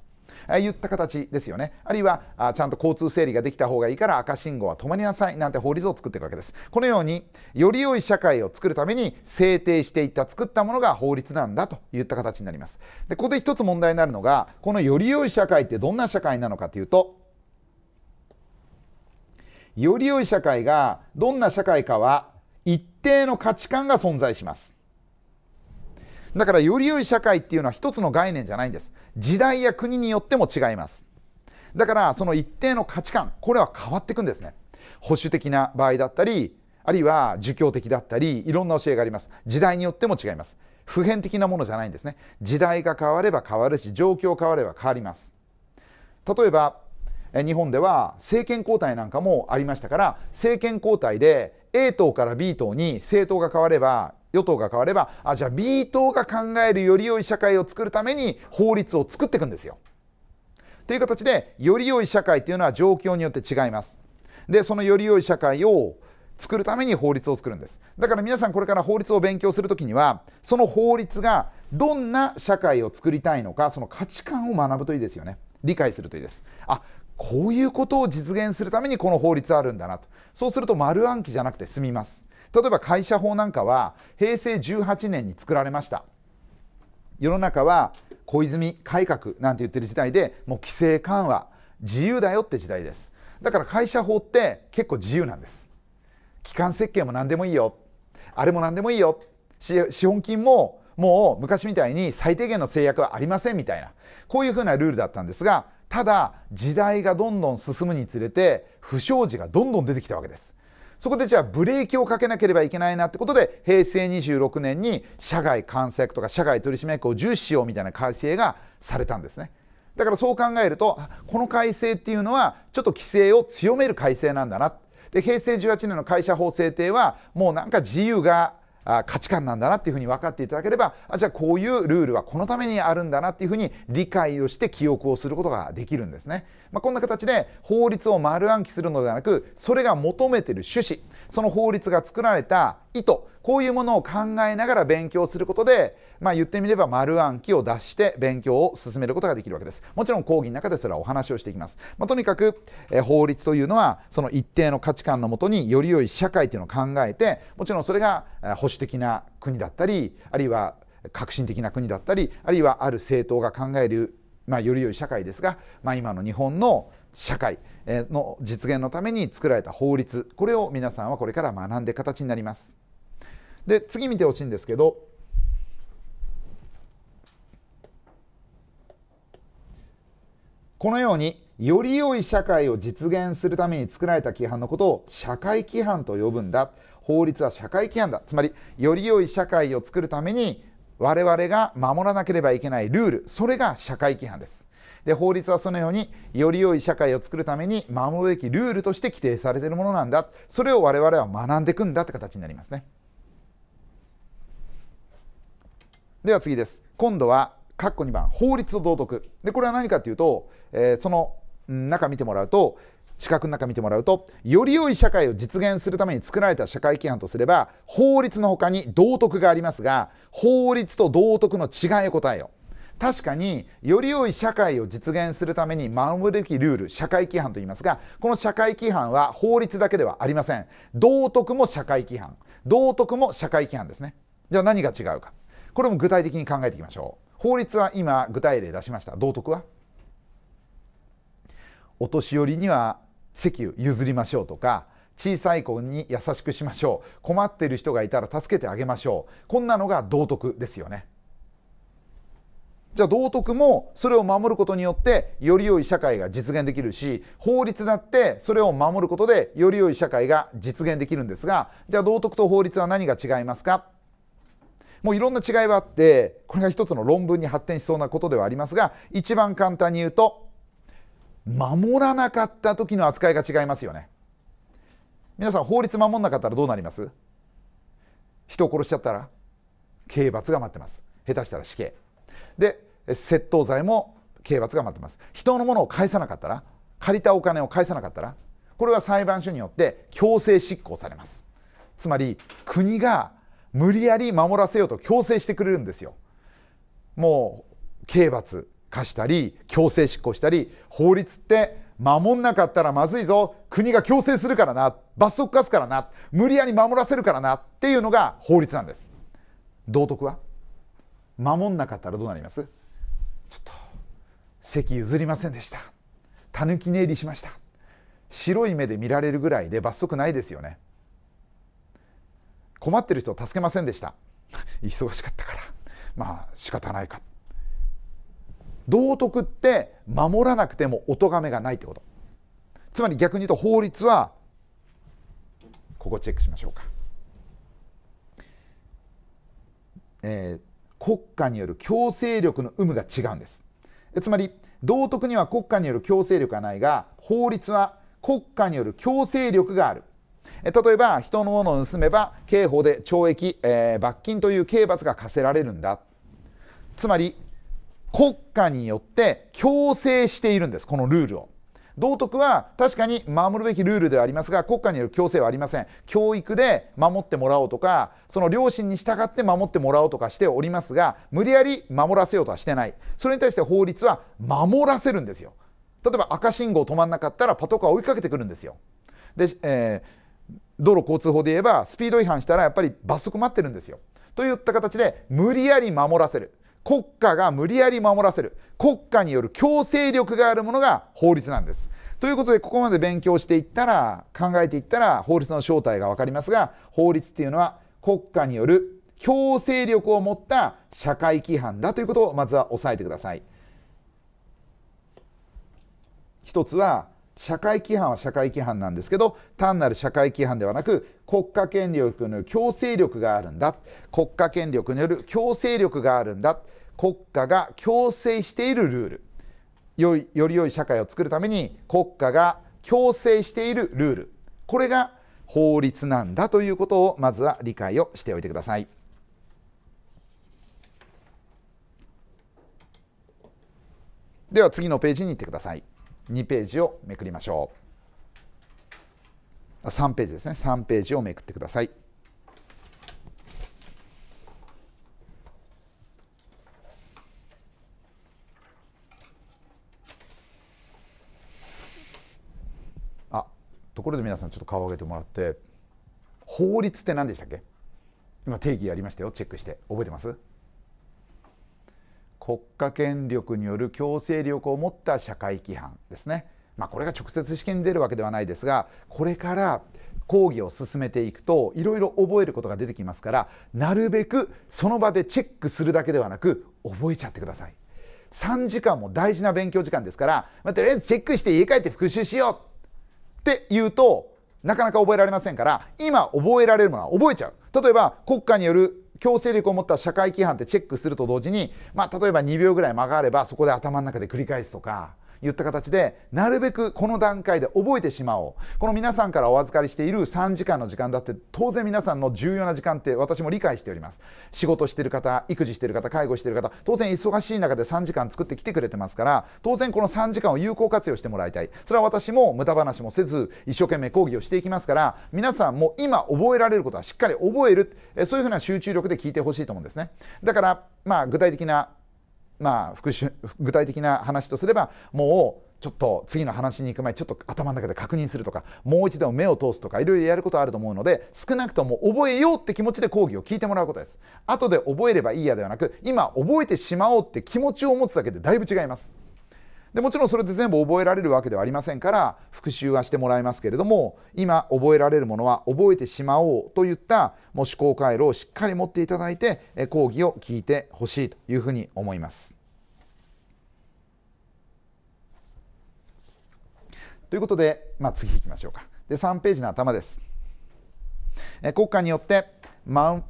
言った形ですよねあるいはあちゃんと交通整理ができた方がいいから赤信号は止まりなさいなんて法律を作っていくわけですこのようにより良い社会を作るために制定していった作ったものが法律なんだといった形になりますでここで一つ問題になるのがこのより良い社会ってどんな社会なのかというとより良い社会がどんな社会かは一定の価値観が存在しますだからより良い社会っていうのは一つの概念じゃないんです時代や国によっても違いますだからその一定の価値観これは変わっていくんですね保守的な場合だったりあるいは儒教的だったりいろんな教えがあります時代によっても違います普遍的なものじゃないんですね時代が変われば変わるし状況変われば変わります例えば日本では政権交代なんかもありましたから政権交代で A 党から B 党に政党が変われば与党が変わればあじゃあ B 党が考えるより良い社会を作るために法律を作っていくんですよ。という形でより良い社会というのは状況によって違います。でそのより良い社会を作るために法律を作るんですだから皆さんこれから法律を勉強する時にはその法律がどんな社会を作りたいのかその価値観を学ぶといいですよね理解するといいですあこういうことを実現するためにこの法律あるんだなとそうすると丸暗記じゃなくて済みます例えば会社法なんかは平成18年に作られました世の中は小泉改革なんて言ってる時代でもう規制緩和自由だよって時代ですだから会社法って結構自由なんです基幹設計も何でもいいよあれも何でもいいよ資本金ももう昔みたいに最低限の制約はありませんみたいなこういうふうなルールだったんですがただ時代がどんどん進むにつれて不祥事がどんどん出てきたわけですそこでじゃあブレーキをかけなければいけないなってことで平成26年に社外監査役とか社外取締役を重視しようみたいな改正がされたんですね。だからそう考えるとこの改正っていうのはちょっと規制を強める改正なんだなで平成18年の会社法制定はもうなんか自由があ価値観なんだなっていうふうに分かっていただければあじゃあこういうルールはこのためにあるんだなっていうふうに理解をして記憶をすることができるんですね、まあ、こんな形で法律を丸暗記するのではなくそれが求めてる趣旨その法律が作られた意図こういうものを考えながら勉強することで、まあ、言ってみれば丸暗記を出して勉強を進めることができるわけですもちろん講義の中でそれはお話をしていきます、まあ、とにかく、え法律というのはその一定の価値観のもとにより良い社会というのを考えてもちろんそれが保守的な国だったりあるいは革新的な国だったりあるいはある政党が考えるまあ、より良い社会ですが、まあ、今の日本の社会の実現のために作られた法律これを皆さんはこれから学んで形になりますで次見てほしいんですけどこのようにより良い社会を実現するために作られた規範のことを社会規範と呼ぶんだ法律は社会規範だつまりより良い社会を作るために我々が守らなければいけないルールそれが社会規範ですで法律はそのようにより良い社会を作るために守るべきルールとして規定されているものなんだそれを我々は学んでいくんだって形になりますねでは次です今度は括弧2番法律と道徳でこれは何かというと、えー、その中見てもらうと資格の中見てもらうとより良い社会を実現するために作られた社会規範とすれば法律のほかに道徳がありますが法律と道徳の違いを答えよう確かにより良い社会を実現するために守るべきルール社会規範と言いますがこの社会規範は法律だけではありません道徳も社会規範道徳も社会規範ですねじゃあ何が違うかこれも具体的に考えていきましょう法律は今具体例出しました道徳はお年寄りには席を譲りましょうとか小さい子に優しくしましょう困っている人がいたら助けてあげましょうこんなのが道徳ですよねじゃあ道徳もそれを守ることによってより良い社会が実現できるし法律だってそれを守ることでより良い社会が実現できるんですがじゃあ道徳と法律は何が違いますかもういろんな違いはあってこれが一つの論文に発展しそうなことではありますが一番簡単に言うと守らなかった時の扱いが違いますよね皆さん法律守んなかったらどうなります人を殺しちゃったら刑罰が待ってます下手したら死刑で窃盗罪も刑罰が待ってます人のものを返さなかったら借りたお金を返さなかったらこれは裁判所によって強制執行されますつまり国が無理やり守らせようと強制してくれるんですよもう刑罰課したり強制執行したり法律って守んなかったらまずいぞ国が強制するからな罰則課すからな無理やり守らせるからなっていうのが法律なんです道徳は守んなかったらどうなりますちょっと席譲りませんでしたたぬき寝入りしました白い目で見られるぐらいで罰則ないですよね困ってる人を助けませんでした忙しかったからまあ仕方ないか道徳って守らなくてもお咎めがないってことつまり逆に言うと法律はここチェックしましょうかえー国家による強制力の有無が違うんですつまり道徳には国家による強制力はないが法律は国家による強制力がある例えば人のものを盗めば刑法で懲役、えー、罰金という刑罰が課せられるんだつまり国家によって強制しているんですこのルールを道徳は確かに守るべきルールではありますが国家による強制はありません教育で守ってもらおうとかその両親に従って守ってもらおうとかしておりますが無理やり守らせようとはしてないそれに対して法律は守らせるんですよ例えば赤信号止まんなかったらパトカー追いかけてくるんですよで、えー、道路交通法で言えばスピード違反したらやっぱり罰則待ってるんですよといった形で無理やり守らせる国家が無理やり守らせる国家による強制力があるものが法律なんです。ということでここまで勉強していったら考えていったら法律の正体が分かりますが法律っていうのは国家による強制力を持った社会規範だということをまずは押さえてください。一つは社会規範は社会規範なんですけど単なる社会規範ではなく国家権力による強制力があるんだ国家権力による強制力があるんだ国家が強制しているルールよりより良い社会を作るために国家が強制しているルールこれが法律なんだということをまずは理解をしておいてください。では次のページに行ってください。2ページをめくりましょう3ページですね3ページをめくってくださいあところで皆さんちょっと顔を上げてもらって法律って何でしたっけ今定義やりましたよチェックして覚えてます国家権力による強制力を持った社会規範ですね、まあ、これが直接試験に出るわけではないですがこれから講義を進めていくといろいろ覚えることが出てきますからなるべくその場でチェックするだけではなく覚えちゃってください。3時間も大事な勉強時間ですから、まあ、とりあえずチェックして家帰って復習しようって言うとなかなか覚えられませんから今覚えられるものは覚えちゃう例えば国家による強制力を持った社会規範ってチェックすると同時に、まあ、例えば2秒ぐらい間があればそこで頭の中で繰り返すとか言った形でなるべくこの段階で覚えてしまおうこの皆さんからお預かりしている3時間の時間だって当然皆さんの重要な時間って私も理解しております仕事してる方育児してる方介護してる方当然忙しい中で3時間作ってきてくれてますから当然この3時間を有効活用してもらいたいそれは私も無駄話もせず一生懸命講義をしていきますから皆さんも今覚えられることはしっかり覚えるそういうふうな集中力で聞いてほしいと思うんですねだからまあ具体的なまあ、復習具体的な話とすればもうちょっと次の話に行く前ちょっと頭の中で確認するとかもう一度目を通すとかいろいろやることあると思うので少なくとも覚えようって気持ちで講義を聞いてもらうことです後で覚えればいいやではなく今覚えてしまおうって気持ちを持つだけでだいぶ違いますでもちろんそれで全部覚えられるわけではありませんから復習はしてもらいますけれども今覚えられるものは覚えてしまおうといったもう思考回路をしっかり持っていただいて講義を聞いてほしいというふうに思います。ということで、まあ、次いきましょうか。で3ページの頭です。国家によってま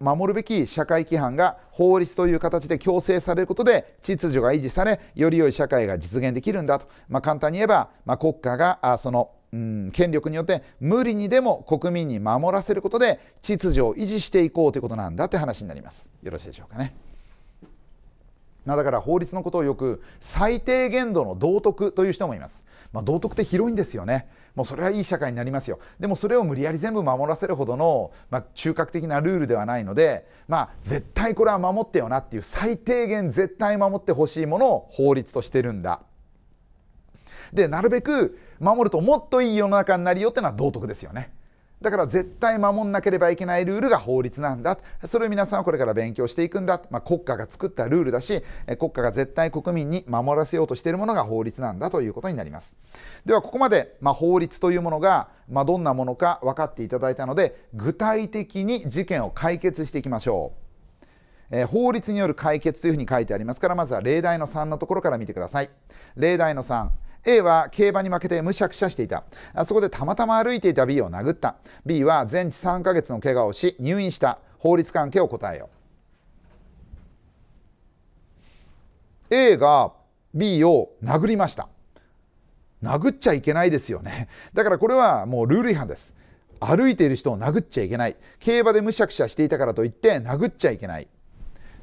守るべき社会規範が法律という形で強制されることで秩序が維持されより良い社会が実現できるんだと、まあ、簡単に言えば、まあ、国家があそのうん、権力によって無理にでも国民に守らせることで秩序を維持していこうということなんだって話になります。よろしいでしょうかね。まあ、だから法律のことをよく最低限度の道徳という人もいます。まあ、道徳って広いんですよね。もうそれはいい社会になりますよでもそれを無理やり全部守らせるほどの、まあ、中核的なルールではないので、まあ、絶対これは守ってよなっていう最低限絶対守ってほしいものを法律としてるんだ。でなるべく守るともっといい世の中になるよってのは道徳ですよね。だから絶対守んなければいけないルールが法律なんだそれを皆さんはこれから勉強していくんだ、まあ、国家が作ったルールだし国家が絶対国民に守らせようとしているものが法律なんだということになりますではここまで、まあ、法律というものが、まあ、どんなものか分かっていただいたので具体的に事件を解決していきましょう、えー、法律による解決というふうに書いてありますからまずは例題の3のところから見てください例題の3 A は競馬に負けてむしゃくしゃしていたあそこでたまたま歩いていた B を殴った B は全治3ヶ月の怪我をし入院した法律関係を答えよ A が B を殴りました殴っちゃいけないですよねだからこれはもうルール違反です歩いている人を殴っちゃいけない競馬でむしゃくしゃしていたからといって殴っちゃいけない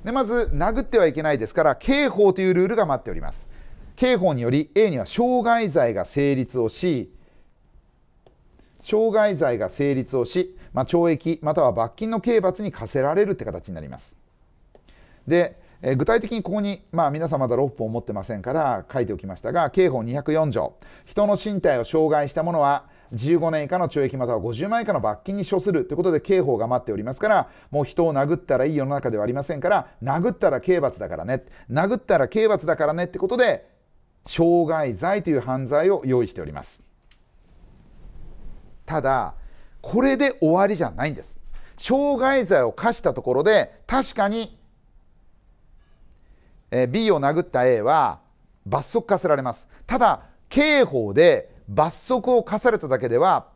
でまず殴ってはいけないですから刑法というルールが待っております刑法により A には傷害罪が成立をし傷害罪が成立をし、まあ、懲役または罰金の刑罰に課せられるって形になります。で、え具体的にここに、まあ、皆様まだ6本持ってませんから書いておきましたが刑法204条人の身体を傷害した者は15年以下の懲役または50万以下の罰金に処するということで刑法が待っておりますからもう人を殴ったらいい世の中ではありませんから殴ったら刑罰だからね殴ったら刑罰だからねってことで傷害罪という犯罪を用意しておりますただこれで終わりじゃないんです傷害罪を課したところで確かに B を殴った A は罰則化せられますただ刑法で罰則を課されただけでは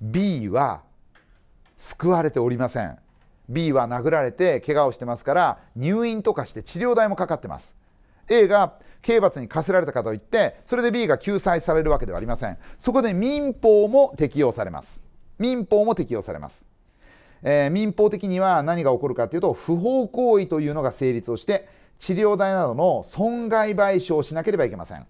B は救われておりません B は殴られて怪我をしてますから入院とかして治療代もかかってます A が刑罰に課せられたかといってそれで B が救済されるわけではありませんそこで民法も適用されます民法も適用されます、えー、民法的には何が起こるかというと不法行為というのが成立をして治療代などの損害賠償をしなければいけません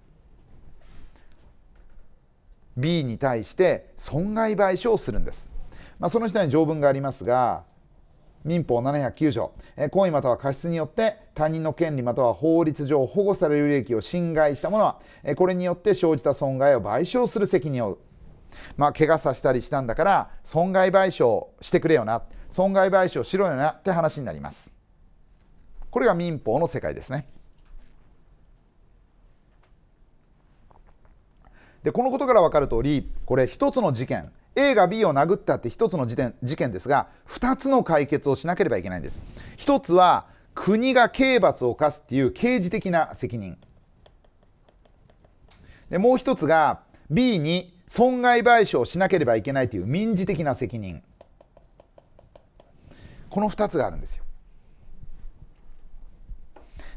B に対して損害賠償をするんです、まあ、その下に条文がありますが民法709条、え行為または過失によって他人の権利または法律上保護される利益を侵害した者は、えこれによって生じた損害を賠償する責任を負う。まあ、怪我させたりしたんだから損害賠償してくれよな損害賠償しろよなって話になりますこれが民法の世界ですねでこのことから分かるとおりこれ一つの事件 A が B を殴ったって1つの事件ですが2つの解決をしなければいけないんです1つは国が刑罰を科すっていう刑事的な責任でもう1つが B に損害賠償をしなければいけないという民事的な責任この2つがあるんですよ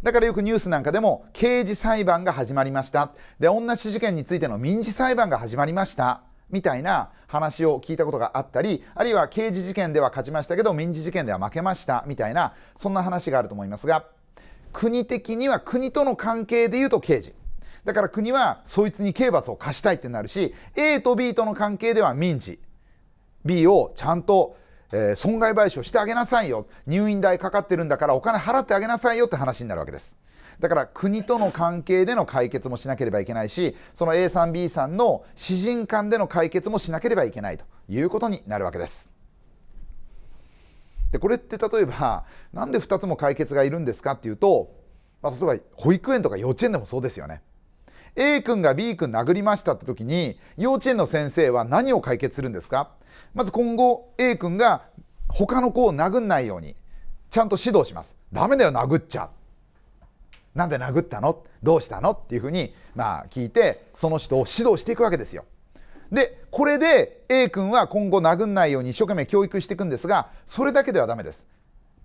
だからよくニュースなんかでも刑事裁判が始まりましたで同じ事件についての民事裁判が始まりましたみたいな話を聞いたことがあったりあるいは刑事事件では勝ちましたけど民事事件では負けましたみたいなそんな話があると思いますが国的には国との関係でいうと刑事だから国はそいつに刑罰を課したいってなるし A と B との関係では民事 B をちゃんと、えー、損害賠償してあげなさいよ入院代かかってるんだからお金払ってあげなさいよって話になるわけです。だから国との関係での解決もしなければいけないしその A さん B さんの私人間での解決もしなければいけないということになるわけです。でこれって例えば何で2つも解決がいるんですかっていうと、まあ、例えば保育園とか幼稚園でもそうですよね。A 君が B 君殴りましたって時に幼稚園の先生は何を解決するんですかまず今後 A 君が他の子を殴んないようにちゃんと指導します。ダメだよ殴っちゃなんで殴ったのどうしたのっていうふうに、まあ、聞いてその人を指導していくわけですよ。でこれで A 君は今後殴んないように一生懸命教育していくんですがそれだけではダメです。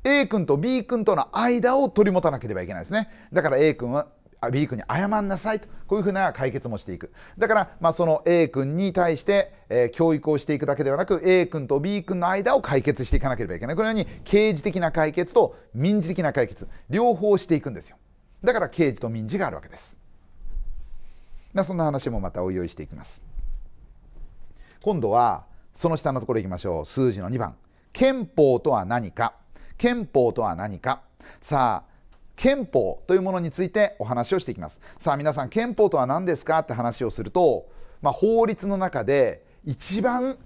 A 君と B 君との間を取り持たなければいけないですね。だから A 君は B 君に謝んなさいとこういうふうな解決もしていくだから、まあ、その A 君に対して、えー、教育をしていくだけではなく A 君と B 君の間を解決していかなければいけないこのように刑事的な解決と民事的な解決両方していくんですよだから刑事と民事があるわけですそんな話もまたお用意していきます今度はその下のところ行きましょう数字の2番憲法とは何か憲法とは何かさあ憲法というものについてお話をしていきますさあ皆さん憲法とは何ですかって話をすると、まあ、法律の中で一番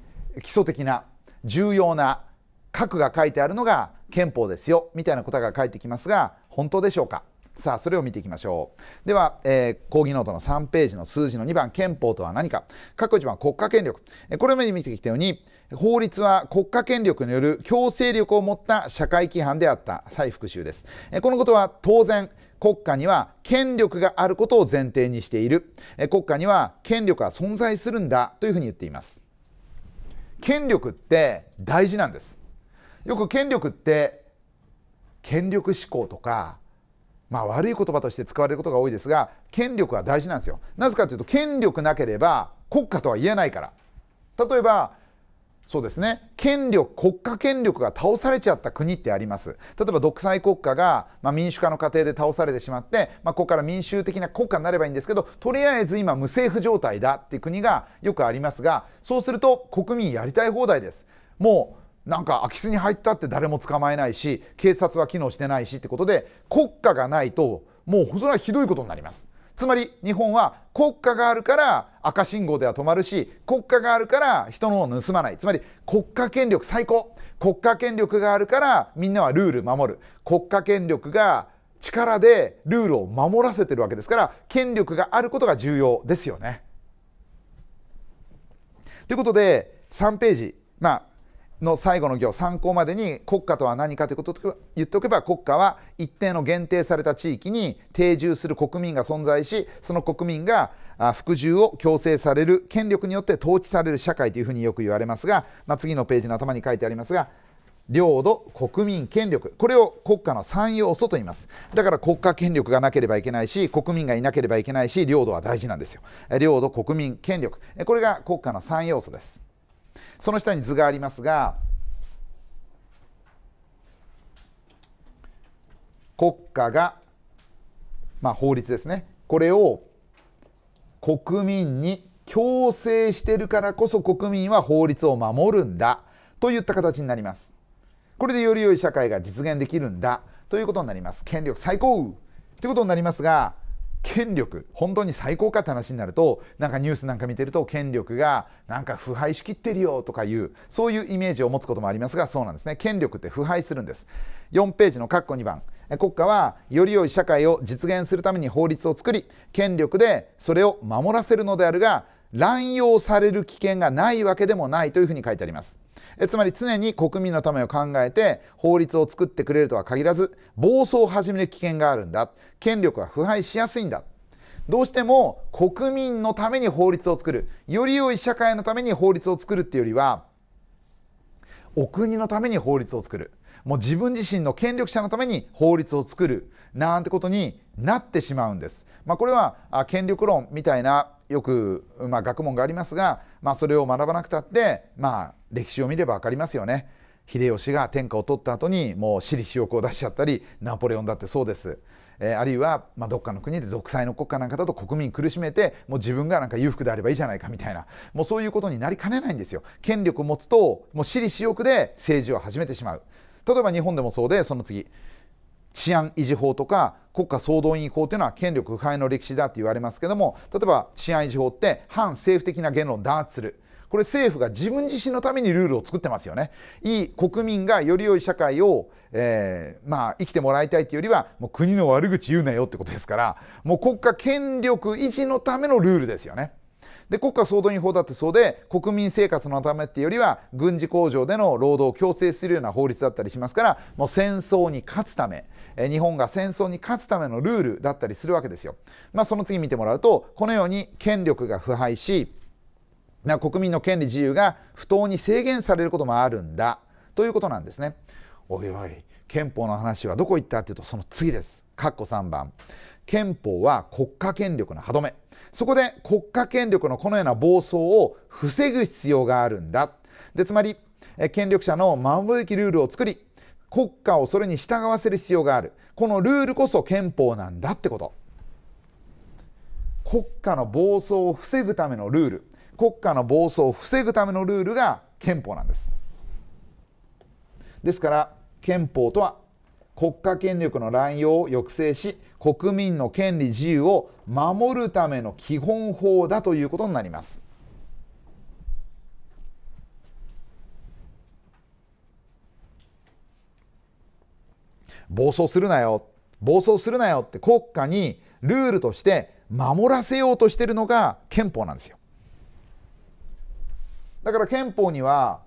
基礎的な重要な核が書いてあるのが憲法ですよみたいなことが返ってきますが本当でしょうかさあそれを見ていきましょうでは、えー、講義ノートの3ページの数字の2番憲法とは何か過去1番国家権力これまで見てきたように法律は国家権力による強制力を持った社会規範であった再復習ですこのことは当然国家には権力があることを前提にしている国家には権力は存在するんだというふうに言っています権力って大事なんですよく権力って権力志向とかまあ、悪い言葉として使われることが多いですが権力は大事なんですよなぜかというと権力なければ国家とは言えないから例えばそうですね権力国家権力が倒されちゃった国ってあります例えば独裁国家が、まあ、民主化の過程で倒されてしまって、まあ、ここから民衆的な国家になればいいんですけどとりあえず今無政府状態だっていう国がよくありますがそうすると国民やりたい放題ですもうなんか空き巣に入ったって誰も捕まえないし警察は機能してないしってことで国家がないともうそれはひどいことになりますつまり日本は国家があるから赤信号では止まるし国家があるから人のを盗まないつまり国家権力最高国家権力があるからみんなはルール守る国家権力が力でルールを守らせてるわけですから権力があることが重要ですよね。ということで3ページまあの最後の行参考までに国家とは何かということを言っておけば国家は一定の限定された地域に定住する国民が存在しその国民が服従を強制される権力によって統治される社会というふうによく言われますが、まあ、次のページの頭に書いてありますが領土、国民、権力、これを国家の三要素と言います。だから国家権力がなければいけないし、国民がいなければいけないし、領土は大事なんですよ。領土、国民、権力、これが国家の三要素です。その下に図がありますが国家が、まあ、法律ですねこれを国民に強制してるからこそ国民は法律を守るんだといった形になりますこれでより良い社会が実現できるんだということになります権力最高ということになりますが権力本当に最高かって話になるとなんかニュースなんか見てると権力がなんか腐敗しきってるよとかいうそういうイメージを持つこともありますがそうなんですね権力って腐敗するんです4ページの括弧2番国家はより良い社会を実現するために法律を作り権力でそれを守らせるのであるが乱用される危険がないわけでもないというふうに書いてあります。えつまり常に国民のためを考えて法律を作ってくれるとは限らず暴走を始める危険があるんだ権力は腐敗しやすいんだどうしても国民のために法律を作るより良い社会のために法律を作るっていうよりはお国のために法律を作るもう自分自身の権力者のために法律を作るなんてことになってしまうんです。まあ、これは権力論みたいなよく、まあ、学問がありますが、まあ、それを学ばなくたって、まあ、歴史を見れば分かりますよね。秀吉が天下を取った後にもう私利私欲を出しちゃったりナポレオンだってそうです。えあるいは、まあ、どっかの国で独裁の国家なんかだと国民苦しめてもう自分がなんか裕福であればいいじゃないかみたいなもうそういうことになりかねないんですよ。権力を持つともう私利私欲で政治を始めてしまう。例えば日本でもそうでその次、治安維持法とか国家総動員法というのは権力腐敗の歴史だと言われますけども例えば治安維持法って反政府的な言論を弾圧するこれ政府が自分自身のためにルールを作ってますよねいい国民がより良い社会を、えー、まあ、生きてもらいたいというよりはもう国の悪口言うなよってことですからもう国家権力維持のためのルールですよね。で国家総動員法だってそうで国民生活のためっていうよりは軍事工場での労働を強制するような法律だったりしますからもう戦争に勝つため日本が戦争に勝つためのルールだったりするわけですよ。まあ、その次見てもらうとこのように権力が腐敗し国民の権利自由が不当に制限されることもあるんだということなんですね。おいおい憲法の話はどこ行ったっていうとその次です。かっこ3番憲法は国家権力の歯止めそこで国家権力のこのような暴走を防ぐ必要があるんだでつまり権力者の守るべきルールを作り国家をそれに従わせる必要があるこのルールこそ憲法なんだってこと国家の暴走を防ぐためのルール国家の暴走を防ぐためのルールが憲法なんですですから憲法とは国家権力の乱用を抑制し国民の権利自由を守るための基本法だということになります暴走するなよ暴走するなよって国家にルールとして守らせようとしてるのが憲法なんですよだから憲法には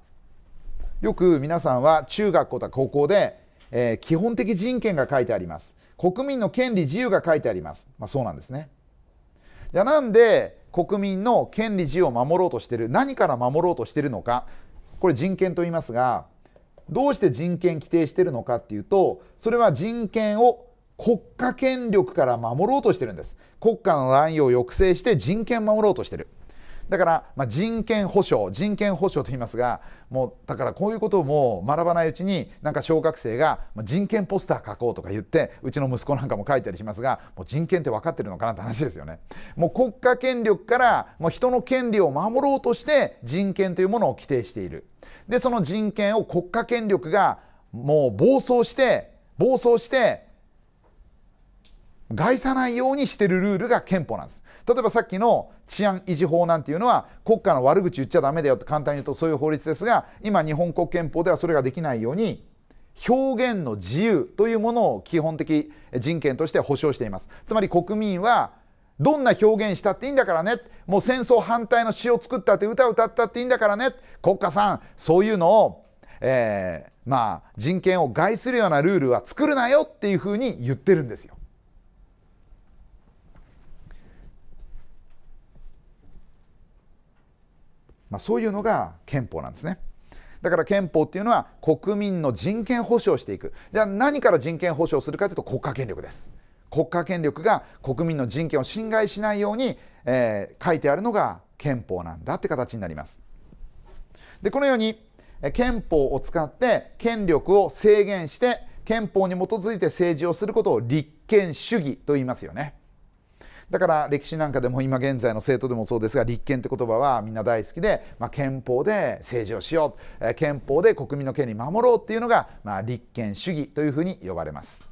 よく皆さんは中学校とか高校で、えー、基本的人権が書いてあります国民の権利自由が書いてあります、まあ、そうなんですねじゃあなんで国民の権利自由を守ろうとしてる何から守ろうとしてるのかこれ人権と言いますがどうして人権規定してるのかっていうとそれは人権を国家権力から守ろうとしてるんです国家の乱用を抑制して人権守ろうとしてるだから、まあ、人権保障人権保障と言いますがもうだからこういうことをもう学ばないうちになんか小学生が人権ポスター書こうとか言ってうちの息子なんかも書いたりしますがもう人権って分かってるのかなって話ですよね。もう国家権力からもう人の権利を守ろうとして人権というものを規定している。でその人権を国家権力がもう暴走して暴走して害さないようにしてるルールが憲法なんです例えばさっきの治安維持法なんていうのは国家の悪口言っちゃダメだよって簡単に言うとそういう法律ですが今日本国憲法ではそれができないように表現の自由というものを基本的人権として保障していますつまり国民はどんな表現したっていいんだからねもう戦争反対の詩を作ったって歌を歌ったっていいんだからね国家さんそういうのを、えー、まあ人権を害するようなルールは作るなよっていうふうに言ってるんですよ。まあ、そういうのが憲法なんですね。だから憲法っていうのは国民の人権保障していく。じゃあ何から人権保障するかというと国家権力です。国家権力が国民の人権を侵害しないように、えー、書いてあるのが憲法なんだって形になります。でこのように憲法を使って権力を制限して憲法に基づいて政治をすることを立憲主義と言いますよね。だから歴史なんかでも今現在の政党でもそうですが立憲って言葉はみんな大好きで、まあ、憲法で政治をしよう憲法で国民の権利守ろうっていうのが、まあ、立憲主義というふうに呼ばれます。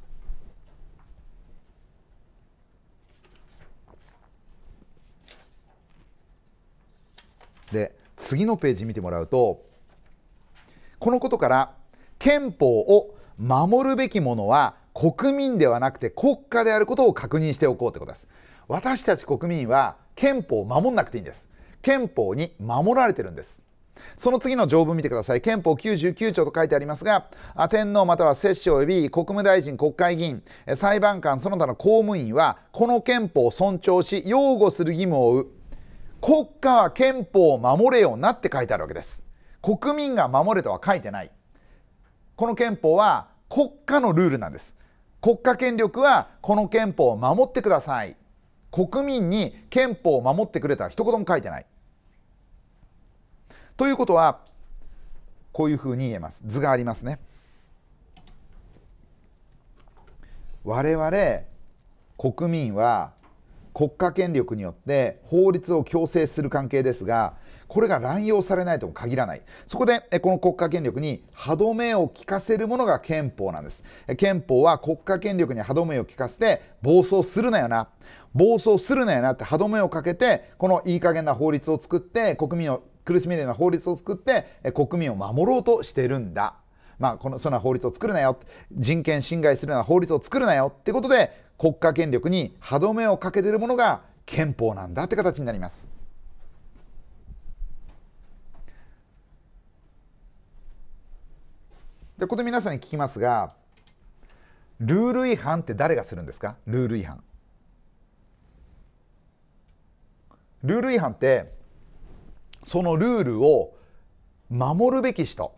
で次のページ見てもらうとこのことから憲法を守るべきものは国民ではなくて国家であることを確認しておこうってことです私たち国民は憲法を守んなくていいんです憲法に守られてるんですその次の条文見てください。憲法99条と書いてありますが、天皇または摂政及び国務大臣、国会議員、裁判官、その他の公務員は、この憲法を尊重し、擁護する義務を負う。国家は憲法を守れよなって書いてあるわけです国民が守れとは書いてないこの憲法は国家のルールなんです国家権力はこの憲法を守ってください国民に憲法を守ってくれた一言も書いてないということはこういうふうに言えます図がありますね我々国民は国家権力によって法律を強制する関係ですがこれが乱用されないとも限らないそこでこの国家権力に歯止めを効かせるものが憲法なんです憲法は国家権力に歯止めを効かせて暴走するなよな暴走するなよなって歯止めをかけてこのいい加減な法律を作って国民を苦しめるような法律を作って国民を守ろうとしてるんだまあ、このそんな法律を作るなよ人権侵害するような法律を作るなよってことで国家権力に歯止めをかけているものが憲法なんだって形になります。でここで皆さんに聞きますがルール違反って誰がするんですかルール違反。ルール違反ってそのルールを守るべき人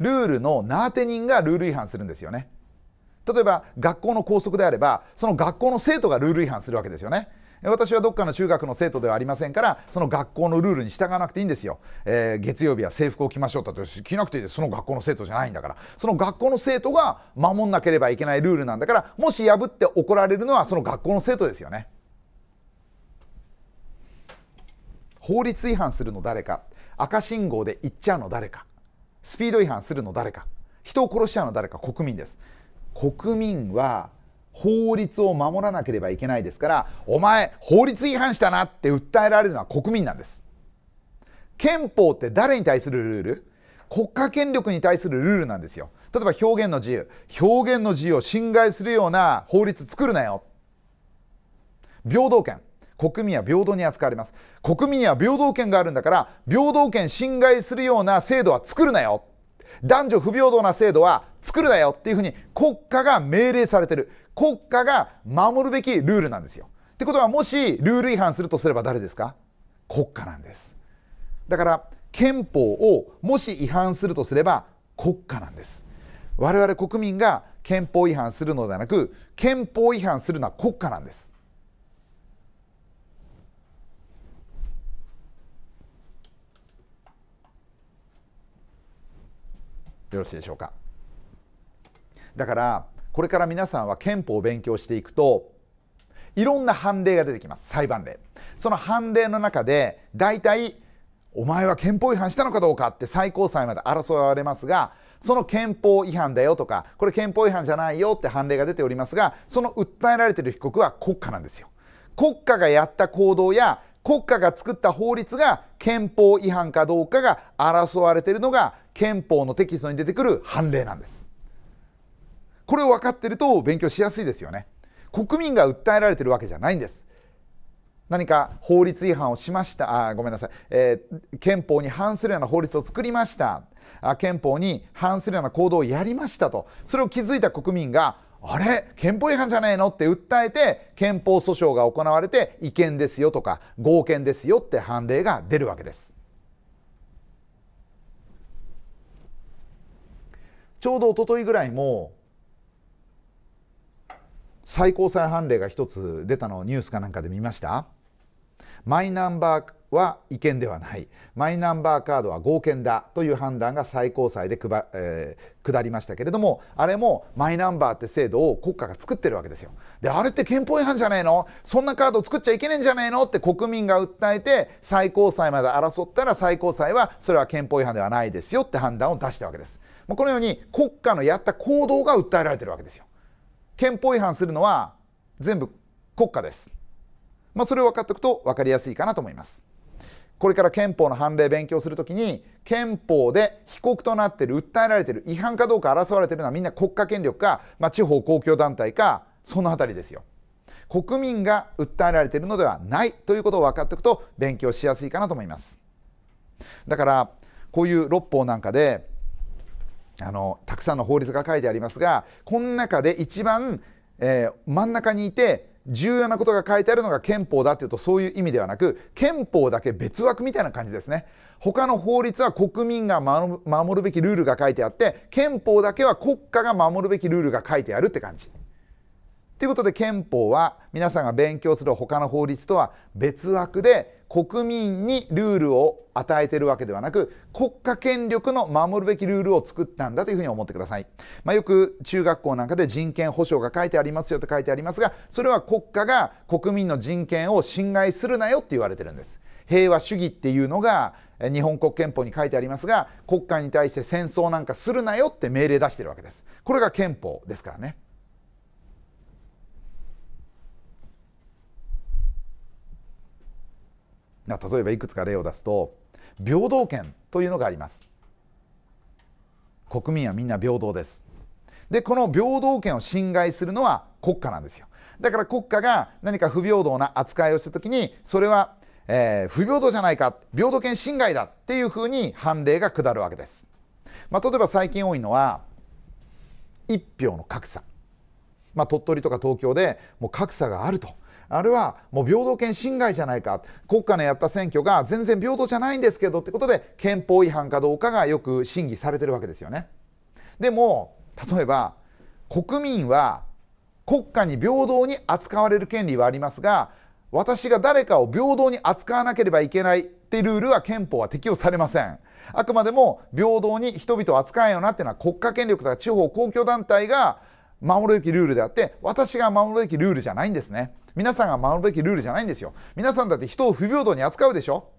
ルールの名当て人がルール違反するんですよね。例えば学校の校則であればその学校の生徒がルール違反するわけですよね。私はどっかの中学の生徒ではありませんからその学校のルールに従わなくていいんですよ、えー、月曜日は制服を着ましょうだと着なくていいですその学校の生徒じゃないんだからその学校の生徒が守んなければいけないルールなんだからもし破って怒られるのはその学校の生徒ですよね法律違反するの誰か赤信号で行っちゃうの誰かスピード違反するの誰か人を殺しちゃうの誰か国民です国民は法律を守らなければいけないですからお前法律違反したなって訴えられるのは国民なんです憲法って誰に対するルール国家権力に対するルールなんですよ例えば表現の自由表現の自由を侵害するような法律作るなよ平等権国民は平等に扱われます国民は平等権があるんだから平等権侵害するような制度は作るなよ男女不平等な制度は作るなよっていうふうに国家が命令されてる国家が守るべきルールなんですよ。ってことはもしルール違反するとすれば誰ですか国家なんです。だから憲法をもし違反するとすれば国家なんです。我々国民が憲法違反するのではなく憲法違反するのは国家なんです。よろしいでしょうか。だからこれから皆さんは憲法を勉強していくといろんな判例が出てきます裁判例その判例の中で大体お前は憲法違反したのかどうかって最高裁まで争われますがその憲法違反だよとかこれ憲法違反じゃないよって判例が出ておりますがその訴えられてる被告は国家なんですよ国家がやった行動や国家が作った法律が憲法違反かどうかが争われているのが憲法のテキストに出てくる判例なんですこれを分かってると勉強しやすいですよね国民が訴えられてるわけじゃないんです何か法律違反をしましたあごめんなさい、えー、憲法に反するような法律を作りましたあ憲法に反するような行動をやりましたとそれを気づいた国民があれ憲法違反じゃねえのって訴えて憲法訴訟が行われて違憲ですよとか合憲ですよって判例が出るわけですちょうどおとといぐらいも最高裁判例が一つ出たのをニュースかなんかで見ましたマイナンバーは違憲ではないマイナンバーカードは合憲だという判断が最高裁で配、えー、下りましたけれどもあれもマイナンバーって制度を国家が作ってるわけですよ。であれって憲法違反じゃねえのそんなカード作っちゃいけねえんじゃねえのって国民が訴えて最高裁まで争ったら最高裁はそれは憲法違反ではないですよって判断を出したわけです。このように国家のやった行動が訴えられてるわけですよ。憲法違反するのは全部国家です。まあ、それを分かっておくと分かりやすいかなと思います。これから憲法の判例勉強するときに憲法で被告となっている訴えられている違反かどうか争われているのはみんな国家権力か、まあ、地方公共団体かその辺りですよ。国民が訴えられているのではないということを分かっておくと勉強しやすいかなと思います。だからこういう六法なんかであのたくさんの法律が書いてありますがこの中で一番、えー、真ん中にいて重要なことが書いてあるのが憲法だっていうとそういう意味ではなく憲法だけ別枠みたいな感じですね他の法律は国民が守るべきルールが書いてあって憲法だけは国家が守るべきルールが書いてあるって感じということで憲法は皆さんが勉強する他の法律とは別枠で国民にルールを与えてるわけではなく国家権力の守るべきルールを作ったんだというふうに思ってください、まあ、よく中学校なんかで人権保障が書いてありますよと書いてありますがそれは国家が国民の人権を侵害するなよって言われてるんです平和主義っていうのが日本国憲法に書いてありますが国家に対して戦争なんかするなよって命令出してるわけですこれが憲法ですからね例えばいくつか例を出すと平等権というのがあります国民はみんな平等ですでこの平等権を侵害するのは国家なんですよだから国家が何か不平等な扱いをした時にそれは、えー、不平等じゃないか平等権侵害だっていうふうに判例が下るわけです、まあ、例えば最近多いのは一票の格差、まあ、鳥取とか東京でもう格差があるとあれはもう平等権侵害じゃないか国家のやった選挙が全然平等じゃないんですけどってことで憲法違反かどうかがよく審議されてるわけですよね。でも例えば国民は国家に平等に扱われる権利はありますが私が誰かを平等に扱わなければいけないってルールは憲法は適用されませんあくまでも平等に人々を扱えよなっていうのは国家権力とか地方公共団体が守るべきルールであって私が守るべきルールじゃないんですね。皆さんが守るべきルールじゃないんですよ皆さんだって人を不平等に扱うでしょ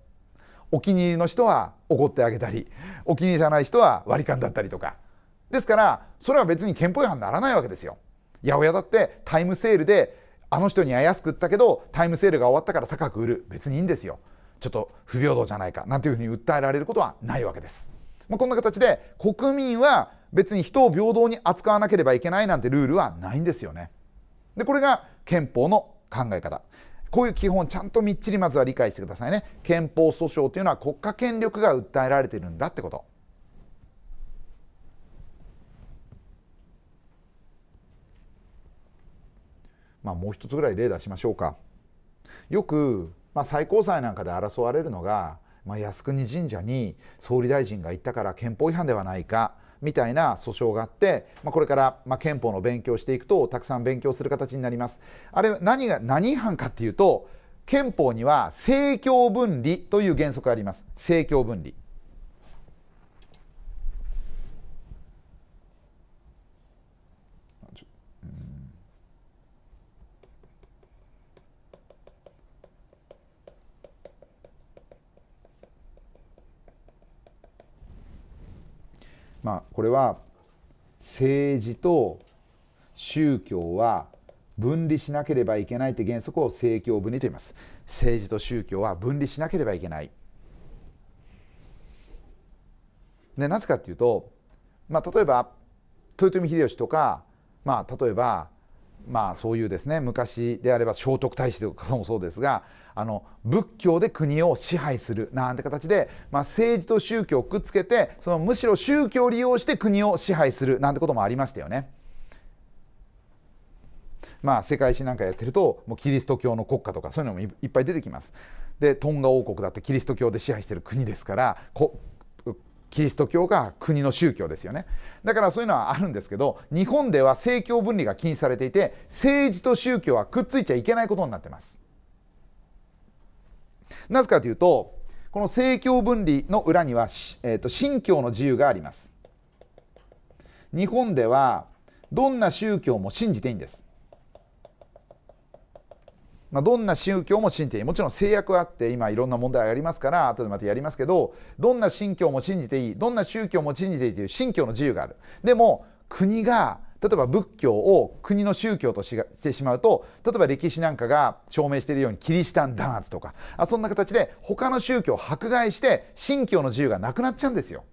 お気に入りの人は怒ってあげたりお気に入りじゃない人は割り勘だったりとかですからそれは別に憲法違反にならないわけですよ八百屋だってタイムセールであの人には安く売ったけどタイムセールが終わったから高く売る別にいいんですよちょっと不平等じゃないかなんていうふうに訴えられることはないわけです、まあ、こんな形で国民は別に人を平等に扱わなければいけないなんてルールはないんですよねでこれが憲法の考え方こういう基本ちゃんとみっちりまずは理解してくださいね憲法訴訟というのは国家権力が訴えられてるんだってことまあもう一つぐらい例出しましょうかよく、まあ、最高裁なんかで争われるのが、まあ、靖国神社に総理大臣が行ったから憲法違反ではないかみたいな訴訟があって、まあ、これから、まあ、憲法の勉強していくとたくさん勉強する形になりますあれ何が何違反かっていうと憲法には政教分離という原則があります政教分離まあ、これは政治と宗教は分離しなければいけないって原則を政教分離と言います政治と宗教は分離しなければいけないでなぜかっていうと、まあ、例えば豊臣秀吉とか、まあ、例えばまあそういうですね昔であれば聖徳太子とかもそうですがあの仏教で国を支配するなんて形で、まあ、政治と宗教をくっつけてそのむしろ宗教を利用して国を支配するなんてこともありましたよね。まあ、世界史なんかやってるともうキリスト教の国家とかそういうのもいっぱい出てきます。でトンガ王国だってキリスト教で支配してる国ですからキリスト教が国の宗教ですよねだからそういうのはあるんですけど日本では政教分離が禁止されていて政治と宗教はくっついちゃいけないことになってます。なぜかというとこの政教分離の裏には、えーと、信教の自由があります日本ではどんな宗教も信じていいんです、まあ、どんな宗教も信じていいもちろん制約はあって今いろんな問題ありますから後でまたやりますけどどんな信教も信じていいどんな宗教も信じていいという信教の自由があるでも国が例えば仏教を国の宗教としてしまうと例えば歴史なんかが証明しているようにキリシタン弾圧とかあそんな形で他の宗教を迫害して信教の自由がなくなっちゃうんですよ。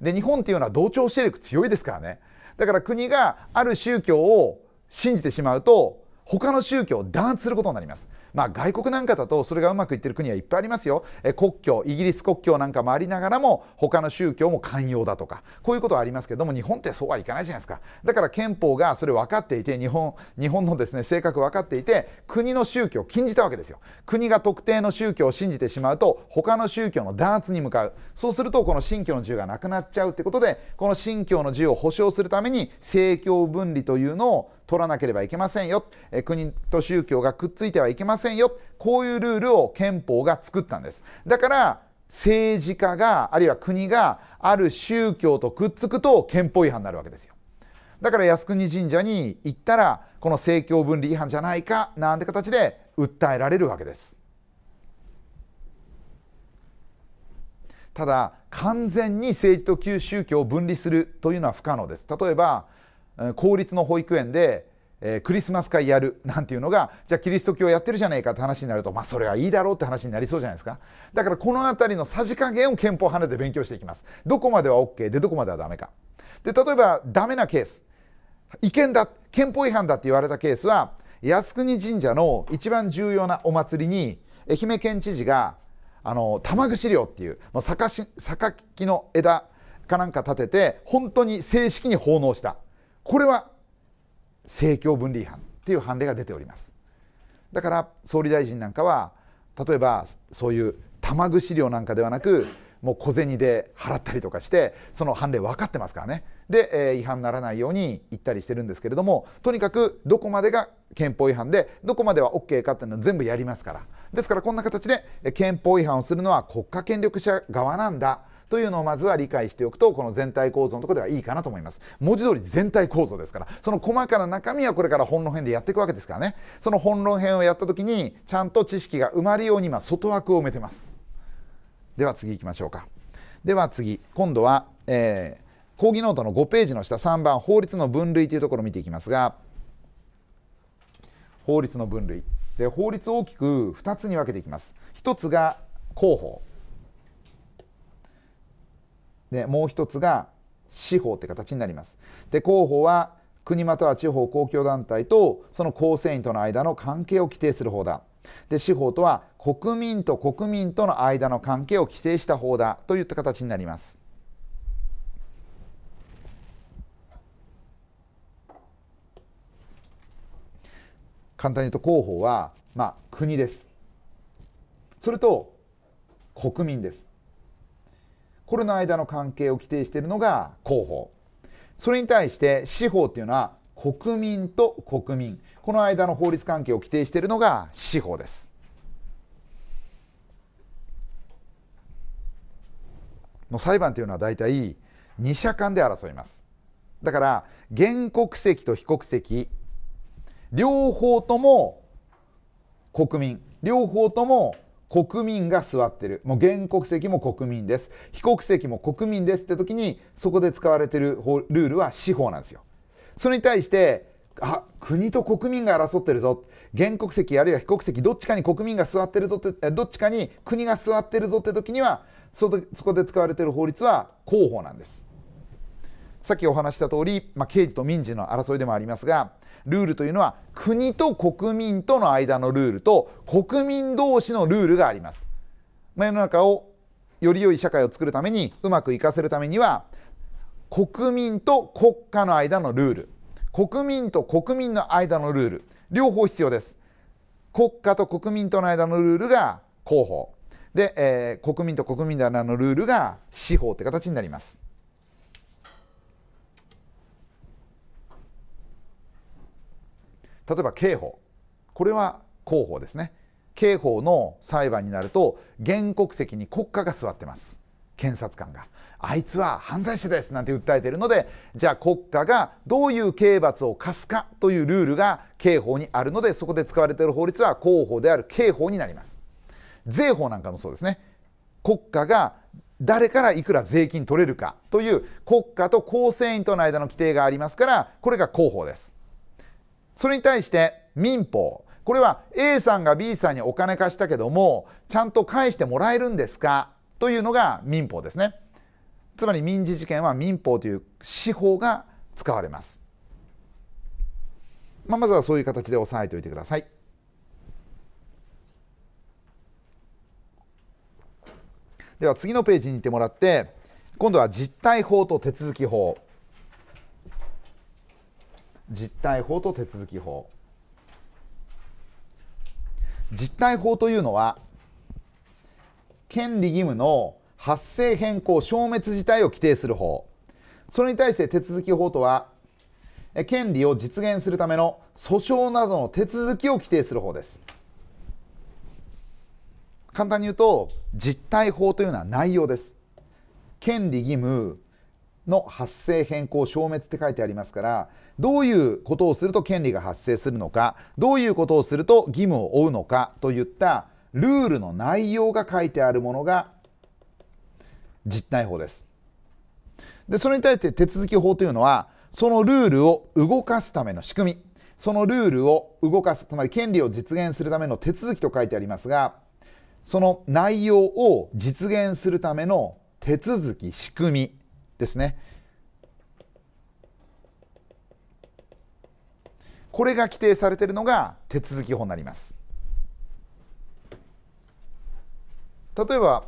で日本っていうのは同調勢力強いですからねだから国がある宗教を信じてしまうと他の宗教を弾圧することになりますまあ、外国なんかだとそれがうまくいってる国はいっぱいありますよ、え国教イギリス国教なんかもありながらも他の宗教も寛容だとかこういうことはありますけども日本ってそうはいかないじゃないですかだから憲法がそれ分かっていて日本日本のですね性格分かっていて国の宗教を禁じたわけですよ国が特定の宗教を信じてしまうと他の宗教の弾圧に向かうそうするとこの信教の自由がなくなっちゃうってことでこの信教の自由を保障するために政教分離というのを取らなければいけませんよ、え国と宗教がくっついてはいけませんよこういうルールを憲法が作ったんですだから政治家があるいは国がある宗教とくっつくと憲法違反になるわけですよだから靖国神社に行ったらこの政教分離違反じゃないかなんて形で訴えられるわけですただ完全に政治と旧宗教を分離するというのは不可能です例えば公立の保育園で、えー、クリスマス会やるなんていうのがじゃあキリスト教やってるじゃないかって話になるとまあそれはいいだろうって話になりそうじゃないですかだからこの辺りのさじ加減を憲法派ねて勉強していきますどこまでは OK でどこまではダメかで例えばダメなケース違憲だ憲法違反だって言われたケースは靖国神社の一番重要なお祭りに愛媛県知事があの玉串料っていうもう榊の枝かなんか立てて本当に正式に奉納したこれは政教分離違反っていう判例が出ておりますだから総理大臣なんかは例えばそういう玉串料なんかではなくもう小銭で払ったりとかしてその判例分かってますからねで、えー、違反にならないように言ったりしてるんですけれどもとにかくどこまでが憲法違反でどこまでは OK かっていうのは全部やりますからですからこんな形で憲法違反をするのは国家権力者側なんだというのをまずは理解しておくとこの全体構造のとこではいいかなと思います文字通り全体構造ですからその細かな中身はこれから本論編でやっていくわけですからねその本論編をやった時にちゃんと知識が埋まるように今外枠を埋めてますでは次行きましょうかでは次今度は、えー、講義ノートの5ページの下3番法律の分類というところを見ていきますが法律の分類で法律を大きく2つに分けていきます1つが広報でもう一つが司法って形になります。で公法は国または地方公共団体とその構成員との間の関係を規定する法だ。で司法とは国民と国民との間の関係を規定した法だといった形になります。簡単に言うと広報は、まあ、国ですそれと国民ですこれの間の関係を規定しているのが公法それに対して司法っていうのは国民と国民この間の法律関係を規定しているのが司法ですの裁判というのは大体二者間で争いますだから原告席と被告席両方とも国民両方とも国民が座ってるもう原告席も国民です被告席も国民ですって時にそこで使われてるルールは司法なんですよそれに対してあ国と国民が争ってるぞ原告席あるいは被告席どっちかに国民が座ってるぞってどっちかに国が座ってるぞって時にはそこで使われてる法律は広報なんですさっきお話した通り、まあ、刑事と民事の争いでもありますがルールというのは国と国民との間のルールと国民同士のルールがあります。まあ、世の中をより良い社会を作るためにうまくいかせるためには国民と国家の間のルール国民と国民の間のルール両方必要です国家と国民との間のルールが広報で、えー、国民と国民の間のルールが司法って形になります例えば刑法これは広報ですね刑法の裁判になると原告席に国家が座ってます検察官があいつは犯罪者ですなんて訴えているのでじゃあ国家がどういう刑罰を科すかというルールが刑法にあるのでそこで使われている法律は広報である刑法になります税法なんかもそうですね国家が誰からいくら税金取れるかという国家と構成員との間の規定がありますからこれが広報ですそれに対して民法これは A さんが B さんにお金貸したけどもちゃんと返してもらえるんですかというのが民法ですねつまり民事事件は民法という司法が使われます、まあ、まずはそういう形で押さえておいてくださいでは次のページに行ってもらって今度は実態法と手続き法実態法と手続き法実態法というのは権利義務の発生変更消滅自体を規定する法それに対して手続き法とは権利を実現するための訴訟などの手続きを規定する法です簡単に言うと実態法というのは内容です権利義務の発生変更消滅って書いてありますからどういうことをすると権利が発生するのかどういうことをすると義務を負うのかといったルールの内容が書いてあるものが実態法です。でそれに対して手続き法というのはそのルールを動かすための仕組みそのルールを動かすつまり権利を実現するための手続きと書いてありますがその内容を実現するための手続き仕組みですね。これが規定されているのが手続き法になります。例えば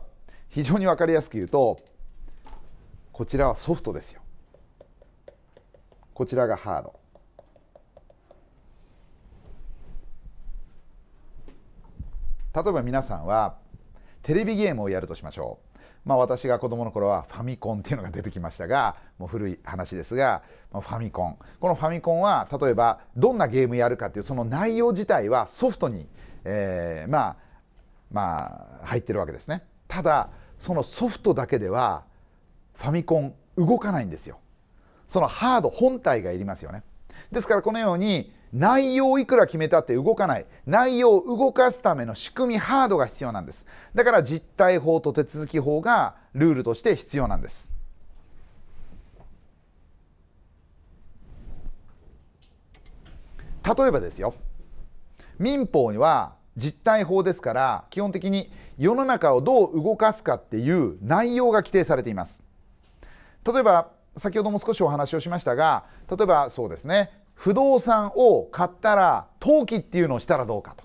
非常に分かりやすく言うとこちらはソフトですよ。こちらがハード。例えば皆さんはテレビゲームをやるとしましょう。まあ、私が子どもの頃はファミコンっていうのが出てきましたがもう古い話ですが、まあ、ファミコンこのファミコンは例えばどんなゲームやるかっていうその内容自体はソフトに、えー、まあまあ入ってるわけですねただそのソフトだけではファミコン動かないんですよそのハード本体がいりますよねですからこのように内容をいくら決めたって動かない内容を動かすための仕組みハードが必要なんですだから実態法と手続き法がルールとして必要なんです例えばですよ民法には実態法ですから基本的に世の中をどう動かすかっていう内容が規定されています例えば先ほども少しお話をしましたが例えばそうですね不動産を買ったら登記っていうのをしたらどうかと。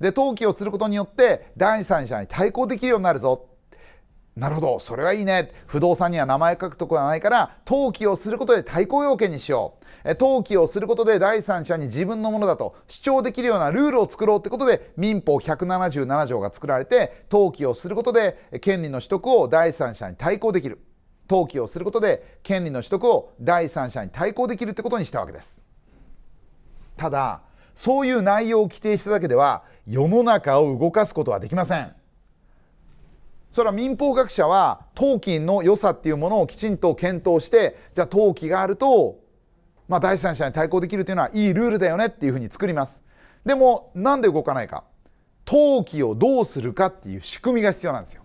で登記をすることによって第三者に対抗できるようになるぞ。なるほどそれはいいね不動産には名前書くとこはないから登記をすることで対抗要件にしよう登記をすることで第三者に自分のものだと主張できるようなルールを作ろうってことで民法177条が作られて登記をすることで権利の取得を第三者に対抗できる登記をすることで権利の取得を第三者に対抗できるってことにしたわけです。ただそういう内容を規定しただけでは世の中を動かすことはできませんそれは民法学者は陶器の良さっていうものをきちんと検討してじゃあ陶器があると、まあ、第三者に対抗できるというのはいいルールだよねっていうふうに作りますでもなんで動かないか登記をどうするかっていう仕組みが必要なんですよ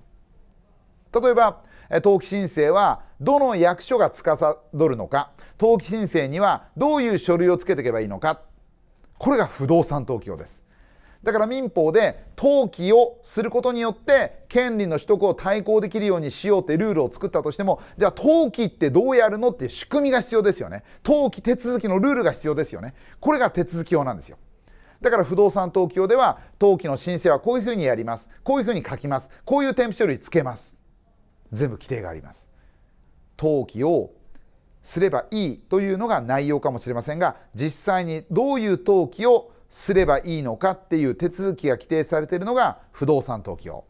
例えば登記申請はどの役所が司るのか登記申請にはどういう書類をつけていけばいいのかこれが不動産登記用ですだから民法で登記をすることによって権利の取得を対抗できるようにしようってルールを作ったとしてもじゃあ登記ってどうやるのっていう仕組みが必要ですよね登記手続きのルールが必要ですよねこれが手続き用なんですよだから不動産登記用では登記の申請はこういうふうにやりますこういうふうに書きますこういう添付書類つけます全部規定があります登記をすればいいというのが内容かもしれませんが実際にどういう登記をすればいいのかっていう手続きが規定されているのが不動産登記を。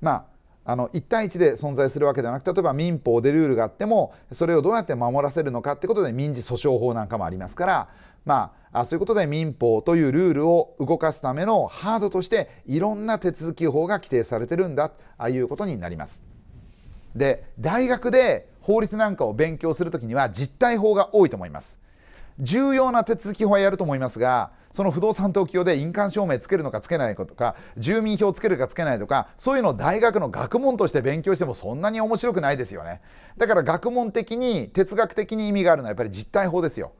まあ、あの1対1で存在するわけではなく例えば民法でルールがあってもそれをどうやって守らせるのかってことで民事訴訟法なんかもありますから、まあ、そういうことで民法というルールを動かすためのハードとしていろんな手続き法が規定されてるんだああいうことになります。で大学で法律なんかを勉強するときには実態法が多いと思います重要な手続き法はやると思いますがその不動産登記用で印鑑証明つけるのかつけないかとか住民票つけるかつけないとかそういうのを大学の学問として勉強してもそんなに面白くないですよねだから学問的に哲学的に意味があるのはやっぱり実態法ですよ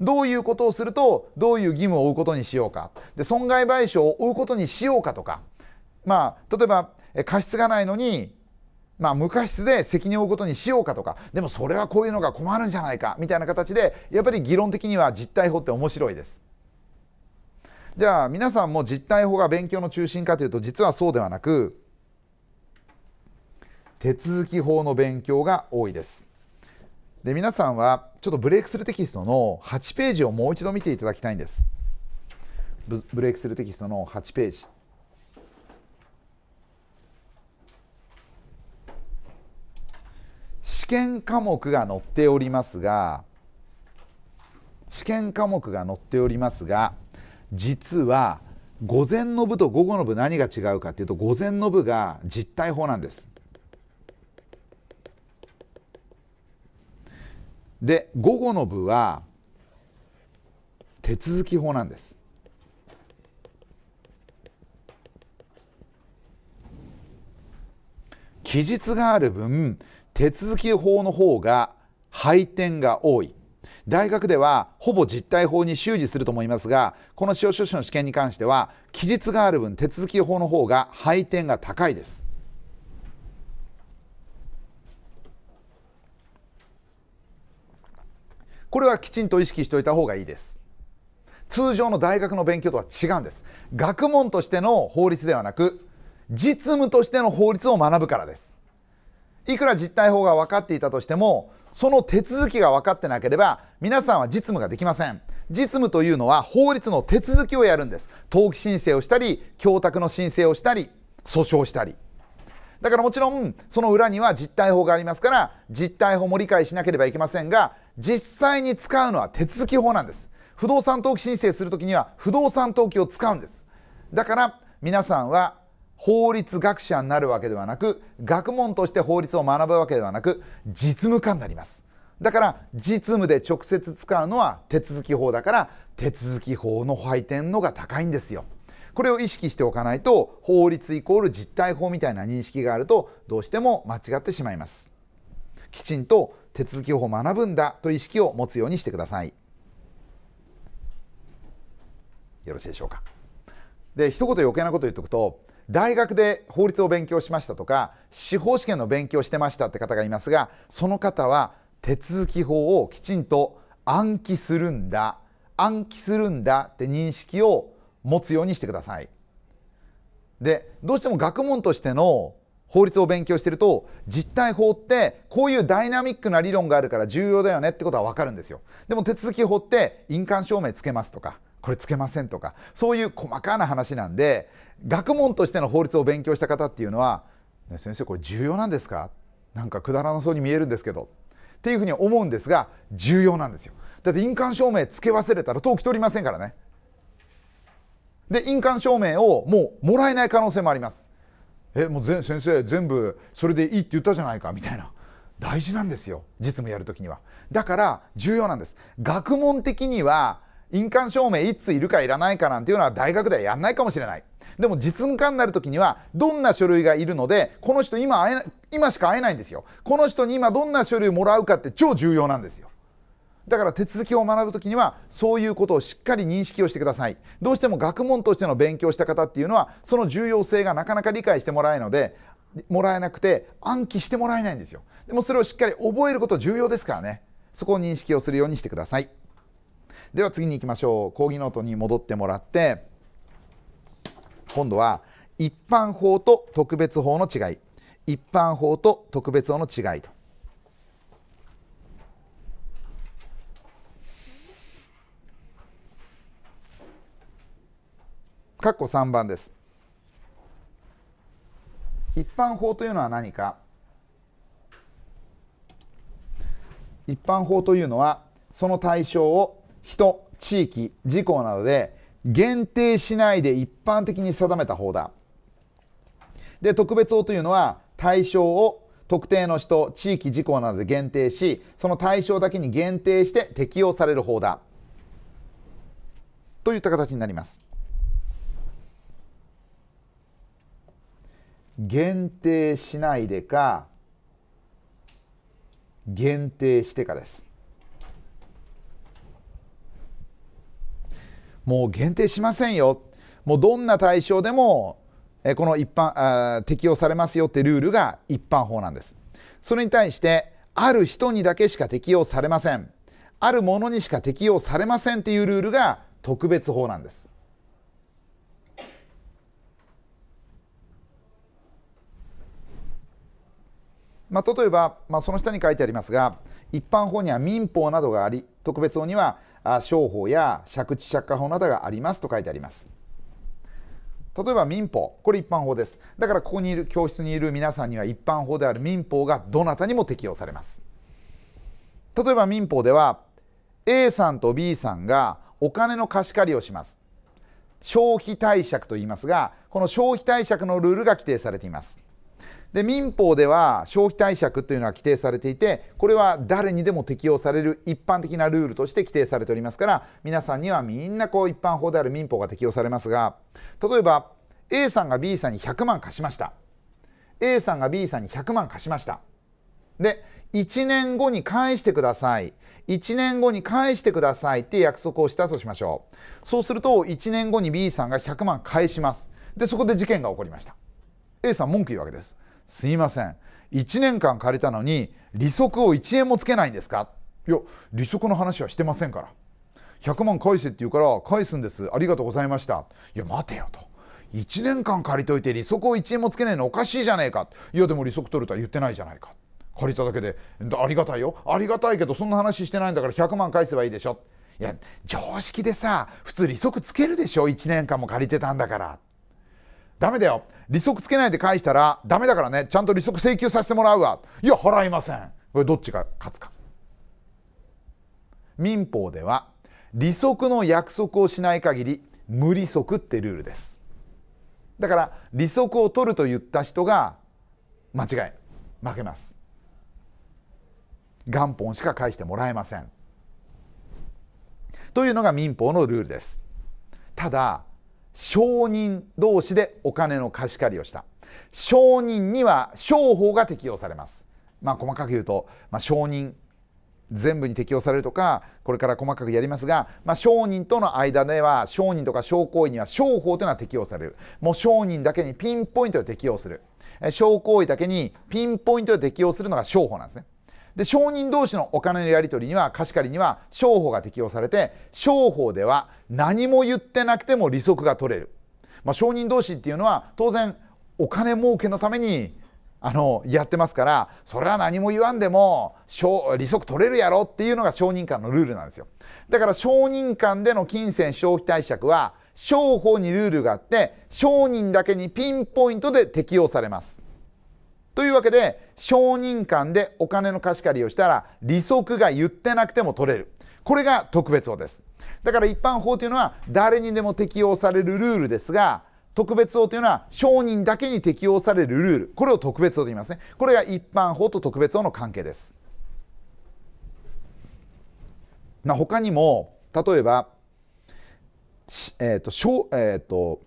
どういうことをするとどういう義務を負うことにしようかで損害賠償を負うことにしようかとかまあ例えば過失がないのにまあ、無過失で責任を負うことにしようかとかでもそれはこういうのが困るんじゃないかみたいな形でやっぱり議論的には実態法って面白いです。じゃあ皆さんも実態法が勉強の中心かというと実はそうではなく手続き法の勉強が多いです。で皆さんはちょっとブレイクスルーテキストの8ページをもう一度見ていただきたいんです。ブレイクスルーテキストの8ページ。試験科目が載っておりますが試験科目が載っておりますが実は午前の部と午後の部何が違うかっていうと午前の部が実体法なんです。で午後の部は手続き法なんです。期日がある分手続き法の方が配点が多い大学ではほぼ実態法に習字すると思いますがこの司法書士の試験に関しては記述がある分手続き法の方が配点が高いですこれはきちんと意識しておいた方がいいです通常の大学の勉強とは違うんです学問としての法律ではなく実務としての法律を学ぶからですいくら実態法が分かっていたとしてもその手続きが分かってなければ皆さんは実務ができません実務というのは法律の手続きをやるんです登記申請をしたり供託の申請をしたり訴訟したりだからもちろんその裏には実態法がありますから実態法も理解しなければいけませんが実際に使うのは手続き法なんです不動産登記申請するときには不動産登記を使うんですだから皆さんは法律学者になるわけではなく学問として法律を学ぶわけではなく実務家になりますだから実務で直接使うのは手続き法だから手続き法の配点のが高いんですよこれを意識しておかないと法律イコール実態法みたいな認識があるとどうしても間違ってしまいますきちんと手続き法を学ぶんだと意識を持つようにしてくださいよろしいでしょうかで一言余計なこと言っておくと大学で法律を勉強しましたとか司法試験の勉強してましたって方がいますがその方は手続き法をきちんと暗記するんだ暗記するんだって認識を持つようにしてください。でどうしても学問としての法律を勉強してると実体法ってこういうダイナミックな理論があるから重要だよねってことは分かるんですよでも手続き法って印鑑証明つけますとかこれつけませんとかそういう細かな話なんで学問としての法律を勉強した方っていうのは「先生これ重要なんですか?」なんかくだらなそうに見えるんですけどっていうふうに思うんですが重要なんですよ。だって印鑑証明つけ忘れたら登記取りませんからね。で印鑑証明をもうもらえない可能性もあります。えもう先生全部それでいいって言ったじゃないかみたいな大事なんですよ実務やる時にはだから重要なんです学問的には印鑑証明1ついるかいらないかなんていうのは大学ではやんないかもしれないでも実務家になる時にはどんな書類がいるのでこの人今会え今しか会えないんですよこの人に今どんな書類もらうかって超重要なんですよだから手続きを学ぶ時にはそういうことをしっかり認識をしてくださいどうしても学問としての勉強した方っていうのはその重要性がなかなか理解してもらえないのでもらえなくて暗記してもらえないんですよでもそれをしっかり覚えること重要ですからねそこを認識をするようにしてくださいでは次に行きましょう講義ノートに戻ってもらって今度は一般法と特別法の違い一般法と特別法の違いと。かっ3番です。一般法というのは何か一般法というのはその対象を人、地域、事項などで限定しないで一般的に定めた法だ。で、特別法というのは対象を特定の人、地域、事項などで限定し、その対象だけに限定して適用される法だ。といった形になります。限定しないでか限定してかですもう限定しませんよもうどんな対象でもこの一般あ適用されますよってルールが一般法なんですそれに対してある人にだけしか適用されませんあるものにしか適用されませんっていうルールが特別法なんですまあ、例えば、まあ、その下に書いてありますが一般法には民法などがあり特別法には商法や借地借家法などがありますと書いてあります。例えば民法、これ一般法です。だからここにいる教室にいる皆さんには一般法である民法がどなたにも適用されます。例えば民法では A さんと B さんがお金の貸し借りをします。消費貸借と言いますが、この消費貸借のルールが規定されています。で民法では消費貸借というのは規定されていてこれは誰にでも適用される一般的なルールとして規定されておりますから皆さんにはみんなこう一般法である民法が適用されますが例えば A さんが B さんに100万貸しました A さんが B さんに100万貸しましたで1年後に返してください1年後に返してくださいって約束をしたとしましょうそうすると1年後に B さんが100万返しますでそこで事件が起こりました A さん文句言うわけですすいません1年間借りたのに利息を1円もつけないんですかいや利息の話はしてませんから100万返せって言うから返すんですありがとうございましたいや待てよと1年間借りといて利息を1円もつけないのおかしいじゃねえかいやでも利息取るとは言ってないじゃないか借りただけでありがたいよありがたいけどそんな話してないんだから100万返せばいいでしょいや常識でさ普通利息つけるでしょ1年間も借りてたんだからダメだよ利息つけないで返したらダメだからねちゃんと利息請求させてもらうわいや払いませんこれどっちが勝つか民法では利息の約束をしない限り無利息ってルールですだから利息を取ると言った人が間違い負けます元本しか返してもらえませんというのが民法のルールですただ証人同士でお金の貸し借りをした証人には商法が適用されますまあ細かく言うと、まあ、証人全部に適用されるとかこれから細かくやりますが、まあ、商人との間では商人とか商行為には商法というのは適用されるもう商人だけにピンポイントで適用する商行為だけにピンポイントで適用するのが商法なんですねで証人同士のお金のやり取りには貸し借りには商法が適用されて商法では何も言ってなくても利息が取れる、まあ、証人同士っていうのは当然お金儲けのためにあのやってますからそれは何も言わんでも利息取れるやろっていうのが証人間のルールなんですよだから証人間での金銭消費貸借は商法にルールがあって証人だけにピンポイントで適用されますというわけで承認間でお金の貸し借りをしたら利息が言ってなくても取れるこれが特別法ですだから一般法というのは誰にでも適用されるルールですが特別法というのは承人だけに適用されるルールこれを特別法と言いますねこれが一般法と特別法の関係ですな他にも例えばえっ、ー、としょえっ、ー、と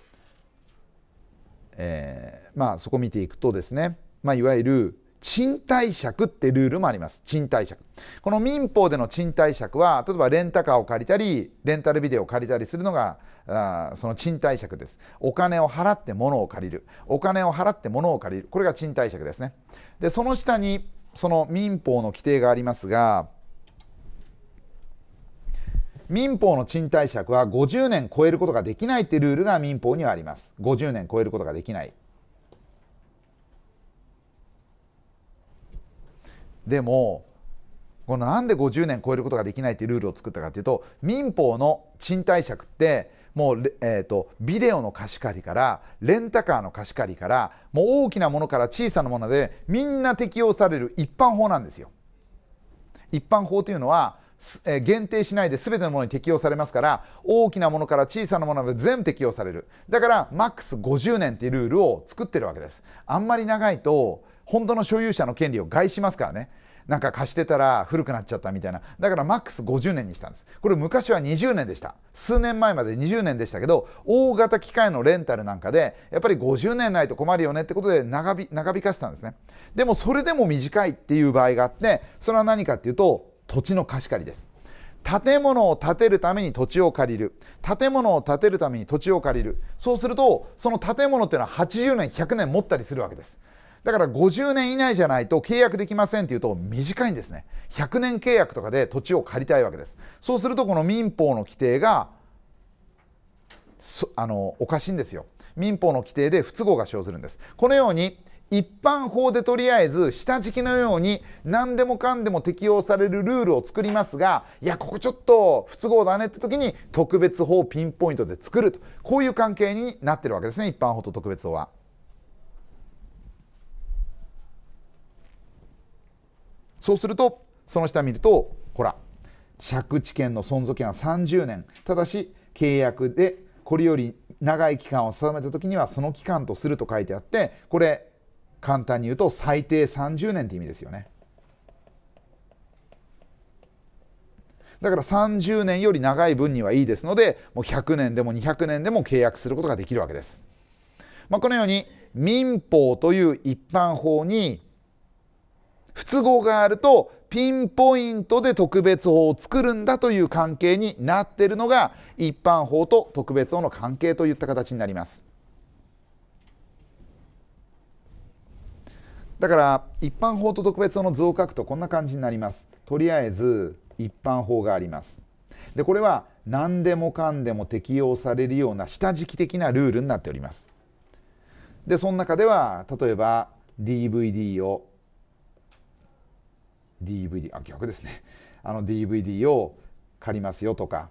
えー、まあそこ見ていくとですねまあ、いわゆる賃貸借ってルールもあります。賃貸借。この民法での賃貸借は、例えばレンタカーを借りたり、レンタルビデオを借りたりするのが、あその賃貸借です。お金を払って物を借りる。お金を払って物を借りる。これが賃貸借ですね。で、その下に、その民法の規定がありますが、民法の賃貸借は50年超えることができないってルールが民法にはあります。50年超えることができない。でもこのなんで50年超えることができないっていうルールを作ったかっていうと民法の賃貸借ってもう、えーと、ビデオの貸し借りからレンタカーの貸し借りからもう大きなものから小さなものでみんな適用される一般法なんですよ。一般法というのは、えー、限定しないで全てのものに適用されますから大きなものから小さなものまで全部適用されるだからマックス50年っていうルールを作ってるわけです。あんまり長いと本当の所有者の権利を害しますからねなんか貸してたら古くなっちゃったみたいなだからマックス50年にしたんですこれ昔は20年でした数年前まで20年でしたけど大型機械のレンタルなんかでやっぱり50年ないと困るよねってことで長引かせたんですねでもそれでも短いっていう場合があってそれは何かっていうと土地の貸し借りです建物を建てるために土地を借りる建物を建てるために土地を借りるそうするとその建物っていうのは80年100年持ったりするわけですだから50年以内じゃないと契約できませんっていうと短いんですね100年契約とかで土地を借りたいわけですそうするとこの民法の規定があのおかしいんですよ民法の規定で不都合が生ずるんですこのように一般法でとりあえず下敷きのように何でもかんでも適用されるルールを作りますがいやここちょっと不都合だねって時に特別法をピンポイントで作るとこういう関係になってるわけですね一般法と特別法は。そうするとその下見るとほら借地権の存続権は30年ただし契約でこれより長い期間を定めた時にはその期間とすると書いてあってこれ簡単に言うと最低30年って意味ですよねだから30年より長い分にはいいですのでもう100年でも200年でも契約することができるわけです、まあ、このように民法という一般法に不都合があるとピンポイントで特別法を作るんだという関係になっているのが一般法と特別法の関係といった形になります。だから一般法と特別法の図を書くとこんな感じになります。とりあえず一般法があります。でこれは何でもかんでも適用されるような下敷き的なルールになっております。でその中では例えば DVD を DVD あ逆ですねあの DVD を借りますよとか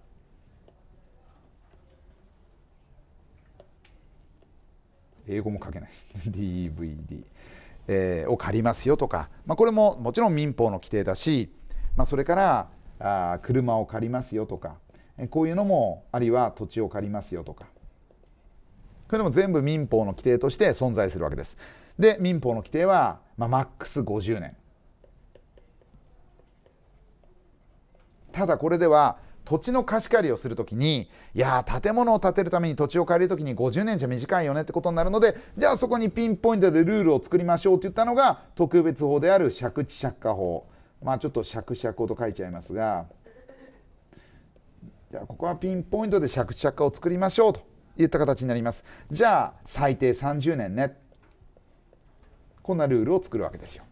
英語も書けない DVD、[laughs] えー、を借りますよとか、まあ、これももちろん民法の規定だし、まあ、それからあ車を借りますよとかこういうのもあるいは土地を借りますよとかこれも全部民法の規定として存在するわけです。で民法の規定は、まあ、マックス50年ただこれでは土地の貸し借りをするときにいや建物を建てるために土地を借りるときに50年じゃ短いよねってことになるのでじゃあそこにピンポイントでルールを作りましょうって言ったのが特別法である借地借家法まあちょっと借借法と書いちゃいますがじゃあここはピンポイントで借地借家を作りましょうといった形になりますじゃあ最低30年ねこんなルールを作るわけですよ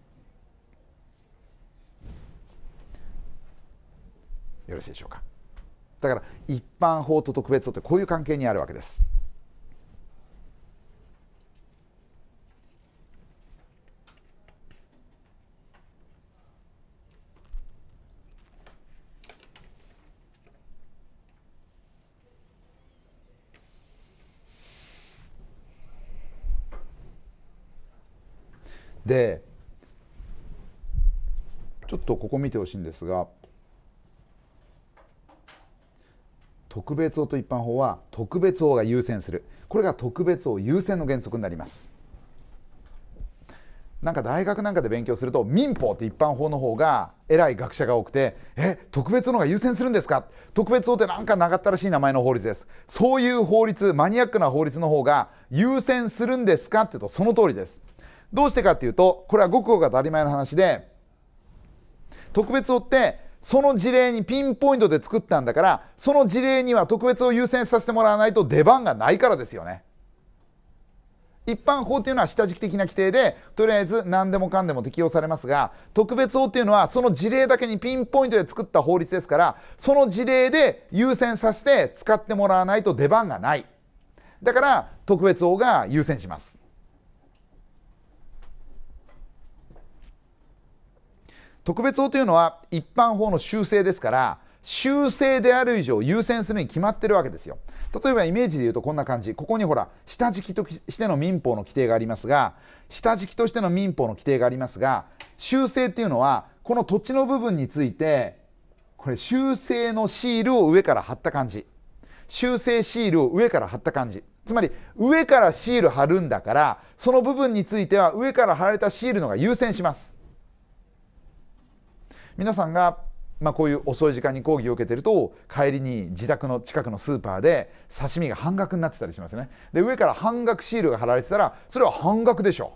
よろしいでしょうかだから一般法と特別法ってこういう関係にあるわけですでちょっとここ見てほしいんですが特別法と一般法は特別法が優先するこれが特別法優先の原則になりますなんか大学なんかで勉強すると民法って一般法の方が偉い学者が多くてえ特別法の方が優先するんですか特別法ってなんか長ったらしい名前の法律ですそういう法律マニアックな法律の方が優先するんですかっていうとその通りですどうしてかっていうとこれはごくごく当たり前の話で特別法ってその事例にピンポイントで作ったんだからその事例には特別を優先させてもらわないと出番がないからですよね。一般法というのは下敷き的な規定でとりあえず何でもかんでも適用されますが特別法というのはその事例だけにピンポイントで作った法律ですからその事例で優先させて使ってもらわないと出番がないだから特別法が優先します特別法というのは一般法の修正ですから修正である以上優先するに決まってるわけですよ例えばイメージで言うとこんな感じここにほら下敷きとしての民法の規定がありますが下敷きとしての民法の規定がありますが修正っていうのはこの土地の部分についてこれ修正のシールを上から貼った感じ修正シールを上から貼った感じつまり上からシール貼るんだからその部分については上から貼られたシールのが優先します皆さんがまあ、こういう遅い時間に講義を受けてると帰りに自宅の近くのスーパーで刺身が半額になってたりしますよねで上から半額シールが貼られてたらそれは半額でしょ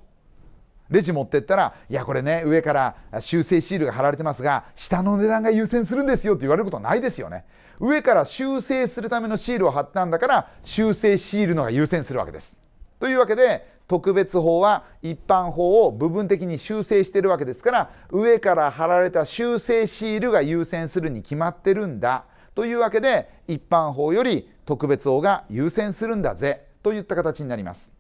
レジ持ってったら「いやこれね上から修正シールが貼られてますが下の値段が優先するんですよ」って言われることはないですよね上から修正するためのシールを貼ったんだから修正シールのが優先するわけですというわけで特別法は一般法を部分的に修正してるわけですから上から貼られた修正シールが優先するに決まってるんだというわけで一般法より特別法が優先するんだぜといった形になります。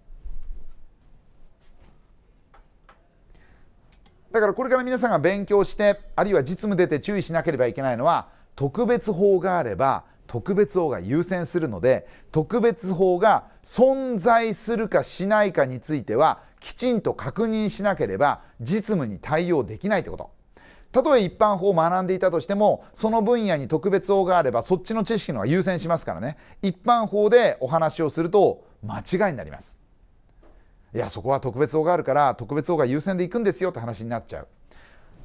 だからこれから皆さんが勉強してあるいは実務出て注意しなければいけないのは特別法があれば特別法が優先するので特別法が存在するかしないかについてはきちんと確認しなければ実務に対応できないってこと。たとえ一般法を学んでいたとしてもその分野に特別法があればそっちの知識の方が優先しますからね一般法でお話をすると間違いになりますいやそこは特別法があるから特別法が優先でいくんですよって話になっちゃう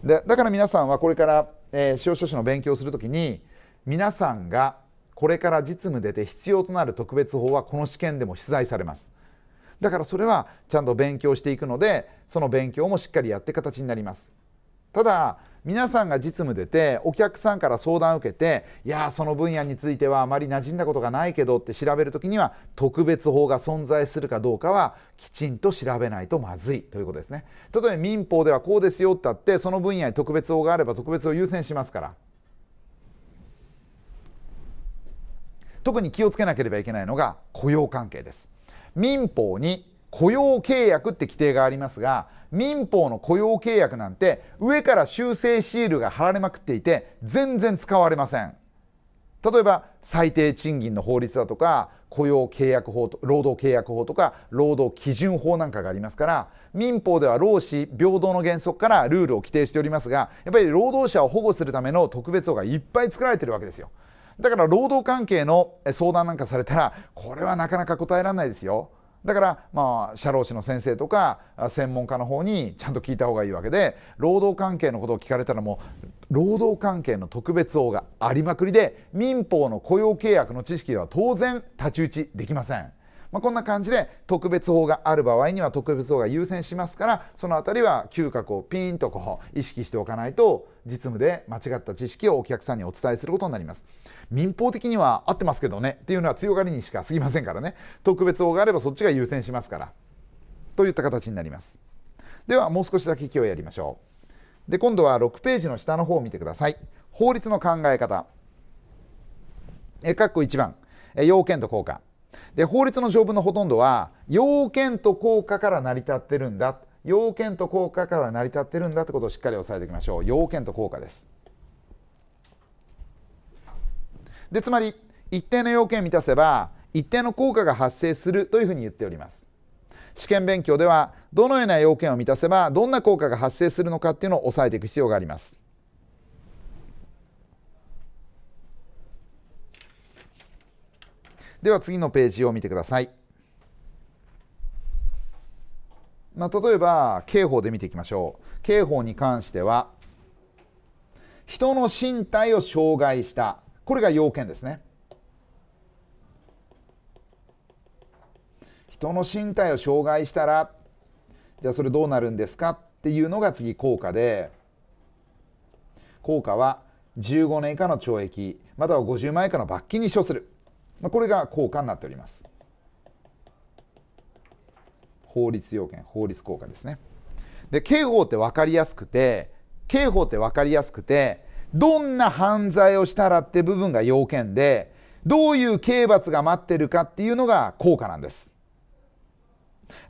でだから皆さんはこれから、えー、司法書士の勉強をするときに皆さんがこれから実務出て必要となる特別法はこの試験でも出題されますだからそれはちゃんと勉強していくのでその勉強もしっかりやって形になりますただ皆さんが実務出てお客さんから相談を受けていやその分野についてはあまり馴染んだことがないけどって調べる時には特別法が存在するかどうかはきちんと調べないとまずいということですね例えば民法ではこうですよってあってその分野に特別法があれば特別を優先しますから特に気をつけなければいけないのが雇用関係です民法に雇用契約って規定がありますが民法の雇用契約なんて上から修正シールが貼られまくっていて全然使われません例えば最低賃金の法律だとか雇用契約法と労働契約法とか労働基準法なんかがありますから民法では労使平等の原則からルールを規定しておりますがやっぱり労働者を保護するための特別法がいっぱい作られてるわけですよ。だから労働関係の相談なんかされたらこれはなかなか答えられないですよ。だからまあ社労士の先生とか専門家の方にちゃんと聞いた方がいいわけで労働関係のことを聞かれたらもう労働関係の特別法がありまくりで民法の雇用契約の知識では当然太刀打ちできません。まあ、こんな感じで特別法がある場合には特別法が優先しますからその辺りは嗅覚をピーンとこう意識しておかないと実務で間違った知識をお客さんにお伝えすることになります。民法的には合ってますけどねっていうのは強がりにしか過ぎませんからね特別法があればそっちが優先しますからといった形になりますではもう少しだけ今日やりましょうで今度は6ページの下の方を見てください法律の考え方えっこ1番え要件と効果で法律の条文のほとんどは要件と効果から成り立ってるんだ要件と効果から成り立ってるんだってことをしっかり押さえておきましょう要件と効果ですでつまり一定の要件を満たせば一定の効果が発生するというふうに言っております試験勉強ではどのような要件を満たせばどんな効果が発生するのかっていうのを抑えていく必要がありますでは次のページを見てください、まあ、例えば刑法で見ていきましょう刑法に関しては人の身体を障害したこれが要件ですね人の身体を障害したらじゃあそれどうなるんですかっていうのが次効果で効果は15年以下の懲役または50万円以下の罰金に処するこれが効果になっております法律要件法律効果ですねで刑法って分かりやすくて刑法って分かりやすくてどんな犯罪をしたらって部分が要件でどういう刑罰が待ってるかっていうのが効果なんです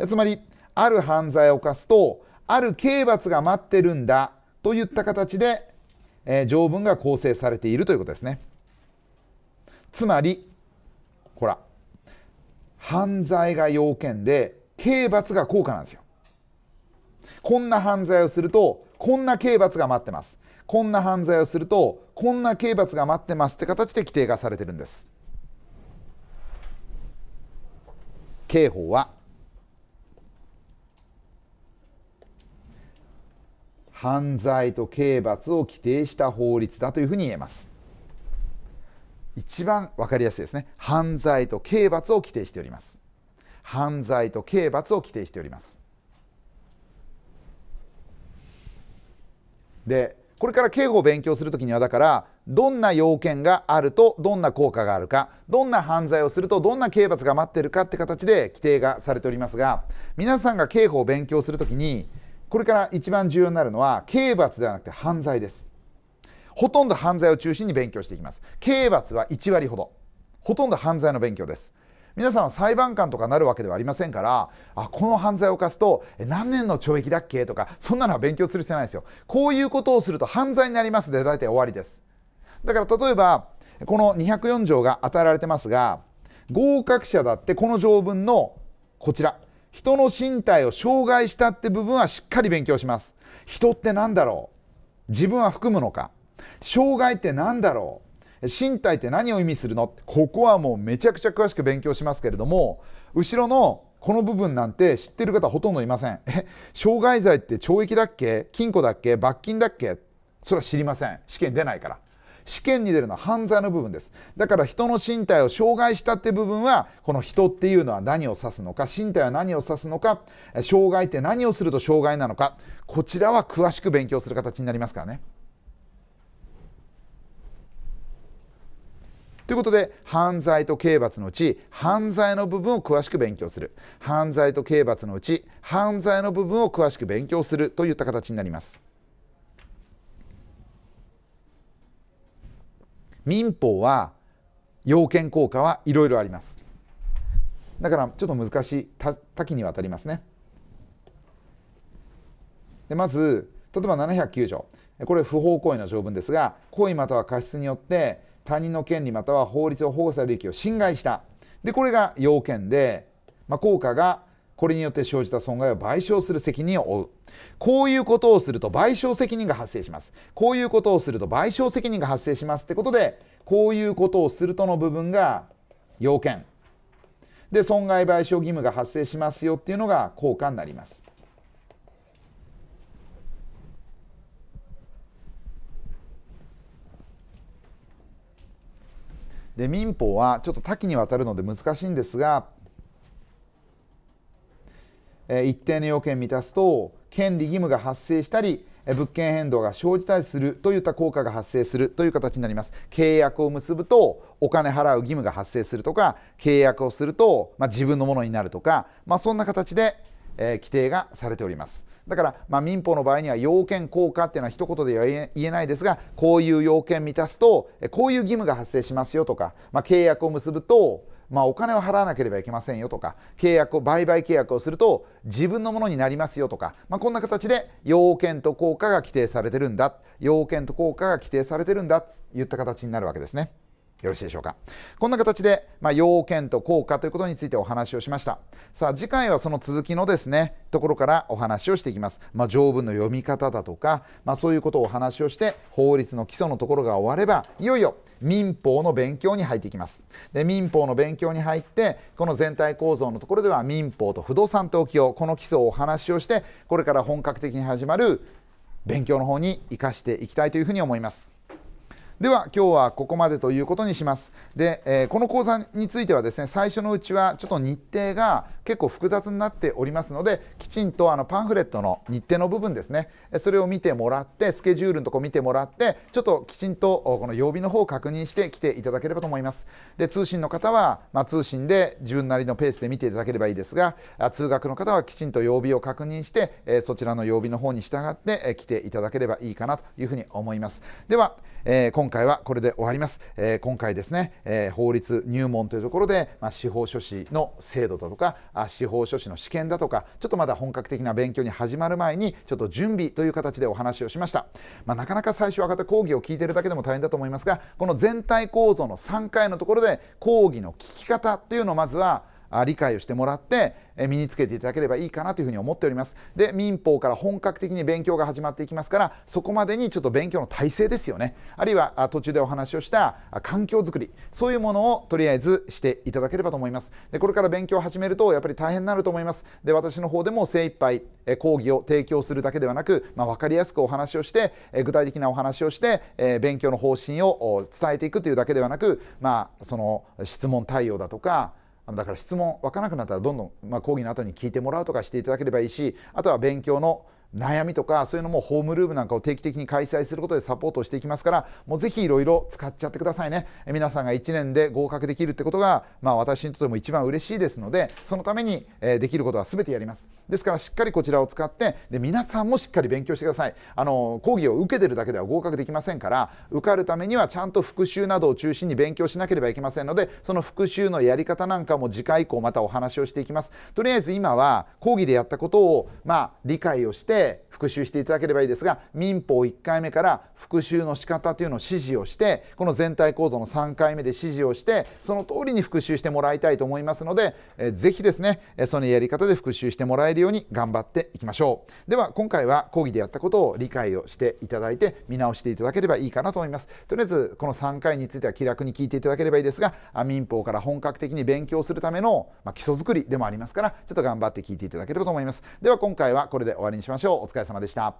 つまりある犯罪を犯すとある刑罰が待ってるんだといった形で、えー、条文が構成されているということですねつまりほら犯罪が要件で刑罰が効果なんですよこんな犯罪をするとこんな刑罰が待ってますこんな犯罪をするとこんな刑罰が待ってますって形で規定がされてるんです刑法は犯罪と刑罰を規定した法律だというふうに言えます一番わかりやすいですね犯罪と刑罰を規定しております犯罪と刑罰を規定しておりますでこれから刑法を勉強する時にはだからどんな要件があるとどんな効果があるかどんな犯罪をするとどんな刑罰が待ってるかって形で規定がされておりますが皆さんが刑法を勉強する時にこれから一番重要になるのは刑罰ではなくて犯罪ですほとんど犯罪を中心に勉強していきます刑罰は1割ほどほとんど犯罪の勉強です皆さんは裁判官とかなるわけではありませんからあこの犯罪を犯すと何年の懲役だっけとかそんなのは勉強する必要ないですよこういうことをすると犯罪になりますで大体終わりですだから例えばこの204条が与えられてますが合格者だってこの条文のこちら人の身体を障害したって部分はしっかり勉強します人って何だろう自分は含むのか障害って何だろう身体って何を意味するのここはもうめちゃくちゃ詳しく勉強しますけれども後ろのこの部分なんて知ってる方ほとんどいませんえ傷害罪って懲役だっけ金庫だっけ罰金だっけそれは知りません試験出ないから試験に出るのは犯罪の部分ですだから人の身体を障害したって部分はこの人っていうのは何を指すのか身体は何を指すのか障害って何をすると障害なのかこちらは詳しく勉強する形になりますからねということで犯罪と刑罰のうち犯罪の部分を詳しく勉強する犯罪と刑罰のうち犯罪の部分を詳しく勉強するといった形になります。民法は要件効果はいろいろありますだからちょっと難しい多岐にわたりますねでまず例えば709条これ不法行為の条文ですが行為または過失によって他人の権利または法律を保護される益を侵害したでこれが要件で、まあ、効果がこれによって生じた損害を賠償する責任を負うこういうことをすると賠償責任が発生しますこういうことをすると賠償責任が発生しますってことでこういうことをするとの部分が要件で損害賠償義務が発生しますよっていうのが効果になりますで民法はちょっと多岐にわたるので難しいんですが、え一定の要件満たすと権利義務が発生したり物件変動が生じたりするといった効果が発生するという形になります契約を結ぶとお金払う義務が発生するとか契約をすると、まあ、自分のものになるとか、まあ、そんな形で、えー、規定がされておりますだから、まあ、民法の場合には要件効果っていうのは一言では言えないですがこういう要件満たすとこういう義務が発生しますよとか、まあ、契約を結ぶと、まあ、お金を払わなければいけませんよとか契約を売買契約をすると自分のものになりますよとか、まあ、こんな形で要件と効果が規定されてるんだ要件と効果が規定されてるんだといった形になるわけですね。よろしいでしょうかこんな形で、まあ、要件と効果ということについてお話をしましたさあ次回はその続きのですねところからお話をしていきます、まあ、条文の読み方だとか、まあ、そういうことをお話をして法律の基礎のところが終わればいよいよ民法の勉強に入っていきますで民法の勉強に入ってこの全体構造のところでは民法と不動産登記をこの基礎をお話をしてこれから本格的に始まる勉強の方に生かしていきたいというふうに思いますでは今日はここまでということにしますで、えー、この講座についてはですね最初のうちはちょっと日程が結構複雑になっておりますのできちんとあのパンフレットの日程の部分ですねそれを見てもらってスケジュールのとこ見てもらってちょっときちんとこの曜日の方を確認して来ていただければと思いますで通信の方は、まあ、通信で自分なりのペースで見ていただければいいですが通学の方はきちんと曜日を確認して、えー、そちらの曜日の方に従って、えー、来ていただければいいかなというふうに思いますでは、えー、今回はこれで終わります。えー、今回ですね、えー、法律入門というところで、まあ、司法書士の制度だとかあ、司法書士の試験だとか、ちょっとまだ本格的な勉強に始まる前に、ちょっと準備という形でお話をしました。まあ、なかなか最初は方講義を聞いてるだけでも大変だと思いますが、この全体構造の3回のところで講義の聞き方というのをまずは理解をしてもらって身につけていただければいいかなというふうに思っておりますで民法から本格的に勉強が始まっていきますからそこまでにちょっと勉強の体制ですよねあるいは途中でお話をした環境づくりそういうものをとりあえずしていただければと思いますでこれから勉強を始めるとやっぱり大変になると思いますで私の方でも精一杯講義を提供するだけではなく、まあ、分かりやすくお話をして具体的なお話をして勉強の方針を伝えていくというだけではなく、まあ、その質問対応だとかだから質問わからなくなったらどんどん、まあ、講義の後に聞いてもらうとかしていただければいいしあとは勉強の悩みとかそういうのもホームルームなんかを定期的に開催することでサポートしていきますからもうぜひいろいろ使っちゃってくださいね皆さんが1年で合格できるってことが、まあ、私にとっても一番嬉しいですのでそのために、えできることは全てやりますですからしっかりこちらを使ってで皆さんもしっかり勉強してくださいあの講義を受けてるだけでは合格できませんから受かるためにはちゃんと復習などを中心に勉強しなければいけませんのでその復習のやり方なんかも次回以降またお話をしていきますとりあえず今は講義でやったことを、まあ、理解をしてで復習していただければいいですが民法1回目から復習の仕方というのを指示をしてこの全体構造の3回目で指示をしてその通りに復習してもらいたいと思いますので、えー、ぜひですねそのやり方で復習してもらえるように頑張っていきましょうでは今回は講義でやったことを理解をしていただいて見直していただければいいかなと思いますとりあえずこの3回については気楽に聞いていただければいいですが民法から本格的に勉強するための、ま基礎作りでもありますからちょっと頑張って聞いていただければと思いますでは今回はこれで終わりにしましょう長お疲れ様でした。